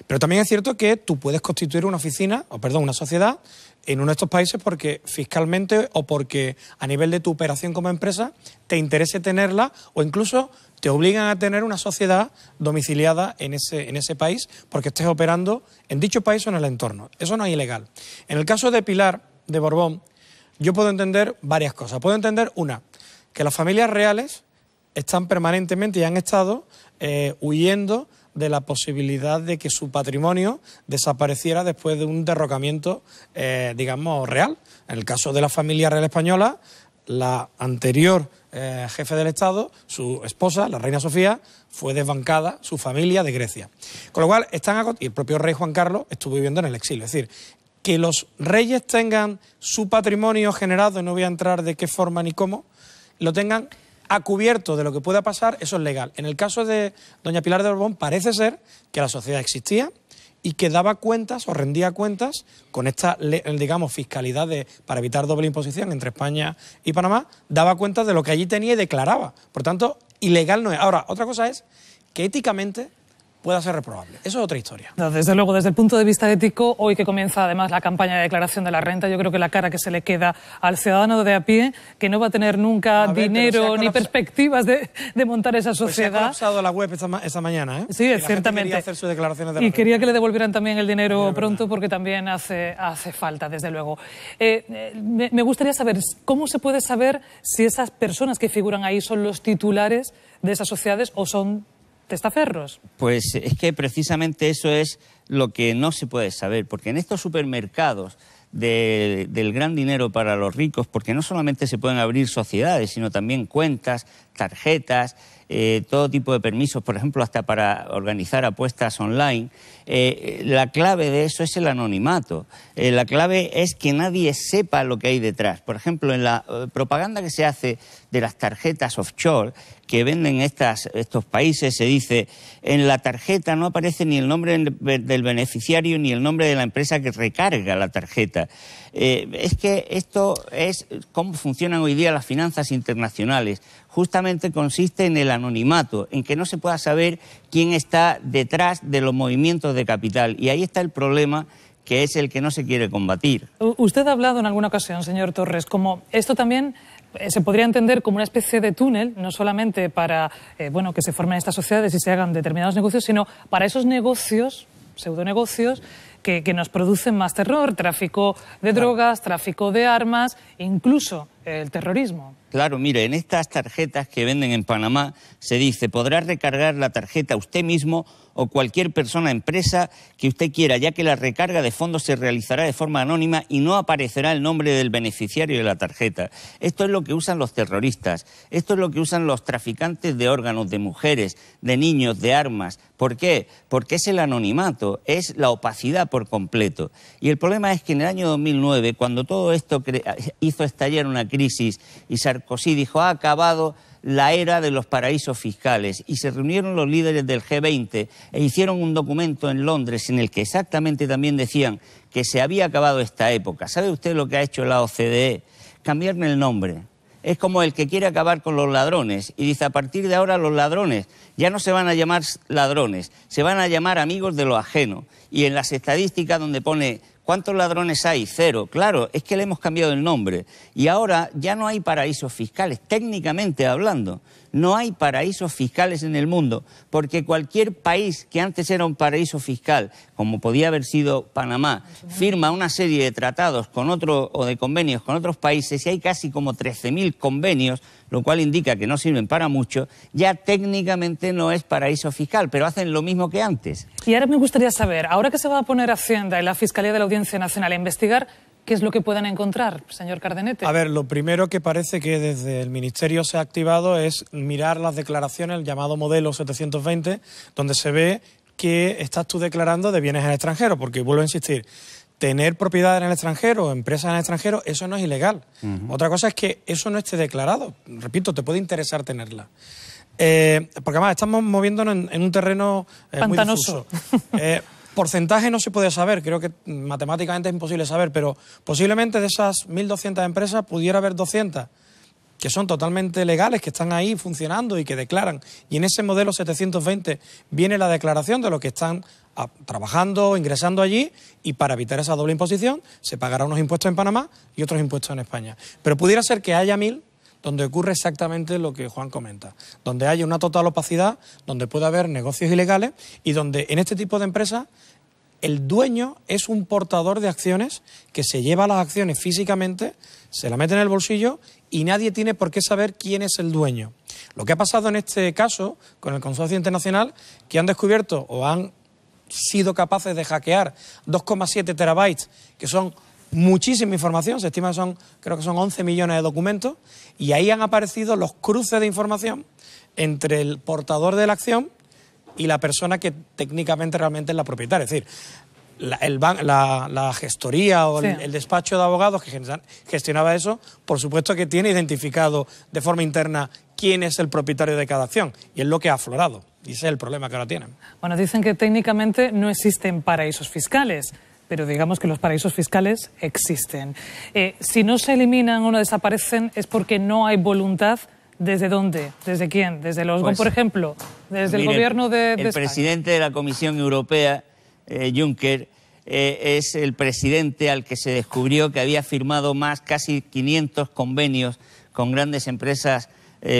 Pero también es cierto que tú puedes constituir una oficina, o perdón, una sociedad en uno de estos países porque fiscalmente o porque a nivel de tu operación como empresa te interese tenerla o incluso te obligan a tener una sociedad domiciliada en ese, en ese país porque estés operando en dicho país o en el entorno. Eso no es ilegal. En el caso de Pilar de Borbón, yo puedo entender varias cosas. Puedo entender una, que las familias reales están permanentemente y han estado eh, huyendo de la posibilidad de que su patrimonio desapareciera después de un derrocamiento, eh, digamos, real. En el caso de la familia real española, la anterior eh, jefe del Estado, su esposa, la reina Sofía, fue desbancada, su familia, de Grecia. Con lo cual, están y el propio rey Juan Carlos estuvo viviendo en el exilio. Es decir, que los reyes tengan su patrimonio generado, y no voy a entrar de qué forma ni cómo, lo tengan a cubierto de lo que pueda pasar, eso es legal. En el caso de doña Pilar de Borbón parece ser que la sociedad existía, y que daba cuentas o rendía cuentas con esta, digamos, fiscalidad de, para evitar doble imposición entre España y Panamá, daba cuentas de lo que allí tenía y declaraba. Por tanto, ilegal no es. Ahora, otra cosa es que éticamente pueda ser reprobable. Eso es otra historia. Desde luego, desde el punto de vista ético, hoy que comienza además la campaña de declaración de la renta, yo creo que la cara que se le queda al ciudadano de a pie, que no va a tener nunca dinero ni perspectivas de, montar esa sociedad. Pues se ha colapsado la web esa mañana, ¿eh? Sí, ciertamente. y quería que le devolvieran también el dinero pronto porque también hace, hace falta, desde luego. Eh, eh, me, me gustaría saber cómo se puede saber si esas personas que figuran ahí son los titulares de esas sociedades o son pues es que precisamente eso es lo que no se puede saber, porque en estos supermercados del gran dinero para los ricos, porque no solamente se pueden abrir sociedades, sino también cuentas, tarjetas, eh, todo tipo de permisos, por ejemplo, hasta para organizar apuestas online. Eh, la clave de eso es el anonimato. Eh, la clave es que nadie sepa lo que hay detrás. Por ejemplo, en la propaganda que se hace de las tarjetas offshore, que venden estas, estos países, se dice, en la tarjeta no aparece ni el nombre del beneficiario ni el nombre de la empresa que recarga la tarjeta. Eh, es que esto es cómo funcionan hoy día las finanzas internacionales. Justamente consiste en el anonimato, en que no se pueda saber quién está detrás de los movimientos de capital. Y ahí está el problema que es el que no se quiere combatir. Usted ha hablado en alguna ocasión, señor Torres, como esto también eh, se podría entender como una especie de túnel, no solamente para eh, bueno, que se formen estas sociedades y se hagan determinados negocios, sino para esos negocios, pseudonegocios, que, que nos producen más terror, tráfico de drogas, tráfico de armas, incluso el terrorismo. Claro, mire, en estas tarjetas que venden en Panamá se dice, podrá recargar la tarjeta usted mismo o cualquier persona, empresa que usted quiera, ya que la recarga de fondos se realizará de forma anónima y no aparecerá el nombre del beneficiario de la tarjeta. Esto es lo que usan los terroristas, esto es lo que usan los traficantes de órganos, de mujeres, de niños, de armas. ¿Por qué? Porque es el anonimato, es la opacidad por completo. Y el problema es que en el año 2009, cuando todo esto hizo estallar una crisis y Sarkozy dijo, ha acabado la era de los paraísos fiscales y se reunieron los líderes del G20 e hicieron un documento en Londres en el que exactamente también decían que se había acabado esta época. ¿Sabe usted lo que ha hecho la OCDE? Cambiarme el nombre. Es como el que quiere acabar con los ladrones y dice a partir de ahora los ladrones ya no se van a llamar ladrones, se van a llamar amigos de lo ajeno. Y en las estadísticas donde pone ¿Cuántos ladrones hay? Cero. Claro, es que le hemos cambiado el nombre. Y ahora ya no hay paraísos fiscales, técnicamente hablando. No hay paraísos fiscales en el mundo, porque cualquier país que antes era un paraíso fiscal, como podía haber sido Panamá, firma una serie de tratados con otro, o de convenios con otros países y hay casi como 13.000 convenios, lo cual indica que no sirven para mucho, ya técnicamente no es paraíso fiscal, pero hacen lo mismo que antes. Y ahora me gustaría saber, ahora que se va a poner Hacienda y la Fiscalía de la Audiencia Nacional a investigar ¿Qué es lo que pueden encontrar, señor Cardenete? A ver, lo primero que parece que desde el Ministerio se ha activado es mirar las declaraciones, el llamado modelo 720, donde se ve que estás tú declarando de bienes en el extranjero, porque vuelvo a insistir, tener propiedad en el extranjero, empresas en el extranjero, eso no es ilegal. Otra cosa es que eso no esté declarado. Repito, te puede interesar tenerla. Eh, porque además estamos moviéndonos en, un terreno eh, muy eh, Porcentaje no se puede saber, creo que matemáticamente es imposible saber, pero posiblemente de esas 1.200 empresas pudiera haber 200 que son totalmente legales, que están ahí funcionando y que declaran. Y en ese modelo 720 viene la declaración de los que están ah, trabajando, ingresando allí, y para evitar esa doble imposición se pagará unos impuestos en Panamá y otros impuestos en España. Pero pudiera ser que haya 1.000 donde ocurre exactamente lo que Juan comenta, donde hay una total opacidad, donde puede haber negocios ilegales y donde en este tipo de empresas el dueño es un portador de acciones que se lleva las acciones físicamente, se la mete en el bolsillo y nadie tiene por qué saber quién es el dueño. Lo que ha pasado en este caso con el Consorcio Internacional, que han descubierto o han sido capaces de hackear 2,7 terabytes, que son muchísima información, se estima que son, creo que son 11 millones de documentos, y ahí han aparecido los cruces de información entre el portador de la acción y la persona que técnicamente realmente es la propietaria. Es decir, la, gestoría o el, el, despacho de abogados que gestionaba eso, por supuesto que tiene identificado de forma interna quién es el propietario de cada acción y es lo que ha aflorado. Y ese es el problema que ahora tienen. Bueno, dicen que técnicamente no existen paraísos fiscales pero digamos que los paraísos fiscales existen. Eh, si no se eliminan o no desaparecen es porque no hay voluntad. ¿Desde dónde? ¿Desde quién? ¿Desde los pues, por ejemplo? ¿Desde el gobierno de, El presidente de la Comisión Europea, eh, Juncker, eh, es el presidente al que se descubrió que había firmado más, casi 500 convenios con grandes empresas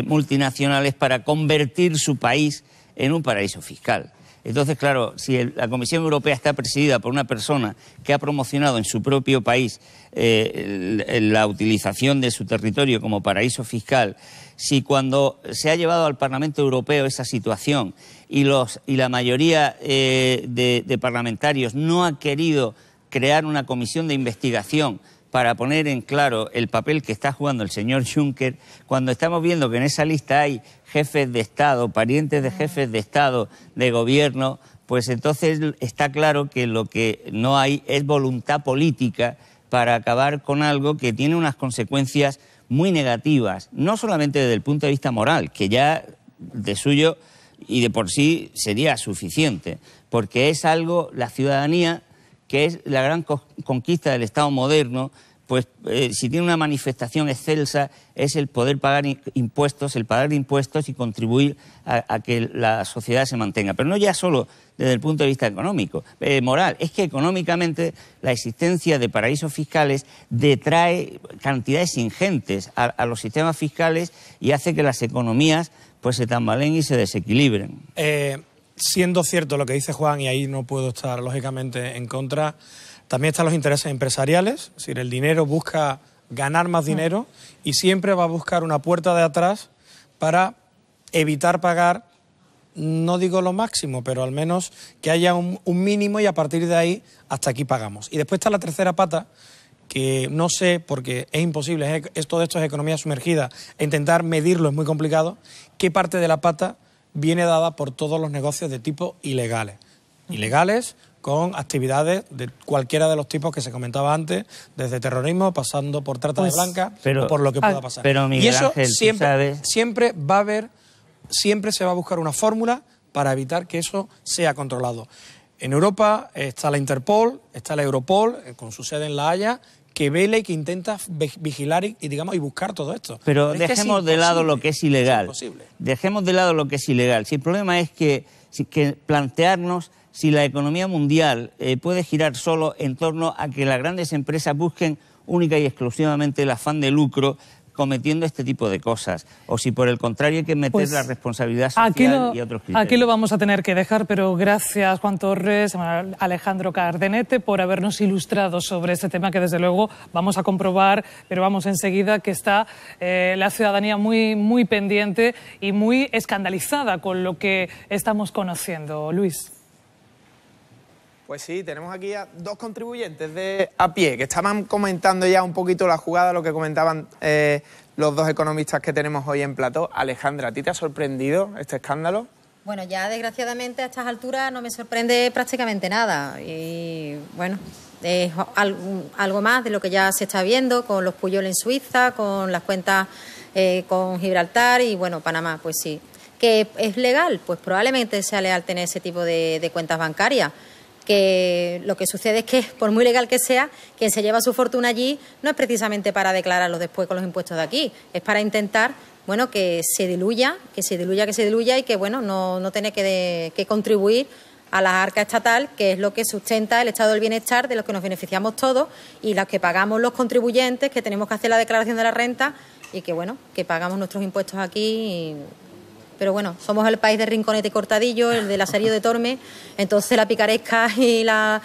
multinacionales para convertir su país en un paraíso fiscal. Entonces, claro, si la Comisión Europea está presidida por una persona que ha promocionado en su propio país eh, la utilización de su territorio como paraíso fiscal, si cuando se ha llevado al Parlamento Europeo esa situación y, la mayoría eh, de, de parlamentarios no ha querido crear una comisión de investigación para poner en claro el papel que está jugando el señor Juncker, cuando estamos viendo que en esa lista hay jefes de Estado, parientes de jefes de Estado, de gobierno, pues entonces está claro que lo que no hay es voluntad política para acabar con algo que tiene unas consecuencias muy negativas, no solamente desde el punto de vista moral, que ya de suyo y de por sí sería suficiente, porque es algo, la ciudadanía, que es la gran conquista del Estado moderno, pues eh, si tiene una manifestación excelsa es el poder pagar impuestos, el pagar impuestos y contribuir a, que la sociedad se mantenga. Pero no ya solo desde el punto de vista económico, eh, moral, es que económicamente la existencia de paraísos fiscales detrae cantidades ingentes a, los sistemas fiscales y hace que las economías pues se tambaleen y se desequilibren. Eh, siendo cierto lo que dice Juan, y ahí no puedo estar lógicamente en contra, también están los intereses empresariales, es decir, el dinero busca ganar más mm. dinero y siempre va a buscar una puerta de atrás para evitar pagar, no digo lo máximo, pero al menos que haya un, mínimo y a partir de ahí hasta aquí pagamos. Y después está la tercera pata, que no sé, porque es imposible, esto de esto es economía sumergida, intentar medirlo es muy complicado, qué parte de la pata viene dada por todos los negocios de tipo ilegales. Mm. Ilegales, con actividades de cualquiera de los tipos que se comentaba antes, desde terrorismo, pasando por trata de pues, blanca, por lo que pueda ah, pasar. Pero y eso siempre, siempre va a haber, siempre se va a buscar una fórmula para evitar que eso sea controlado. En Europa está la Interpol, está la Europol, eh, con su sede en La Haya, que vele y que intenta vigilar y, digamos y buscar todo esto. Pero, dejemos de lado lo que es ilegal. dejemos de lado lo que es ilegal. Si el problema es que plantearnos si la economía mundial eh, puede girar solo en torno a que las grandes empresas busquen única y exclusivamente el afán de lucro cometiendo este tipo de cosas, o si por el contrario hay que meter pues la responsabilidad social y otros criterios. Aquí lo vamos a tener que dejar, pero gracias Juan Torres, Alejandro Cardenete por habernos ilustrado sobre este tema que desde luego vamos a comprobar, pero vamos enseguida que está eh, la ciudadanía muy, muy pendiente y muy escandalizada con lo que estamos conociendo. Luis. Pues sí, tenemos aquí a dos contribuyentes de a pie que estaban comentando ya un poquito la jugada, lo que comentaban eh, los dos economistas que tenemos hoy en plató. Alejandra, ¿a ti te ha sorprendido este escándalo? Bueno, ya desgraciadamente a estas alturas no me sorprende prácticamente nada. Y bueno, es algo más de lo que ya se está viendo con los Puyol en Suiza, con las cuentas eh, con Gibraltar y bueno, Panamá, pues sí. ¿Que es legal? Pues probablemente sea legal tener ese tipo de cuentas bancarias que lo que sucede es que, por muy legal que sea, quien se lleva su fortuna allí no es precisamente para declararlo después con los impuestos de aquí, es para intentar bueno, que se diluya, que se diluya, que se diluya y que bueno, no, no tiene que, que contribuir a la arca estatal, que es lo que sustenta el estado del bienestar de los que nos beneficiamos todos y los que pagamos los contribuyentes, que tenemos que hacer la declaración de la renta y que bueno, que pagamos nuestros impuestos aquí pero bueno, somos el país de Rinconete Cortadillo, el de la serie de torme entonces la picaresca y la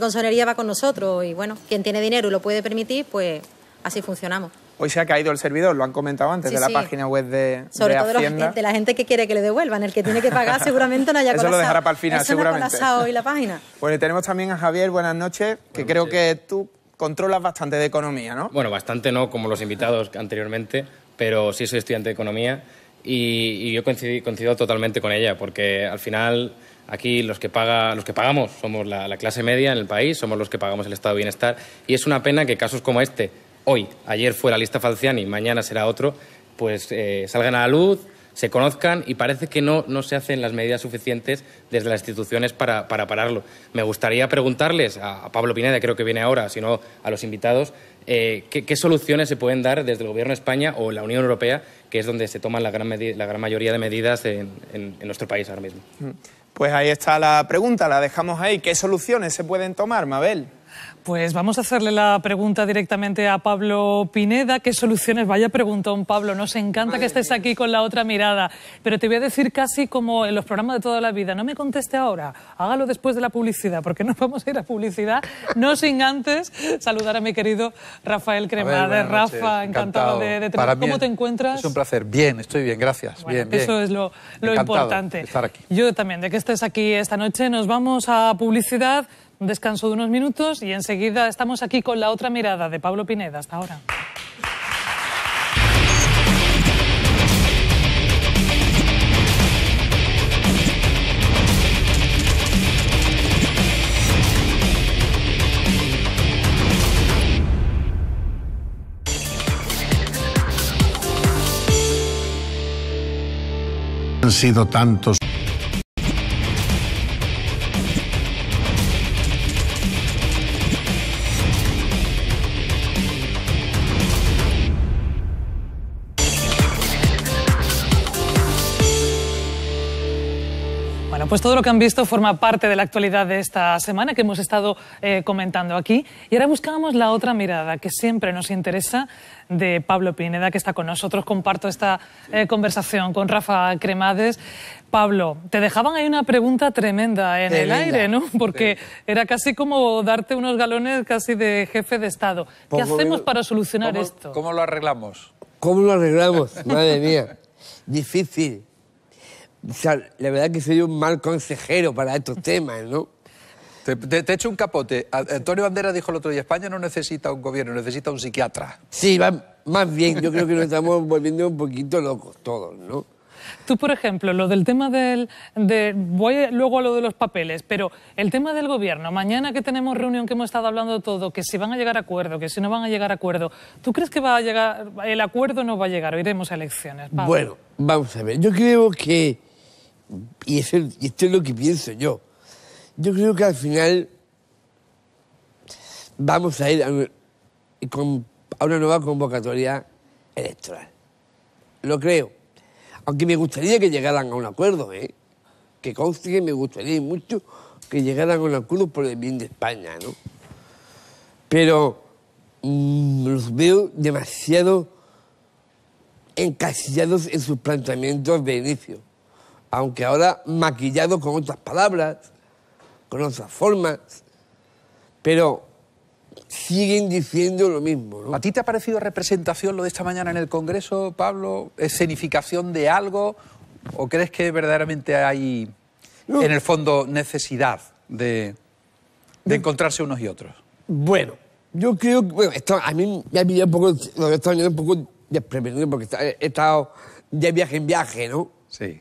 consonería va con nosotros. Y bueno, quien tiene dinero y lo puede permitir, pues así funcionamos. Hoy se ha caído el servidor, lo han comentado antes, de la página web de Sobre todo de la gente que quiere que le devuelvan, el que tiene que pagar seguramente no haya Eso lo dejará para el final, Eso seguramente. No ha hoy la página. Bueno, tenemos también a Javier, buenas noches, que creo que tú controlas bastante de economía, ¿no? Bueno, bastante no, como los invitados anteriormente, pero sí soy estudiante de economía y, yo coincido, totalmente con ella, porque al final aquí los que, paga, los que pagamos somos la, clase media en el país, somos los que pagamos el estado de bienestar, y es una pena que casos como este, hoy, ayer fue la lista y mañana será otro, pues eh, salgan a la luz, se conozcan y parece que no, se hacen las medidas suficientes desde las instituciones para, pararlo. Me gustaría preguntarles a, Pablo Pineda, creo que viene ahora, sino a los invitados, eh, ¿qué, soluciones se pueden dar desde el Gobierno de España o la Unión Europea, que es donde se toman la gran, mayoría de medidas en nuestro país ahora mismo? Mm. Pues ahí está la pregunta, la dejamos ahí. ¿Qué soluciones se pueden tomar, Mabel? Pues vamos a hacerle la pregunta directamente a Pablo Pineda. ¿Qué soluciones? Vaya un Pablo. Nos encanta que estés aquí con la otra mirada. Pero te voy a decir casi como en los programas de toda la vida. No me conteste ahora. Hágalo después de la publicidad, porque nos vamos a ir a publicidad. No sin antes saludar a mi querido Rafael Cremada. Rafa, encantado, de, de ¿Cómo te encuentras? Es un placer. Bien, estoy bien, gracias. bien, Eso es lo, importante. Yo también, de que estés aquí esta noche. Nos vamos a publicidad. Un descanso de unos minutos y enseguida estamos aquí con la otra mirada de Pablo Pineda. Hasta ahora. Han sido tantos. pues todo lo que han visto forma parte de la actualidad de esta semana que hemos estado eh, comentando aquí. Y ahora buscábamos la otra mirada que siempre nos interesa de Pablo Pineda, que está con nosotros. Comparto esta eh, conversación con Rafa Cremades. Pablo, te dejaban ahí una pregunta tremenda en el aire, ¿no? Porque era casi como darte unos galones casi de jefe de Estado. ¿Qué pues, hacemos para solucionar esto? ¿Cómo lo arreglamos? ¿Cómo lo arreglamos? Madre mía. Difícil. O sea, la verdad que soy un mal consejero para estos temas, ¿no? Te, te, hecho echo un capote. Antonio Bandera dijo el otro día, España no necesita un gobierno, necesita un psiquiatra. Sí, más bien, yo creo que nos estamos volviendo un poquito locos todos, ¿no? Tú, por ejemplo, lo del tema del... voy luego a lo de los papeles, pero el tema del gobierno, mañana que tenemos reunión, que hemos estado hablando todo, que si van a llegar a acuerdo, que si no van a llegar a acuerdo, ¿tú crees que va a llegar, el acuerdo no va a llegar o iremos a elecciones? Bueno, vamos a ver, yo creo que y, esto es lo que pienso yo, yo creo que al final vamos a ir a, una nueva convocatoria electoral. Lo creo. Aunque me gustaría que llegaran a un acuerdo, ¿eh? Que conste me gustaría mucho que llegaran a un acuerdo por el bien de España, ¿no? Pero mm, los veo demasiado encasillados en sus planteamientos de inicio aunque ahora maquillado con otras palabras, con otras formas, pero siguen diciendo lo mismo. ¿A ti te ha parecido representación lo de esta mañana en el Congreso, Pablo? ¿Escenificación de algo? ¿O crees que verdaderamente hay, en el fondo, necesidad de, encontrarse unos y otros? Bueno, yo creo que esto a mí me ha un poco, lo de un poco desprevenido porque he estado de viaje en viaje, ¿no? Sí.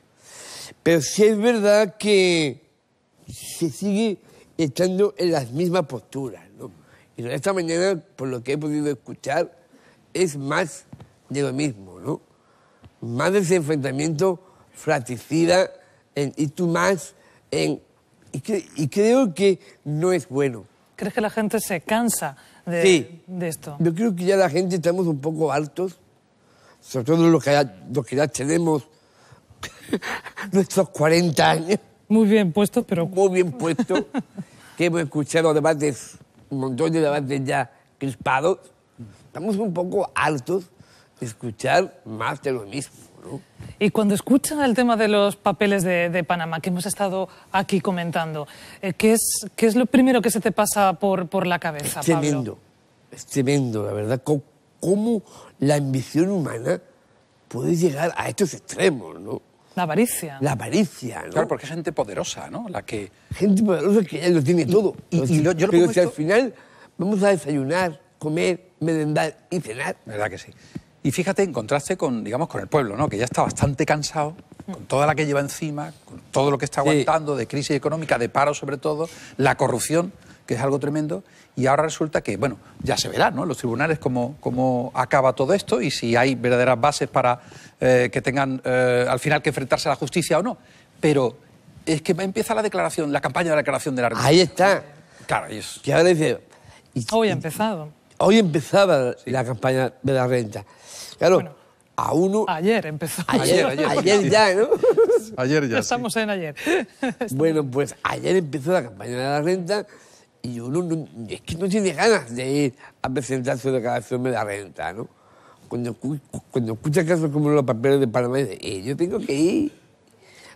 Pero sí es verdad que se sigue estando en las mismas posturas, ¿no? Y esta mañana, por lo que he podido escuchar, es más de lo mismo, ¿no? Más de ese enfrentamiento fratricida y tú más en... Y, creo que no es bueno. ¿Crees que la gente se cansa de, de esto? Yo creo que ya la gente estamos un poco hartos, sobre todo que ya, los que ya tenemos nuestros 40 años. Muy bien puesto, pero... Muy bien puesto, que hemos escuchado debates, un montón de debates ya crispados. Estamos un poco altos de escuchar más de lo mismo. ¿no? Y cuando escuchan el tema de los papeles de, Panamá, que hemos estado aquí comentando, eh, ¿qué, es, qué es lo primero que se te pasa por, por la cabeza, es tremendo, Es tremendo, la verdad. cómo la ambición humana puede llegar a estos extremos, ¿no? La avaricia. La avaricia, Claro, porque es gente poderosa, ¿no? La que... Gente poderosa que ya lo tiene todo. Y, yo lo Pero si al final vamos a desayunar, comer, merendar y cenar. ¿Verdad que sí? Y fíjate, en contraste con, digamos, con el pueblo, ¿no? Que ya está bastante cansado, con toda la que lleva encima, con todo lo que está aguantando de crisis económica, de paro sobre todo, la corrupción, que es algo tremendo y ahora resulta que, bueno, ya se verá, ¿no? los tribunales cómo, cómo acaba todo esto y si hay verdaderas bases para eh, que tengan eh, al final que enfrentarse a la justicia o no. Pero es que empieza la declaración, la campaña de la declaración de la renta. Ahí está. Claro, eso. dice, hoy ha empezado. Hoy empezaba la campaña de la renta. Claro. A uno... Ayer empezó. Ayer, ayer, ayer ya, ¿no? Ayer ya. Estamos en ayer. Bueno, pues ayer empezó la campaña de la renta y uno no, es que no tiene ganas de ir a presentar su declaración de la renta, ¿no? Cuando, escucha casos como los papeles de Panamá, dice, eh, yo tengo que ir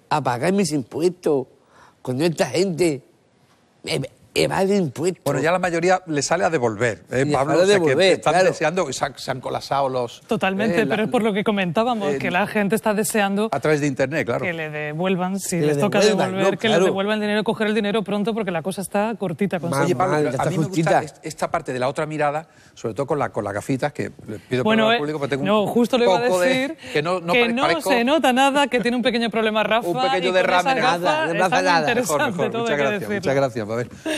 a pagar mis impuestos con esta gente. Eh, evade Bueno, ya la mayoría le sale a devolver. Eh, Pablo, o sea, devolver, están deseando, se han, colasado los... Totalmente, eh, pero es por lo que comentábamos, que la gente está deseando... A través de Internet, claro. Que le devuelvan, si les toca devolver, que les devuelvan el dinero, coger el dinero pronto, porque la cosa está cortita. Con a mí me gusta esta parte de la otra mirada, sobre todo con, la, con las gafitas, que le pido bueno, al eh, público, porque tengo no, un justo le iba a decir que no, que no se nota nada, que tiene un pequeño problema Rafa. Un pequeño derrame, nada, nada, Mejor, muchas gracias, muchas gracias,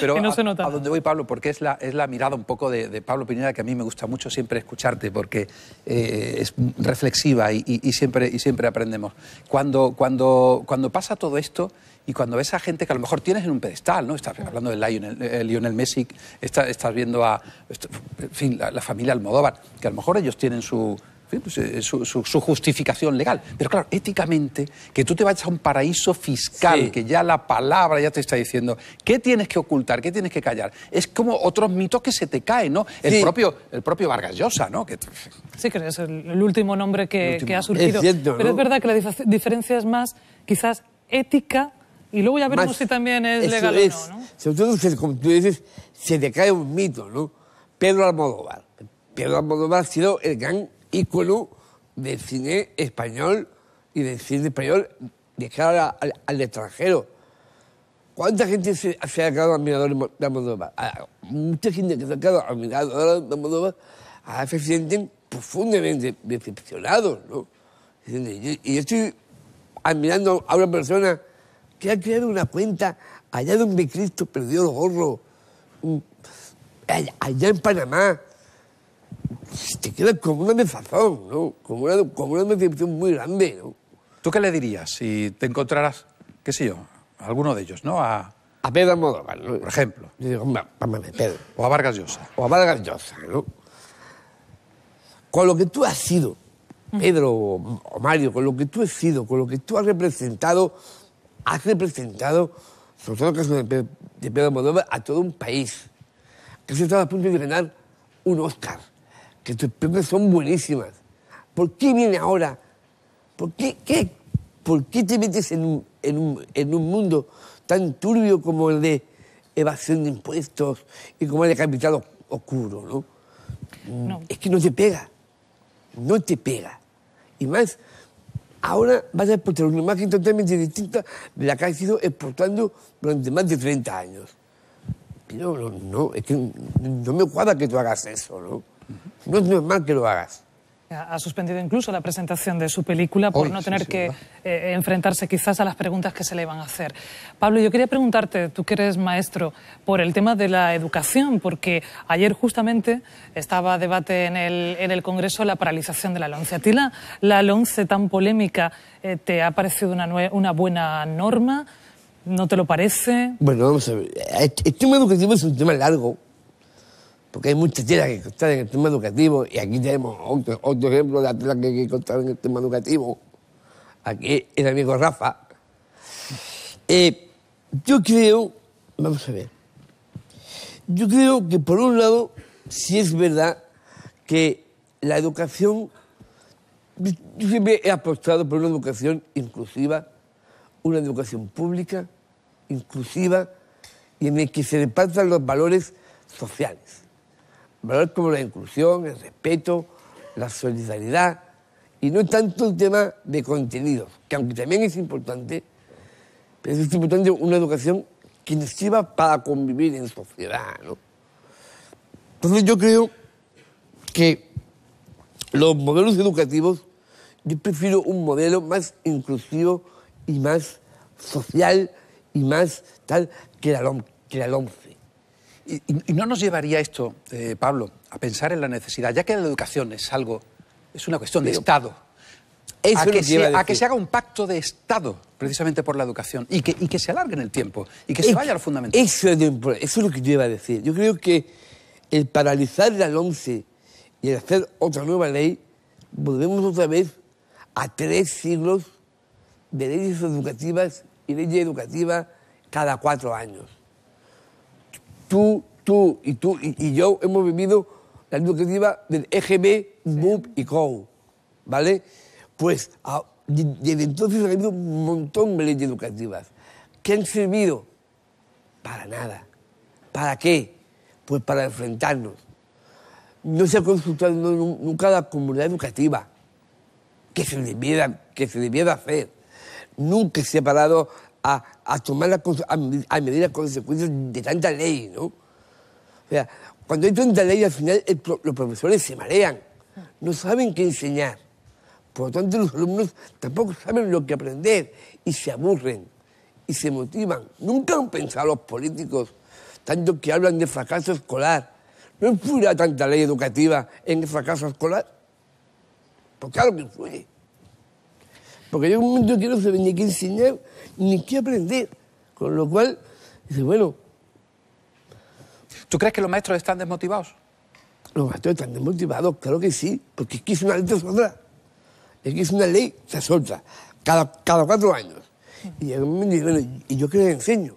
pero que no a, se nota. A dónde voy, Pablo, porque es la, es la mirada un poco de, de Pablo Pineda que a mí me gusta mucho siempre escucharte, porque eh, es reflexiva y, y, siempre, y siempre aprendemos. Cuando, cuando, cuando pasa todo esto y cuando ves a gente que a lo mejor tienes en un pedestal, ¿no? Estás hablando de Lionel, eh, Messi, está, estás viendo a, en fin, la familia Almodóvar, que a lo mejor ellos tienen su pues, eh, su, justificación legal. Pero claro, éticamente, que tú te vayas a un paraíso fiscal, que ya la palabra ya te está diciendo qué tienes que ocultar, qué tienes que callar, es como otros mitos que se te caen, ¿no? El, propio, el propio Vargas Llosa, ¿no? Sí, que es el, último nombre que, ha surgido. Pero es verdad que la diferencia es más, quizás, ética y luego ya veremos si también es legal o no, no, como tú dices, se te cae un mito, ¿no? Pedro Almodóvar. Pedro Almodóvar ha sido el gran ícono del cine español y del cine español de al, extranjero. ¿Cuánta gente se, ha quedado admiradora de Moldova? Mucha gente que se ha quedado admiradora de Almodóvar se sienten profundamente decepcionados, Y, yo estoy admirando a una persona que ha creado una cuenta allá donde Cristo perdió los gorros, mm, allá en Panamá, te quedas con una desazón, ¿no? Con una, con una decepción muy grande, ¿no? ¿Tú qué le dirías si te encontraras, qué sé yo, a alguno de ellos, ¿no? A, a Pedro Almodóvar, ¿no? por ejemplo. Yo digo, vámonos, Pedro. O a Vargas Llosa. O a Vargas Llosa, ¿no? Con lo que tú has sido, mm. Pedro o Mario, con lo que tú has sido, con lo que tú has representado, has representado, sobre todo en el caso de Pedro Almodóvar, a todo un país que se estaba a punto de ganar un Oscar. que tus pepes son buenísimas. ¿Por qué viene ahora? ¿Por qué, qué, por qué te metes en un, en, un, en un mundo tan turbio como el de evasión de impuestos y como el de capital oscuro? ¿no? Es que no te pega, no te pega. Y más, ahora vas a exportar una imagen totalmente distinta de la que has ido exportando durante más de 30 años. Pero no, no, es que no me cuadra que tú hagas eso, ¿no? No es normal que lo hagas. Ha suspendido incluso la presentación de su película por no tener que eh, eh, enfrentarse quizás a las preguntas que se le van a hacer. Pablo, yo quería preguntarte, tú que eres maestro, por el tema de la educación, porque ayer justamente estaba debate en el, en el Congreso la paralización de la LONCE. ¿A ti la, la LONCE tan polémica eh, te ha parecido una, una buena norma? ¿No te lo parece? Bueno, vamos a ver. El este tema educativo es un tema largo porque hay mucha tela que contar en el tema educativo y aquí tenemos otro, ejemplo de la que hay en el tema educativo. Aquí el amigo Rafa. Eh, yo creo, vamos a ver, yo creo que por un lado si es verdad que la educación, yo siempre he apostado por una educación inclusiva, una educación pública, inclusiva, y en la que se repartan los valores sociales valores como la inclusión, el respeto, la solidaridad, y no tanto el tema de contenidos, que aunque también es importante, pero es importante una educación que nos sirva para convivir en sociedad, ¿no? Entonces yo creo que los modelos educativos, yo prefiero un modelo más inclusivo y más social y más tal que la LOMCE. Y, no nos llevaría esto, eh, Pablo, a pensar en la necesidad, ya que la educación es algo, es una cuestión de Estado. a, que se, haga un pacto de Estado precisamente por la educación y que, se alargue en el tiempo y que se vaya a los fundamental. Eso es, lo que yo iba a decir. Yo creo que el paralizar el 11 y el hacer otra nueva ley, volvemos otra vez a tres siglos de leyes educativas y leyes educativas cada cuatro años tú, tú y tú y, yo hemos vivido la educativa del EGB, BUP y CO. ¿Vale? Pues desde entonces ha habido un montón de leyes educativas que han servido para nada. ¿Para qué? Pues para enfrentarnos. No se ha consultado nunca la comunidad educativa, que se debiera, que se debiera hacer. Nunca se ha parado a, tomar a, medir las consecuencias de tanta ley, ¿no? O sea, cuando hay tanta ley, al final los profesores se marean, no saben qué enseñar. Por lo tanto, los alumnos tampoco saben lo que aprender y se aburren y se motivan. Nunca han pensado los políticos, tanto que hablan de fracaso escolar. ¿No influirá tanta ley educativa en el fracaso escolar? Pues claro que influye. Porque hay un momento quiero se venía qué enseñar ni qué aprender. Con lo cual, dice, bueno. ¿Tú crees que los maestros están desmotivados? Los maestros están desmotivados, claro que sí, porque es que es una ley tras otra. Es que es una ley tras otra, cada, cada cuatro años. Y, y yo que les enseño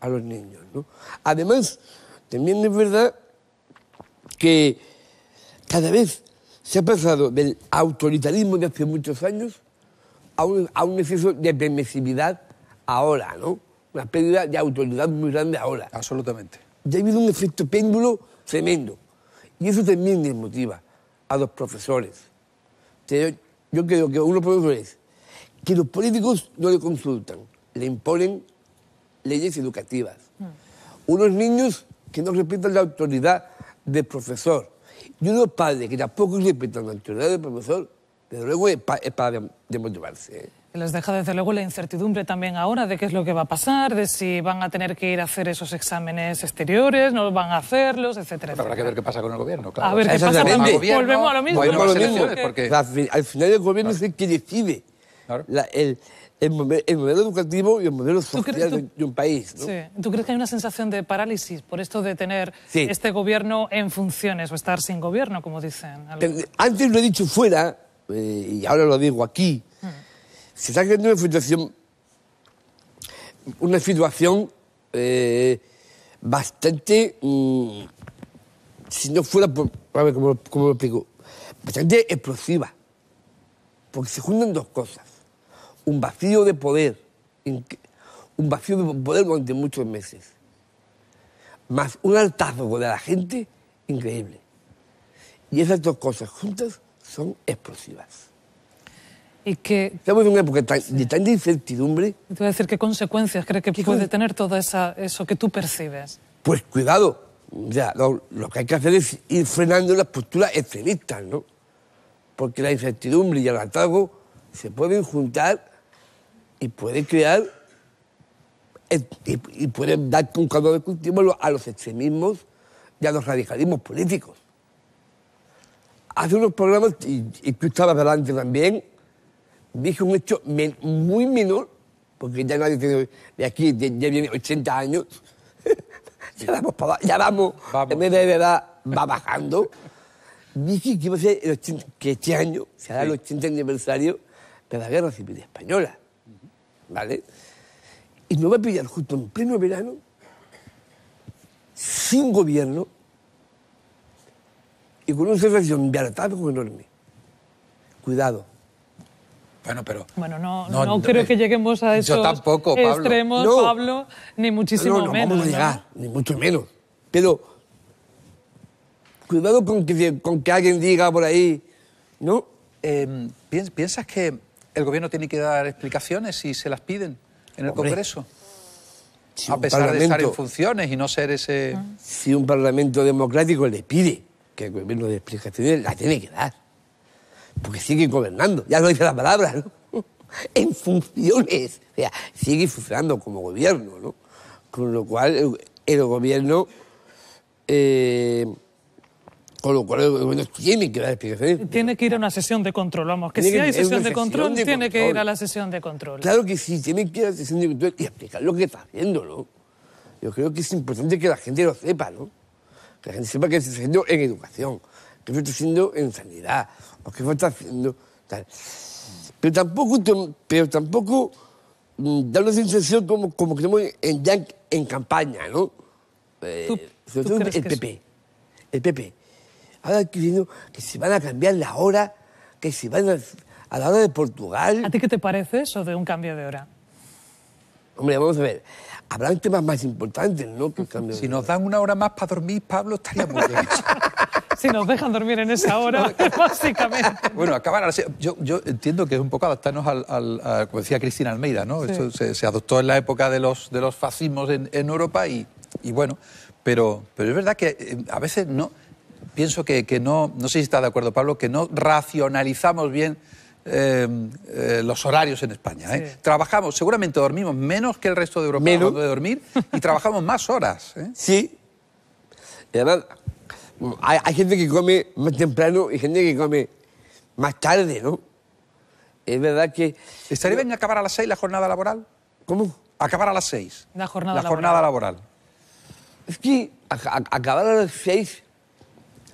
a los niños. ¿no? Además, también es verdad que cada vez se ha pasado del autoritarismo de hace muchos años a un exceso de permisividad ahora, ¿no? Una pérdida de autoridad muy grande ahora. Absolutamente. Ya ha habido un efecto péndulo tremendo. Y eso también desmotiva a los profesores. Yo creo que uno profesores que los políticos no le consultan, le imponen leyes educativas. Mm. Unos niños que no respetan la autoridad del profesor. Y unos padres que tampoco respetan la autoridad del profesor, desde luego es para, es para ¿eh? les deja desde luego la incertidumbre también ahora de qué es lo que va a pasar, de si van a tener que ir a hacer esos exámenes exteriores, no van a hacerlos, etcétera. Pero habrá que ver qué pasa con el gobierno, claro. A ver qué pasa con el gobierno. Volvemos a lo mismo. al final el gobierno es el que decide el, modelo educativo y el modelo social de un país. Sí. ¿Tú crees que hay una sensación de parálisis por esto de tener este gobierno en funciones o estar sin gobierno, como dicen? Antes lo he dicho fuera eh, y ahora lo digo aquí se está creando una situación, una situación eh, bastante, mm, si no fuera, por, a cómo, lo explico, bastante explosiva, porque se juntan dos cosas, un vacío de poder, un vacío de poder durante muchos meses, más un hartazgo de la gente increíble. Y esas dos cosas juntas son explosivas. Y que... Estamos en una época de tanta incertidumbre. Te voy a decir, ¿qué consecuencias crees que puede tener todo eso que tú percibes? Pues cuidado. Ya, lo, que hay que hacer es ir frenando las posturas extremistas, ¿no? Porque la incertidumbre y el atago se pueden juntar y pueden crear y, pueden dar un caldo de cultivo a los extremismos y a los radicalismos políticos. Hace unos programas, y, y tú estabas delante también, dije un hecho muy menor, porque ya nadie tiene de aquí, ya, viene 80 años, ya vamos, para, ya vamos, va bajando. dije que este año se el 80 aniversario de la Guerra Civil Española, ¿vale? Y nos va a pillar justo en pleno verano, sin gobierno, y con una sensación de enorme. Cuidado bueno, pero. Bueno, no, no, creo eh, que lleguemos a esos tampoco, Pablo. extremos, Pablo, ni muchísimo no, no, llegar, ni mucho menos. Pero cuidado con que, con que alguien diga por ahí, ¿no? Eh, ¿Piensas que el gobierno tiene que dar explicaciones si se las piden en el Congreso? a pesar de estar en funciones y no ser ese. Ah. Si un parlamento democrático le pide que el gobierno le explicaciones, la tiene que dar porque sigue gobernando, ya lo dice la palabra, ¿no? En funciones, o sea, sigue funcionando como gobierno, ¿no? Con lo cual el, gobierno... Eh, con lo cual el gobierno tiene que dar explicaciones. Tiene que ir a una sesión de control, vamos, que si hay sesión de control, tiene que ir a la sesión de control. Claro que sí, tiene que ir a la sesión de control y explicar lo que está haciendo, ¿no? Yo creo que es importante que la gente lo sepa, ¿no? Que la gente sepa que se está haciendo en educación, que se está haciendo en sanidad, haciendo. Pero tampoco, pero tampoco mm, da una sensación como, como que estamos en, ya en, campaña, ¿no? Eh, el PP. Que El PP. Ahora diciendo que se van a cambiar la hora, que se van a, la hora de Portugal. ¿A ti qué te parece eso de un cambio de hora? Hombre, vamos a ver. Habrán temas más importantes, ¿no? Que si nos dan una hora más para dormir, Pablo, estaría muy bien si nos dejan dormir en esa hora, básicamente. Bueno, acaban yo, yo entiendo que es un poco adaptarnos al, a, como decía Cristina Almeida, ¿no? se, adoptó en la época de los, de los fascismos en, Europa y, y, bueno, pero, pero es verdad que eh, a veces no, pienso que, no, no sé si está de acuerdo Pablo, que no racionalizamos bien. Em, eh, los horarios en España. ¿eh? Trabajamos, seguramente dormimos menos que el resto de Europa menos. de dormir y trabajamos más horas. Sí hay, gente que come más temprano y gente que come más tarde, ¿no? Es verdad que... ¿Estaría bien acabar a las seis la jornada laboral? ¿Cómo? Acabar a las seis. La jornada laboral. jornada laboral. Es que acabar a las seis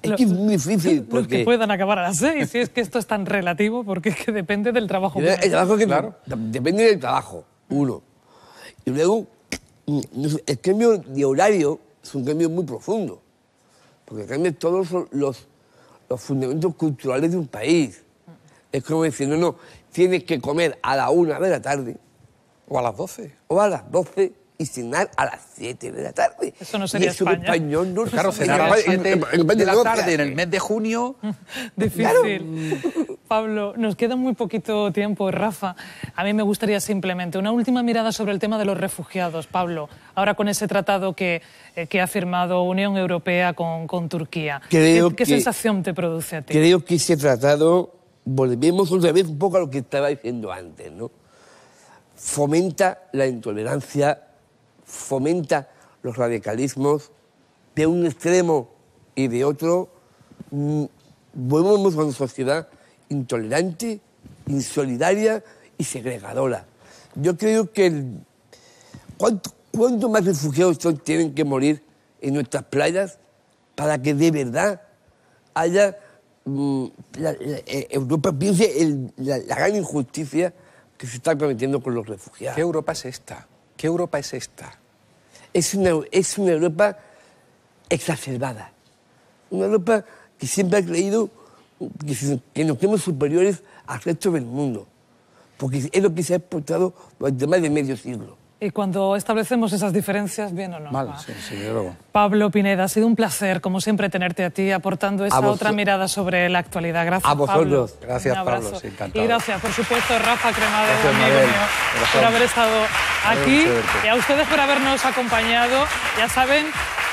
es que es muy difícil. Porque... que puedan acabar a las seis, si es que esto es tan relativo, porque es que depende del trabajo. El, trabajo que claro. Depende del trabajo, uno. Y luego, el cambio de horario es un cambio muy profundo porque cambian todos los, los fundamentos culturales de un país. Es como decir, no, no, tienes que comer a la una de la tarde. O a las doce. O a las doce y cenar a las siete de la tarde. Eso no sería España. español no claro, cenar a las de la tarde en el mes de junio. Difícil. Mm. Pablo, nos queda muy poquito tiempo. Rafa, a mí me gustaría simplemente una última mirada sobre el tema de los refugiados. Pablo, ahora con ese tratado que, eh, ha firmado Unión Europea con, Turquía, ¿qué, sensación te produce a ti? Creo que ese tratado, volvemos otra vez un poco a lo que estaba diciendo antes, ¿no? Fomenta la intolerancia, fomenta los radicalismos de un extremo y de otro. Mm, volvemos a una sociedad intolerante, insolidaria y segregadora. Yo creo que ¿Cuánto, más refugiados tienen que morir en nuestras playas para que de verdad haya... Mm, eh, Europa piense la, gran injusticia que se está cometiendo con los refugiados. ¿Qué Europa es esta? ¿Qué Europa es esta? Es una, es una Europa exacerbada. Una Europa que siempre ha creído que nos creemos superiores al resto del mundo, porque es lo que se ha exportado durante más de medio siglo. Y cuando establecemos esas diferencias, bien o no. Pablo Pineda, ha sido un placer, como siempre, tenerte a ti, aportando esa otra mirada sobre la actualidad. Gracias. A vosotros. Gracias, Pablo. encantado. Y gracias, por supuesto, Rafa Cremades, por haber estado aquí y a ustedes por habernos acompañado. Ya saben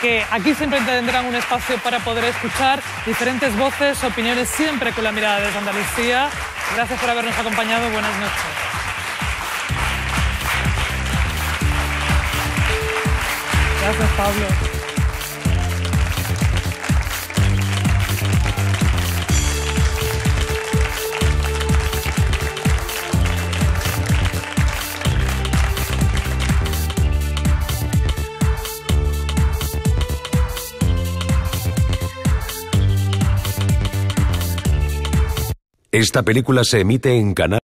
que aquí siempre tendrán un espacio para poder escuchar diferentes voces, opiniones, siempre con la mirada de Andalucía. Gracias por habernos acompañado. Buenas noches. Gracias, Pablo. Esta película se emite en Canal